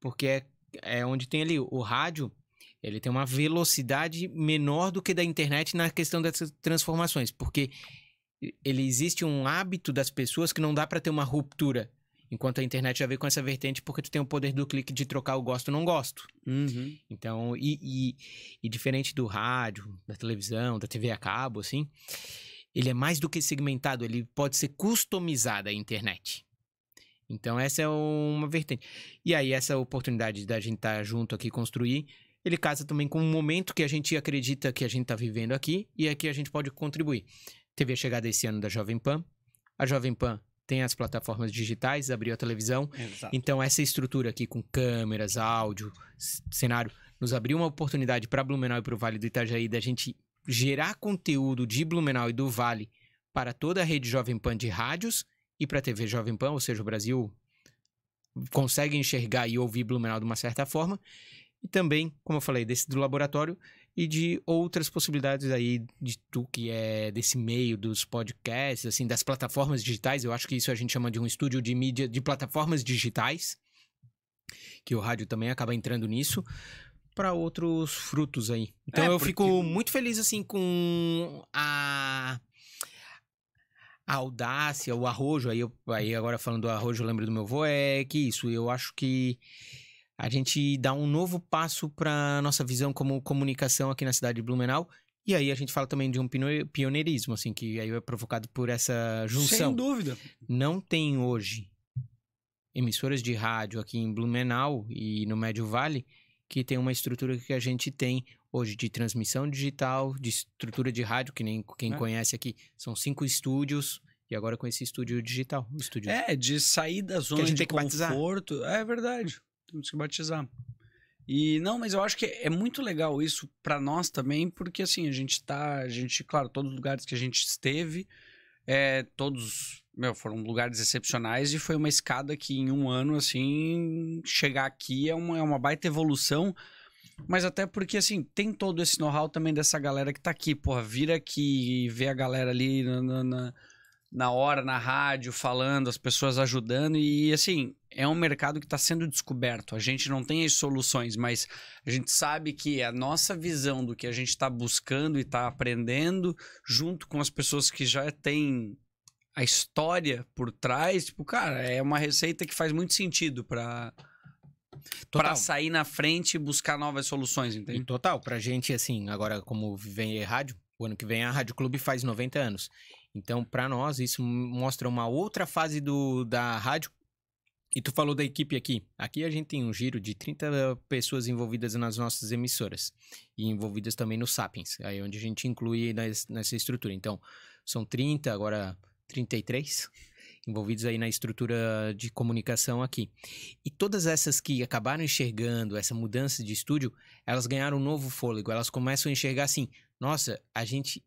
S3: porque é, é onde tem ali o rádio ele tem uma velocidade menor do que da internet na questão dessas transformações, porque ele existe um hábito das pessoas que não dá para ter uma ruptura. Enquanto a internet já vem com essa vertente, porque tu tem o poder do clique de trocar o gosto não gosto. Uhum. Então, e, e, e, diferente do rádio, da televisão, da TV a cabo, assim, ele é mais do que segmentado, ele pode ser customizado a internet. Então, essa é uma vertente. E aí, essa oportunidade da gente estar tá junto aqui construir ele casa também com um momento que a gente acredita que a gente está vivendo aqui e aqui é a gente pode contribuir. Teve a chegada esse ano da Jovem Pan. A Jovem Pan tem as plataformas digitais, abriu a televisão. Exato. Então, essa estrutura aqui com câmeras, áudio, cenário, nos abriu uma oportunidade para Blumenau e para o Vale do Itajaí da gente gerar conteúdo de Blumenau e do Vale para toda a rede Jovem Pan de rádios e para a TV Jovem Pan, ou seja, o Brasil consegue enxergar e ouvir Blumenau de uma certa forma. E também, como eu falei, desse do laboratório e de outras possibilidades aí de tu que é desse meio dos podcasts, assim, das plataformas digitais. Eu acho que isso a gente chama de um estúdio de mídia de plataformas digitais, que o rádio também acaba entrando nisso para outros frutos aí. Então é, eu porque... fico muito feliz assim com a a audácia, o arrojo, aí, eu, aí agora falando do arrojo, eu lembro do meu avô, é que isso, eu acho que a gente dá um novo passo para nossa visão como comunicação aqui na cidade de Blumenau. E aí a gente fala também de um pioneirismo, assim, que aí é provocado por essa junção. Sem dúvida. Não tem hoje emissoras de rádio aqui em Blumenau e no Médio Vale que tem uma estrutura que a gente tem hoje de transmissão digital, de estrutura de rádio, que nem quem é. conhece aqui, são cinco estúdios. E agora com esse estúdio digital, estúdio. É, de sair da zona de conforto.
S2: É verdade temos que batizar. E não, mas eu acho que é muito legal isso para nós também, porque assim, a gente tá, a gente, claro, todos os lugares que a gente esteve, é, todos, meu, foram lugares excepcionais e foi uma escada que em um ano, assim, chegar aqui é uma, é uma baita evolução, mas até porque, assim, tem todo esse know-how também dessa galera que tá aqui, porra, vira aqui e vê a galera ali na, na, na na hora, na rádio, falando, as pessoas ajudando. E assim, é um mercado que está sendo descoberto. A gente não tem as soluções, mas a gente sabe que a nossa visão do que a gente está buscando e está aprendendo, junto com as pessoas que já têm a história por trás, tipo, cara, é uma receita que faz muito sentido para para sair na frente e buscar novas soluções, entende? total total, pra gente assim, agora
S3: como vem rádio, o ano que vem a Rádio Clube faz 90 anos. Então, para nós, isso mostra uma outra fase do, da rádio. E tu falou da equipe aqui. Aqui a gente tem um giro de 30 pessoas envolvidas nas nossas emissoras e envolvidas também no Sapiens, aí onde a gente inclui nessa estrutura. Então, são 30, agora 33 [laughs] envolvidos aí na estrutura de comunicação aqui. E todas essas que acabaram enxergando essa mudança de estúdio, elas ganharam um novo fôlego. Elas começam a enxergar assim: nossa, a gente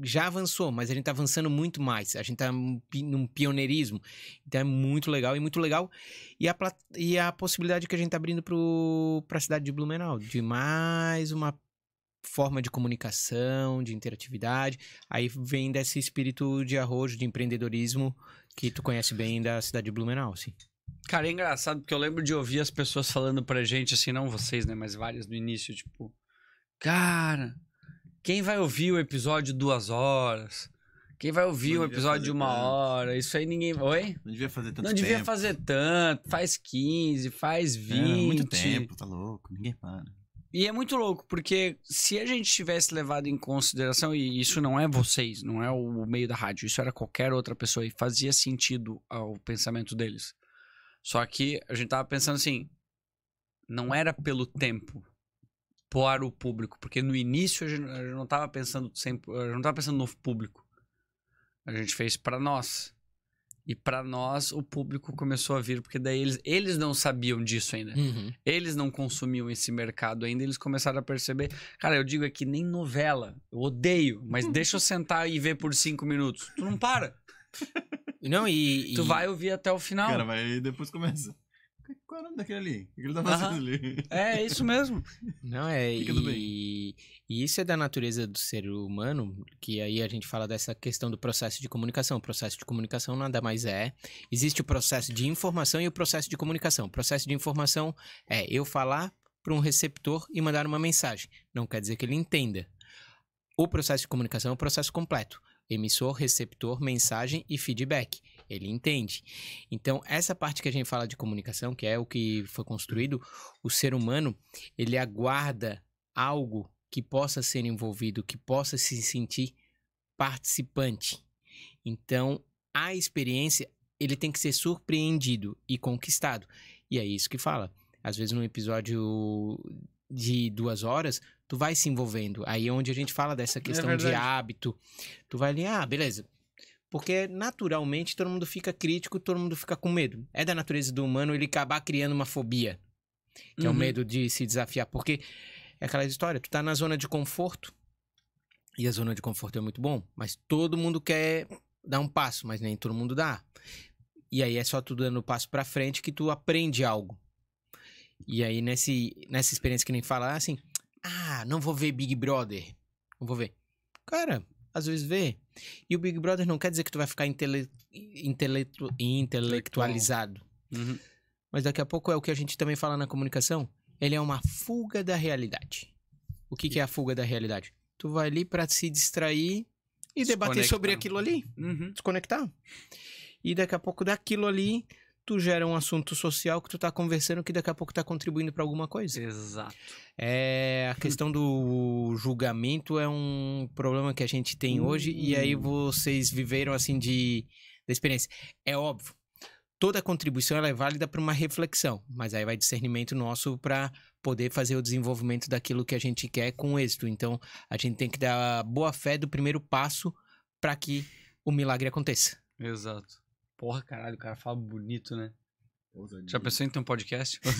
S3: já avançou, mas a gente está avançando muito mais. A gente está num pioneirismo. Então é muito legal e muito legal. E a, e a possibilidade que a gente está abrindo para a cidade de Blumenau de mais uma forma de comunicação, de interatividade. Aí vem desse espírito de arrojo, de empreendedorismo que tu conhece bem da cidade de Blumenau, sim.
S2: Cara, é engraçado porque eu lembro de ouvir as pessoas falando pra gente, assim, não vocês, né, mas várias no início, tipo, cara, quem vai ouvir o episódio duas horas? Quem vai ouvir um episódio de uma tanto. hora? Isso aí ninguém. Oi?
S1: Não devia fazer tanto. Não devia tempo. fazer
S2: tanto. Faz 15, faz
S1: 20. É, muito tempo, tá louco. Ninguém para.
S2: E é muito louco, porque se a gente tivesse levado em consideração, e isso não é vocês, não é o meio da rádio, isso era qualquer outra pessoa, e fazia sentido ao pensamento deles. Só que a gente tava pensando assim, não era pelo tempo, para o público, porque no início a gente, a gente não estava pensando sempre, a gente não estava pensando no público. A gente fez para nós. E para nós o público começou a vir, porque daí eles, eles não sabiam disso ainda. Uhum. Eles não consumiam esse mercado ainda, eles começaram a perceber. Cara, eu digo aqui, nem novela. Eu odeio, mas [laughs] deixa eu sentar e ver por cinco minutos. Tu não para. Não, e. Tu e... vai ouvir até o final. Cara, vai aí depois começa
S1: qual é o nome daquele ali? O que ele tá fazendo ali? É, é isso
S3: mesmo. Não é. [laughs] Fica tudo E, e isso é da natureza do ser humano, que aí a gente fala dessa questão do processo de comunicação. O processo de comunicação nada mais é. Existe o processo de informação e o processo de comunicação. O processo de informação é eu falar para um receptor e mandar uma mensagem. Não quer dizer que ele entenda. O processo de comunicação é um processo completo: emissor, receptor, mensagem e feedback. Ele entende. Então, essa parte que a gente fala de comunicação, que é o que foi construído, o ser humano, ele aguarda algo que possa ser envolvido, que possa se sentir participante. Então, a experiência, ele tem que ser surpreendido e conquistado. E é isso que fala. Às vezes, num episódio de duas horas, tu vai se envolvendo. Aí é onde a gente fala dessa é questão é de hábito. Tu vai ali, ah, beleza, porque naturalmente todo mundo fica crítico, todo mundo fica com medo. É da natureza do humano ele acabar criando uma fobia, que uhum. é o uhum. medo de se desafiar. Porque é aquela história, tu tá na zona de conforto, e a zona de conforto é muito bom, mas todo mundo quer dar um passo, mas nem todo mundo dá. E aí é só tu dando o passo para frente que tu aprende algo. E aí nesse, nessa experiência que nem falar ah, assim, ah, não vou ver Big Brother, não vou ver. Cara, às vezes vê. E o Big Brother não quer dizer que tu vai ficar intele... intelectualizado. Uhum. Mas daqui a pouco é o que a gente também fala na comunicação. Ele é uma fuga da realidade. O que, que é a fuga da realidade? Tu vai ali para se distrair e debater sobre aquilo ali. Uhum. Desconectar. E daqui a pouco daquilo ali, tu gera um assunto social que tu tá conversando que daqui a pouco tá contribuindo para alguma coisa. Exato. É, a questão do julgamento é um problema que a gente tem hoje e aí hum. vocês viveram assim de da experiência. É óbvio. Toda contribuição ela é válida para uma reflexão, mas aí vai discernimento nosso para poder fazer o desenvolvimento daquilo que a gente quer com êxito. Então, a
S2: gente tem que dar boa fé do primeiro passo para que o milagre aconteça. Exato. Porra, caralho, o cara fala bonito, né? Já pensou em ter um podcast? [laughs]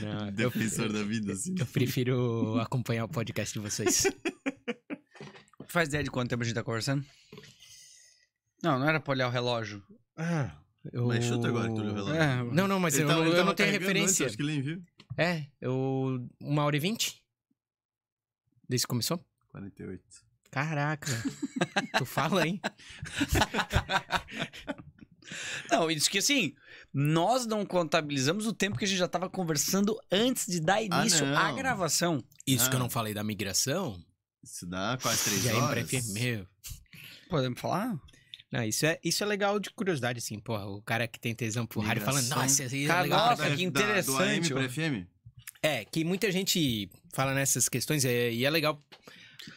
S2: Não, Defensor eu, da vida, assim. Eu prefiro acompanhar o podcast de vocês. [laughs] Faz ideia de quanto tempo a gente tá conversando? Não, não era pra olhar o relógio. Ah, eu... Mas chuta agora que tu olhou o relógio. É,
S1: não,
S3: não, mas eu, tava, eu não tenho referência. Antes, acho que ele viu. É, eu... Uma hora e vinte?
S1: Desde que começou? 48.
S2: Caraca. [laughs] tu fala, hein? Não, isso que assim, nós não contabilizamos o tempo que a gente já estava conversando antes de dar ah, início ah, à gravação. Isso ah. que eu ah. não
S3: falei da migração. Isso dá quase três já horas. Já é meu. Podemos falar? Não, isso é, isso é legal de curiosidade, assim, porra. O cara que tem tesão por rádio falando, nossa, isso é legal. Nossa, que interessante. Da, do AM pra FM? É, que muita gente fala nessas questões é, e é legal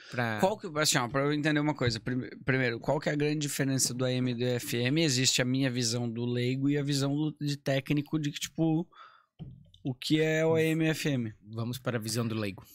S3: Pra... Qual
S2: que, assim, ó, pra eu entender uma coisa. Primeiro, qual que é a grande diferença do AM e do FM? Existe a minha visão do leigo e a visão do, de técnico de que, tipo, o que é o AM e FM? Vamos para a visão do leigo.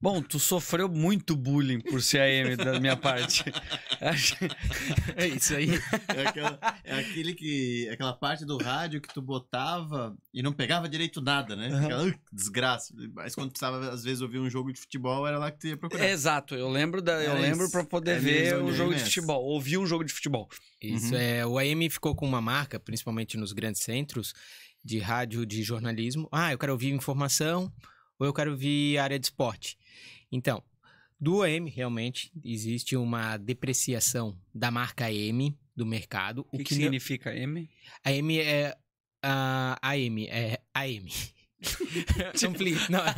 S2: Bom, tu sofreu muito bullying por ser AM da minha parte.
S1: [laughs] é isso aí. É, aquela, é aquele que, é aquela parte do rádio que tu botava e não pegava direito nada, né? Aquela uh, desgraça. Mas quando precisava, às vezes, ouvir um jogo de futebol, era lá que tu ia procurar. exato, eu lembro da, eu lembro para poder é ver um é jogo de
S3: futebol, ouvir um jogo de futebol. Isso uhum. é, o AM ficou com uma marca, principalmente nos grandes centros de rádio de jornalismo. Ah, eu quero ouvir informação ou eu quero vir área de esporte. Então, do M realmente existe uma depreciação da marca M do mercado. O que, que significa M? A M é a AM, é AM. [laughs] [laughs] Tipo- Ampli... Não. [laughs]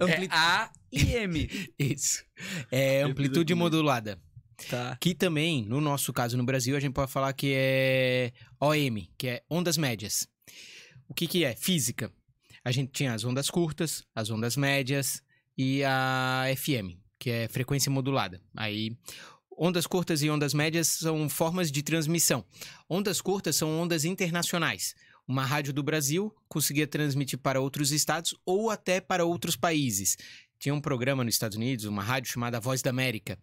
S3: É Ampli... É A e M. Isso. É amplitude modulada. Tá. Que também, no nosso caso no Brasil, a gente pode falar que é OM, que é ondas médias. O que, que é física? A gente tinha as ondas curtas, as ondas médias e a FM, que é frequência modulada. Aí, ondas curtas e ondas médias são formas de transmissão. Ondas curtas são ondas internacionais. Uma rádio do Brasil conseguia transmitir para outros estados ou até para outros países. Tinha um programa nos Estados Unidos, uma rádio chamada Voz da América.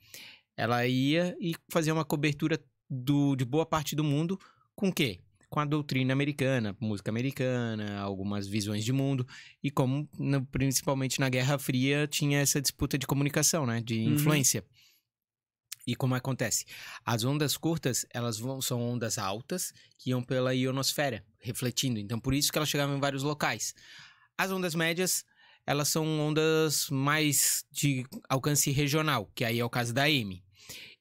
S3: Ela ia e fazia uma cobertura do, de boa parte do mundo com o quê? com a doutrina americana, música americana, algumas visões de mundo, e como, principalmente na Guerra Fria, tinha essa disputa de comunicação, né? De uhum. influência. Uhum. E como acontece? As ondas curtas, elas vão, são ondas altas que iam pela ionosfera, refletindo. Então, por isso que elas chegavam em vários locais. As ondas médias, elas são ondas mais de alcance regional, que aí é o caso da M.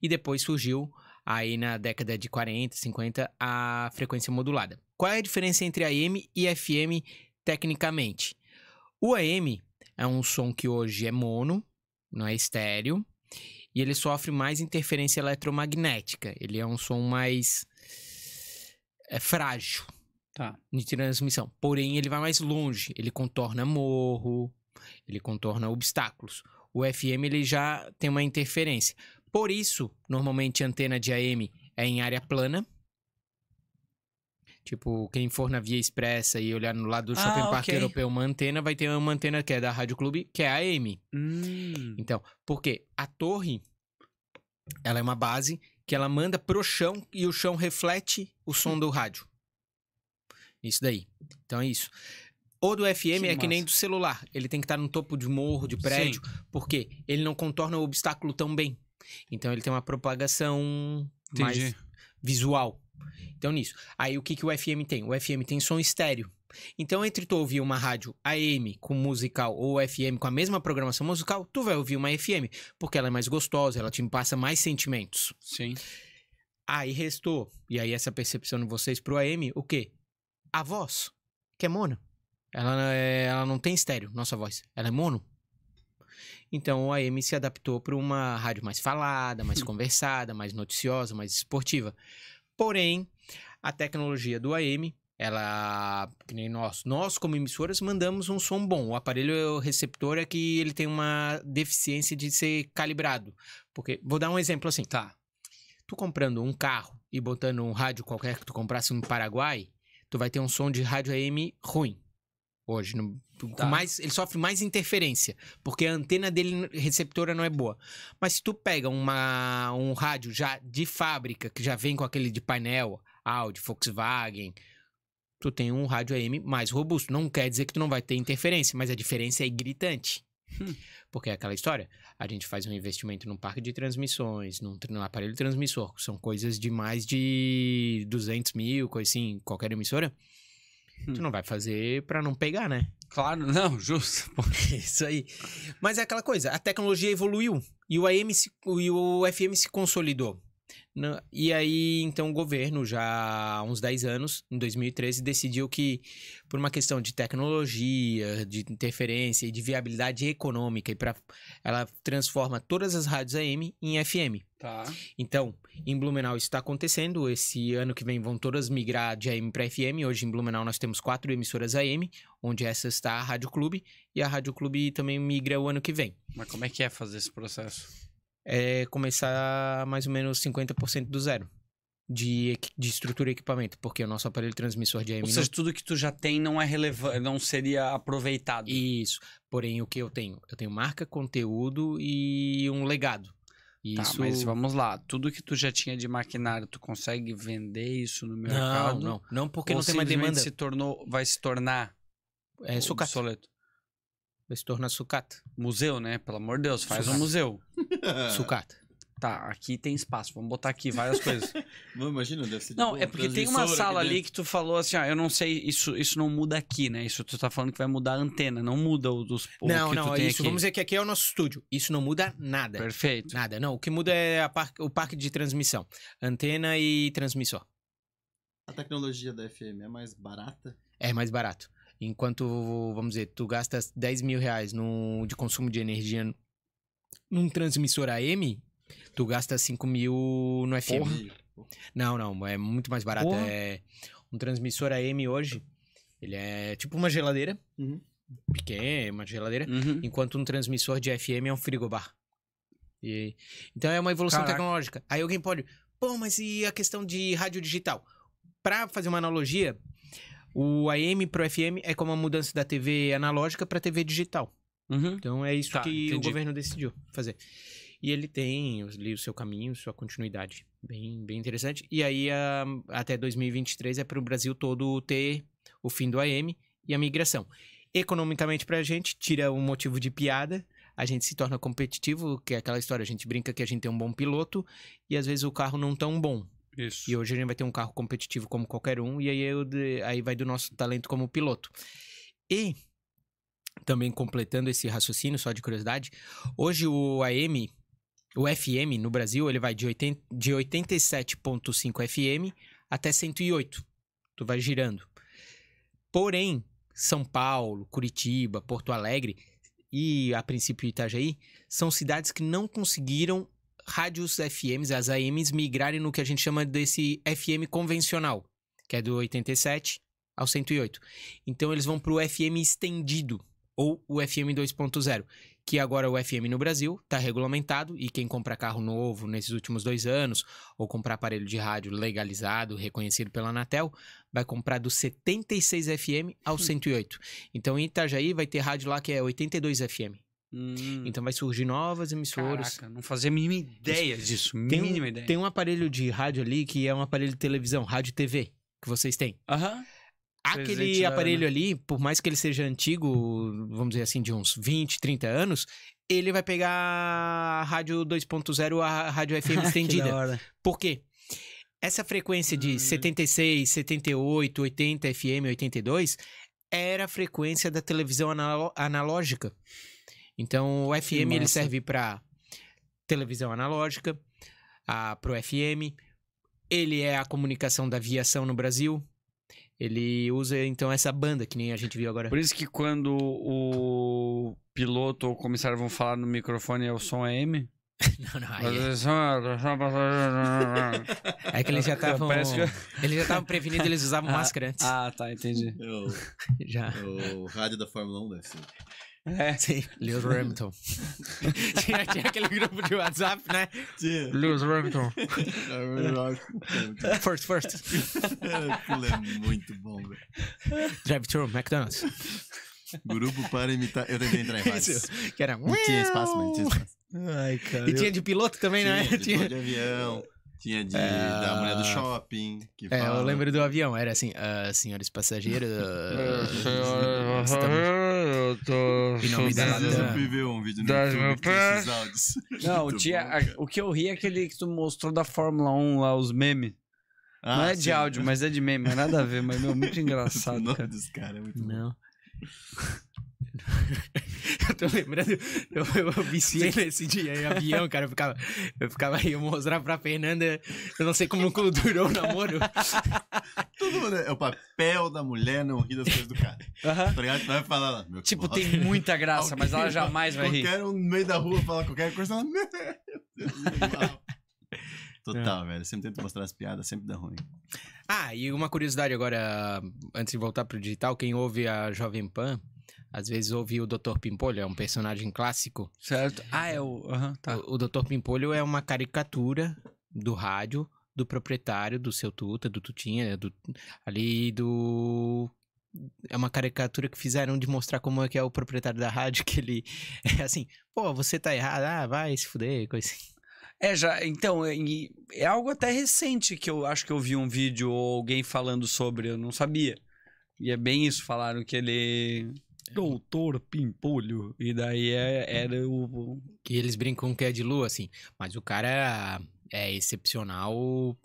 S3: E depois surgiu aí na década de 40, 50, a frequência modulada. Qual é a diferença entre AM e FM tecnicamente? O AM é um som que hoje é mono, não é estéreo, e ele sofre mais interferência eletromagnética. Ele é um som mais é frágil tá. de transmissão. Porém, ele vai mais longe. Ele contorna morro, ele contorna obstáculos. O FM ele já tem uma interferência. Por isso, normalmente antena de AM é em área plana. Tipo, quem for na Via Expressa e olhar no lado do ah, Shopping Parque okay. Europeu uma antena, vai ter uma antena que é da Rádio Clube, que é a AM. Hum. Então, porque a torre, ela é uma base que ela manda pro chão e o chão reflete o som do rádio. Isso daí. Então é isso. O do FM que é que nem do celular. Ele tem que estar tá no topo de morro, de prédio, Sim. porque ele não contorna o obstáculo tão bem. Então ele tem uma propagação Entendi. mais visual. Então nisso. Aí o que, que o FM tem? O FM tem som estéreo. Então, entre tu ouvir uma rádio AM com musical ou FM com a mesma programação musical, tu vai ouvir uma FM, porque ela é mais gostosa, ela te passa mais sentimentos. Sim. Aí restou, e aí essa percepção de vocês pro AM, o quê? A voz, que é mono. Ela, é, ela não tem estéreo, nossa voz. Ela é mono. Então o AM se adaptou para uma rádio mais falada, mais [laughs] conversada, mais noticiosa, mais esportiva. Porém, a tecnologia do AM ela que nem nós nós como emissoras mandamos um som bom o aparelho receptor é que ele tem uma deficiência de ser calibrado porque vou dar um exemplo assim tá tu comprando um carro e botando um rádio qualquer que tu comprasse no Paraguai tu vai ter um som de rádio AM ruim hoje. No, tá. mais, ele sofre mais interferência, porque a antena dele receptora não é boa. Mas se tu pega uma, um rádio já de fábrica, que já vem com aquele de painel, Audi, Volkswagen, tu tem um rádio AM mais robusto. Não quer dizer que tu não vai ter interferência, mas a diferença é gritante. Hum. Porque é aquela história, a gente faz um investimento num parque de transmissões, num, num aparelho transmissor, que são coisas de mais de 200 mil, coisa assim, qualquer emissora Hum. Tu não vai fazer para não pegar, né? Claro, não, justo. [laughs] É isso aí. Mas é aquela coisa, a tecnologia evoluiu e o AM se, e o FM se consolidou. Né? E aí, então, o governo, já há uns 10 anos, em 2013, decidiu que, por uma questão de tecnologia, de interferência e de viabilidade econômica, e pra, ela transforma todas as rádios AM em FM. Tá. Então, em Blumenau está acontecendo. Esse ano que vem vão todas migrar de AM para FM. Hoje em Blumenau nós temos quatro emissoras AM, onde essa está a Rádio Clube, e a Rádio Clube também migra o ano que vem. Mas como é que é fazer esse processo? É começar mais ou menos 50% do zero. De, de, estrutura e equipamento, porque o nosso aparelho transmissor de AM. Ou seja, não...
S2: tudo que tu já tem não é relevante, não seria aproveitado. Isso. Porém, o que eu tenho? Eu tenho marca, conteúdo e um legado tá, isso... mas vamos lá, tudo que tu já tinha de maquinário, tu consegue vender isso no mercado? Não, não, não porque Ou não tem mais demanda. se tornou, vai se tornar é sucata. obsoleto. Vai se tornar sucata. Museu, né? Pelo amor de Deus, faz sucata. um museu. [laughs] sucata tá, aqui tem espaço, vamos botar aqui várias coisas. [laughs]
S1: não, imagina, deve ser Não, é porque tem uma sala ali que
S2: tu falou assim, ah, eu não sei, isso, isso não muda aqui, né? Isso tu tá falando que vai mudar a antena, não muda o dos o Não, que não, tu é tem isso, aqui. vamos dizer que aqui é o nosso estúdio. Isso não muda nada. Perfeito. Nada,
S3: não, o que muda é par... o parque de transmissão, antena e transmissor.
S1: A tecnologia da FM é mais barata?
S3: É mais barato. Enquanto, vamos dizer, tu gastas 10 mil reais no, de consumo de energia num transmissor AM, Tu gasta 5 mil no FM. Porra. Não, não, é muito mais barato. Porra. É um transmissor AM hoje. Ele é tipo uma geladeira. Uhum. Pequena, uma geladeira. Uhum. Enquanto um transmissor de FM é um frigobar. E... Então é uma evolução Caraca. tecnológica. Aí alguém pode. Pô, mas e a questão de rádio digital? Pra fazer uma analogia, o AM pro FM é como a mudança da TV analógica pra TV digital. Uhum. Então é isso tá, que entendi. o governo decidiu fazer. E ele tem o seu caminho, sua continuidade. Bem, bem interessante. E aí, a, até 2023 é para o Brasil todo ter o fim do AM e a migração. Economicamente, para a gente, tira um motivo de piada. A gente se torna competitivo, que é aquela história, a gente brinca que a gente tem um bom piloto e às vezes o carro não tão bom. Isso. E hoje a gente vai ter um carro competitivo como qualquer um, e aí, eu, aí vai do nosso talento como piloto. E também completando esse raciocínio, só de curiosidade, hoje o AM o FM no Brasil, ele vai de, de 87.5 FM até 108. Tu vai girando. Porém, São Paulo, Curitiba, Porto Alegre e a princípio Itajaí são cidades que não conseguiram rádios FMs, as AMs, migrarem no que a gente chama desse FM convencional, que é do 87 ao 108. Então eles vão para o FM estendido ou o FM 2.0, que agora o FM no Brasil está regulamentado e quem compra carro novo nesses últimos dois anos ou comprar aparelho de rádio legalizado, reconhecido pela Anatel, vai comprar do 76 FM ao 108. Hum. Então em Itajaí vai ter rádio lá que é 82 FM. Hum. Então vai surgir novas emissoras. Caraca, não fazia a mínima ideia disso. Tem, mínima ideia. Tem um aparelho de rádio ali que é um aparelho de televisão, rádio TV, que vocês têm. Aham. Uhum
S1: Presente Aquele aparelho
S3: ali, por mais que ele seja antigo, vamos dizer assim, de uns 20, 30 anos, ele vai pegar a rádio 2.0, a rádio [laughs] FM ah, estendida. por quê? Essa frequência de 76, 78, 80 FM, 82 era a frequência da televisão analógica. Então, o FM ele serve para televisão analógica, para o FM, ele é a comunicação da aviação no Brasil, ele usa então essa banda que nem a gente viu agora. Por isso
S2: que quando o piloto ou o comissário vão falar no microfone, é o som é M? [laughs] Não, não, aí... É que eles já estavam. Que... Eles já estavam prevenidos, eles usavam ah, máscara antes.
S1: Ah, tá, entendi. Eu, é [laughs] já. É o rádio da Fórmula 1 deve ser. É. Sim, Lewis Remington.
S3: tinha, tinha, aquele grupo de WhatsApp, né? Tinha. Lewis Remington. [laughs] first, first. Aquilo é
S1: muito bom, velho. Drive-thru, McDonald's. Grupo para imitar. Eu tentei entrar em vários. Que era. muito tinha espaço, mas tinha espaço. Ai, cara. E tinha de piloto também, tinha, né? Tinha de avião. Tinha de, é... da mulher do shopping. é, fala... eu lembro do
S3: avião, era assim, uh, senhores passageiros. uh, [laughs] eu
S2: tô. um vídeo
S1: [laughs] Não,
S2: o que eu ri é aquele que tu mostrou da Fórmula 1 lá, os memes. Ah, não é sim. de áudio, mas é de meme, não é nada a ver, mas meu, muito [laughs] engraçado.
S1: cara. dos caras é muito Não.
S2: [laughs] Eu tô lembrando, eu, eu, eu viciei nesse dia em avião, cara. Eu ficava,
S3: eu ficava aí, eu mostrava pra Fernanda. Eu não sei como [laughs] durou o namoro.
S1: Tudo é, é o papel da mulher não rir das coisas do cara. Tá ligado? Tu vai falar lá. Meu tipo, tem muita graça, mas ela jamais vai rir. Qualquer um no meio da rua falar qualquer coisa, ela. [laughs] Meu Deus, é. Total, é. velho. Sempre tento mostrar as piadas, sempre dá ruim. Ah, e uma
S3: curiosidade agora, antes de voltar pro digital, quem ouve a Jovem Pan às vezes ouvi o Dr. Pimpolho, é um personagem clássico. Certo. Ah, é o. Uhum, tá. o, o Dr. Pimpolho é uma caricatura do rádio do proprietário do seu Tuta, do Tutinha, né, do, ali do. É uma caricatura que fizeram de mostrar como é que é o
S2: proprietário da rádio, [laughs] que ele é assim, pô, você tá errado, ah, vai se fuder, coisa assim. É, já, então, é, é algo até recente que eu acho que eu vi um vídeo ou alguém falando sobre, eu não sabia. E é bem isso, falaram que ele Doutor Pimpolho. E daí é, era o. Que eles brincam que é de lua, assim. Mas o
S3: cara é excepcional.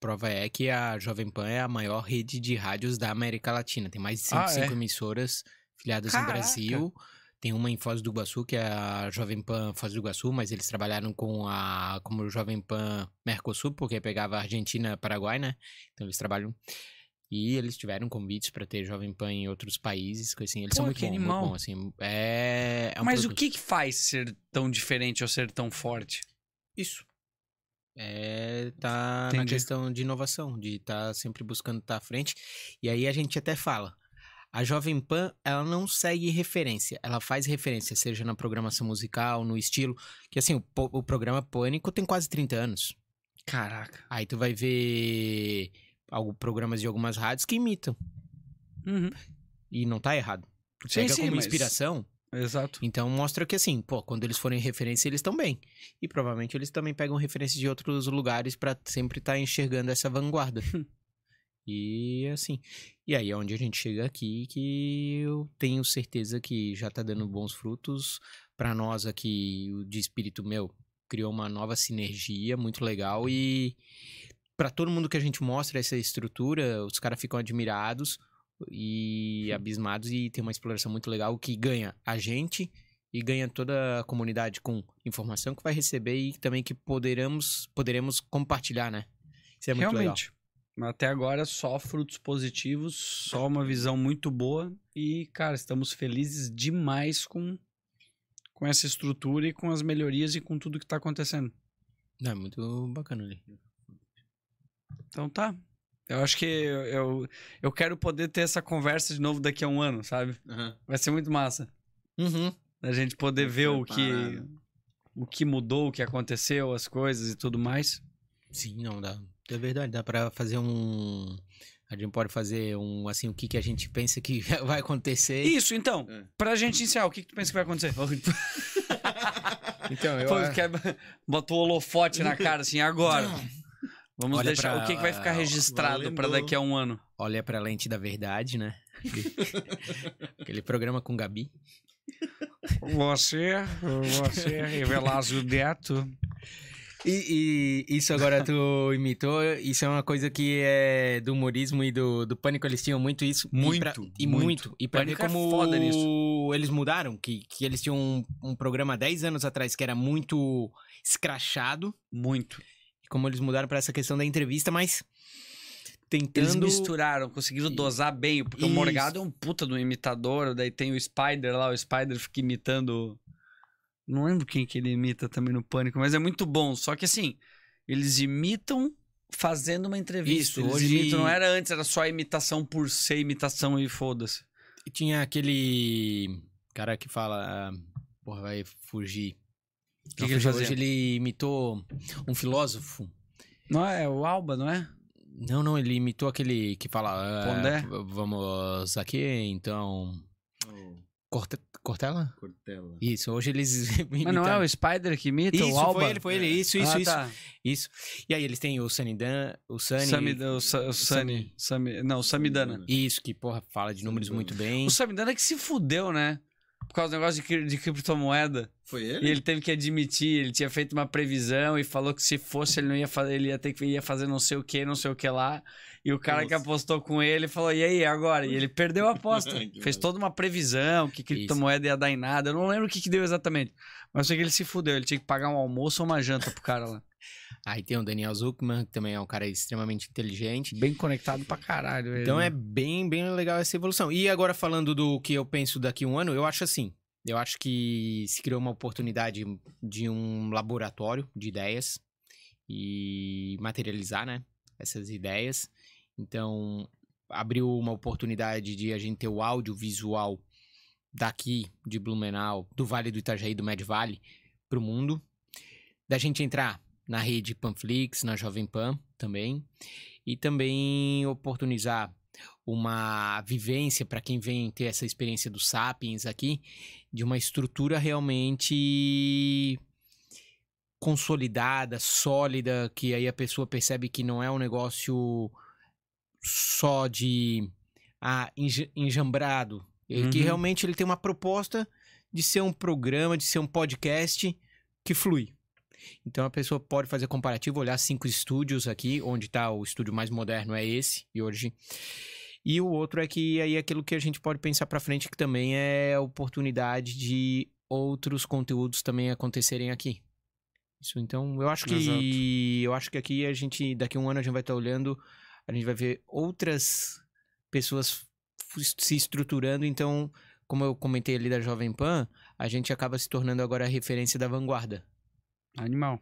S3: Prova é que a Jovem Pan é a maior rede de rádios da América Latina. Tem mais de 105 ah, é? emissoras filiadas Caraca. no Brasil. Tem uma em Foz do Iguaçu, que é a Jovem Pan Foz do Iguaçu, mas eles trabalharam com a como Jovem Pan Mercosul, porque pegava Argentina, Paraguai, né? Então eles trabalham. E eles tiveram convites para ter Jovem Pan em outros países, assim. Eles Pô, são muito, bom, muito bom, assim.
S2: É, é um Mas produto. o que, que faz ser tão diferente ou ser tão forte? Isso. É, tá Entendi. na questão de inovação, de estar tá sempre buscando
S3: estar tá à frente. E aí a gente até fala, a Jovem Pan, ela não segue referência, ela faz referência, seja na programação musical, no estilo, que assim, o, o programa Pânico tem quase 30 anos. Caraca. Aí tu vai ver alguns programas de algumas rádios que imitam. Uhum. E não tá errado. Sim, Pega sim, como mas... inspiração. Exato. Então mostra que assim, pô, quando eles forem referência, eles estão bem. E provavelmente eles também pegam referências de outros lugares para sempre estar tá enxergando essa vanguarda. [laughs] e assim. E aí é onde a gente chega aqui que eu tenho certeza que já tá dando bons frutos para nós aqui, o de espírito meu, criou uma nova sinergia muito legal e para todo mundo que a gente mostra essa estrutura, os caras ficam admirados e Sim. Uhum. abismados e tem uma exploração muito legal que ganha a gente e ganha toda a comunidade com informação que vai receber e também que
S2: poderemos, poderemos compartilhar, né? Isso é muito Realmente. legal. Até agora só frutos positivos, só uma visão muito boa e, cara, estamos felizes demais com com essa estrutura e com as melhorias e com tudo que está acontecendo. É muito bacana ali. Então tá. Eu acho que eu, eu quero poder ter essa conversa de novo daqui a um ano, sabe? Uhum. Vai ser muito massa. Uhum. A gente poder Vai ver o que, o que mudou, o que aconteceu, as coisas e tudo mais. Sim, não dá. É verdade, dá para fazer um.
S3: A gente pode fazer um, assim, o que, que a gente pensa que [laughs] vai acontecer. Isso,
S2: então. É. Pra gente iniciar, o que, que tu pensa que vai acontecer? [laughs] então, eu... Pô, quer... Botou o holofote na [laughs] cara, assim, agora. Vamos Olha deixar pra, o que, que, vai ficar registrado para daqui a um
S3: ano. Olha para a lente da verdade, né? [laughs] Aquele programa com Gabi. Você, você, Evelásio Deto. E, e, isso agora tu imitou, isso é uma coisa que é do humorismo e do, do pânico, eles tinham muito isso. Muito. E, pra, e muito. E pra ver é como é eles mudaram, que, que eles tinham um, um programa 10 anos atrás que era muito escrachado. Muito como eles mudaram para essa questão da entrevista, mas tentando. Eles
S2: misturaram, conseguiram dosar bem, porque Isso. o Morgado é um puta do imitador, daí tem o Spider lá, o Spider fica imitando. Não lembro quem que ele imita também no Pânico, mas é muito bom. Só que assim, eles imitam fazendo uma entrevista. Isso, eles hoje. Imitam, não era antes, era só a imitação por ser imitação e foda-se. E tinha aquele cara que fala. Ah, porra, vai fugir que, que, ele fazia? Hoje ele imitou
S3: um filósofo. Não é o Alba, não é? Não, não, ele imitou aquele que fala. Ah, Pondé? É, vamos aqui, então. Oh. Corte... Cortella? Cortella. Isso, hoje eles. [laughs] Imitam. Mas não é o Spider que imita isso, o Alba? Foi ele, foi ele. Isso, isso, ah, isso. Tá.
S2: Isso. E aí eles têm o Sanidan, o o, Sa, o Sunny não, o Samidana. Isso, que porra, fala de números muito bem. O Samidana que se fudeu, né? por causa do negócio de, de, criptomoeda. Foi ele? E ele teve que admitir, ele tinha feito uma previsão e falou que se fosse ele não ia fazer, ele ia ter que ia fazer não sei o que, não sei o que lá. E o cara Nossa. que apostou com ele falou: "E aí, agora?" E ele perdeu a aposta. [laughs] Fez toda uma previsão que criptomoeda Isso. ia dar em nada. Eu não lembro o que que deu exatamente. Mas eu sei que ele se fudeu, ele tinha que pagar um almoço ou uma janta pro cara lá. [laughs] Aí tem o Daniel Zuckman, que também é um cara extremamente inteligente. Bem conectado pra
S3: caralho. Ele. Então né? é bem, bem legal essa evolução. E agora falando do que eu penso daqui a um ano, eu acho assim. Eu acho que se criou uma oportunidade de um laboratório de ideias e materializar, né? Essas ideias. Então, abriu uma oportunidade de a gente ter o audiovisual daqui, de Blumenau, do Vale do Itajaí, do Med Vale, pro mundo. Da gente entrar na rede Panflix, na Jovem Pan também, e também oportunizar uma vivência para quem vem ter essa experiência do Sapiens aqui, de uma estrutura realmente consolidada, sólida, que aí a pessoa percebe que não é um negócio só de ah, enjambrado, uhum. que realmente ele tem uma proposta de ser um programa, de ser um podcast que flui. Então a pessoa pode fazer comparativo, olhar cinco estúdios aqui, onde está o estúdio mais moderno é esse e hoje. E o outro é que aí é aquilo que a gente pode pensar para frente que também é oportunidade de outros conteúdos também acontecerem aqui. Isso então, eu acho que Exato. eu acho que aqui a gente daqui a um ano a gente vai estar tá olhando, a gente vai ver outras pessoas se estruturando, então, como eu comentei ali da Jovem Pan, a gente acaba se tornando agora a referência da vanguarda. Animal.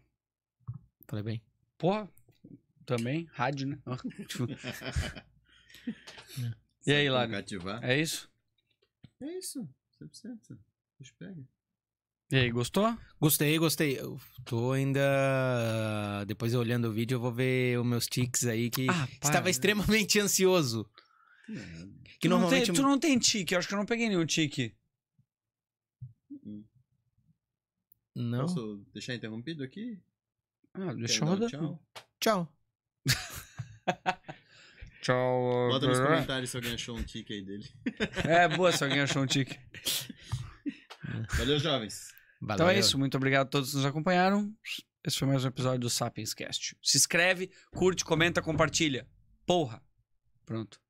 S2: Falei bem. Porra, também, rádio, né? [laughs] e
S1: aí, Lago? Cativar. É isso? É isso, 100%. Puxa, pega.
S3: E aí, gostou? Gostei, gostei. Eu tô ainda. Depois olhando o vídeo, eu vou ver os meus tics aí, que ah, estava extremamente ansioso.
S2: É.
S1: Que tu normalmente. Não tem, tu não
S2: tem tique, eu acho que eu não peguei nenhum tique.
S1: Não? Posso deixar interrompido aqui? Ah, deixa eu rodar. Tchau.
S2: Tchau. [laughs] tchau. Bota nos comentários
S1: se alguém achou um tique aí dele.
S2: [laughs] é, boa se alguém achou um tique.
S1: [laughs] Valeu, jovens. Então Valeu. Então é isso.
S2: Muito obrigado a todos que nos acompanharam. Esse foi mais um episódio do Sapiens Cast. Se inscreve, curte, comenta, compartilha. Porra. Pronto.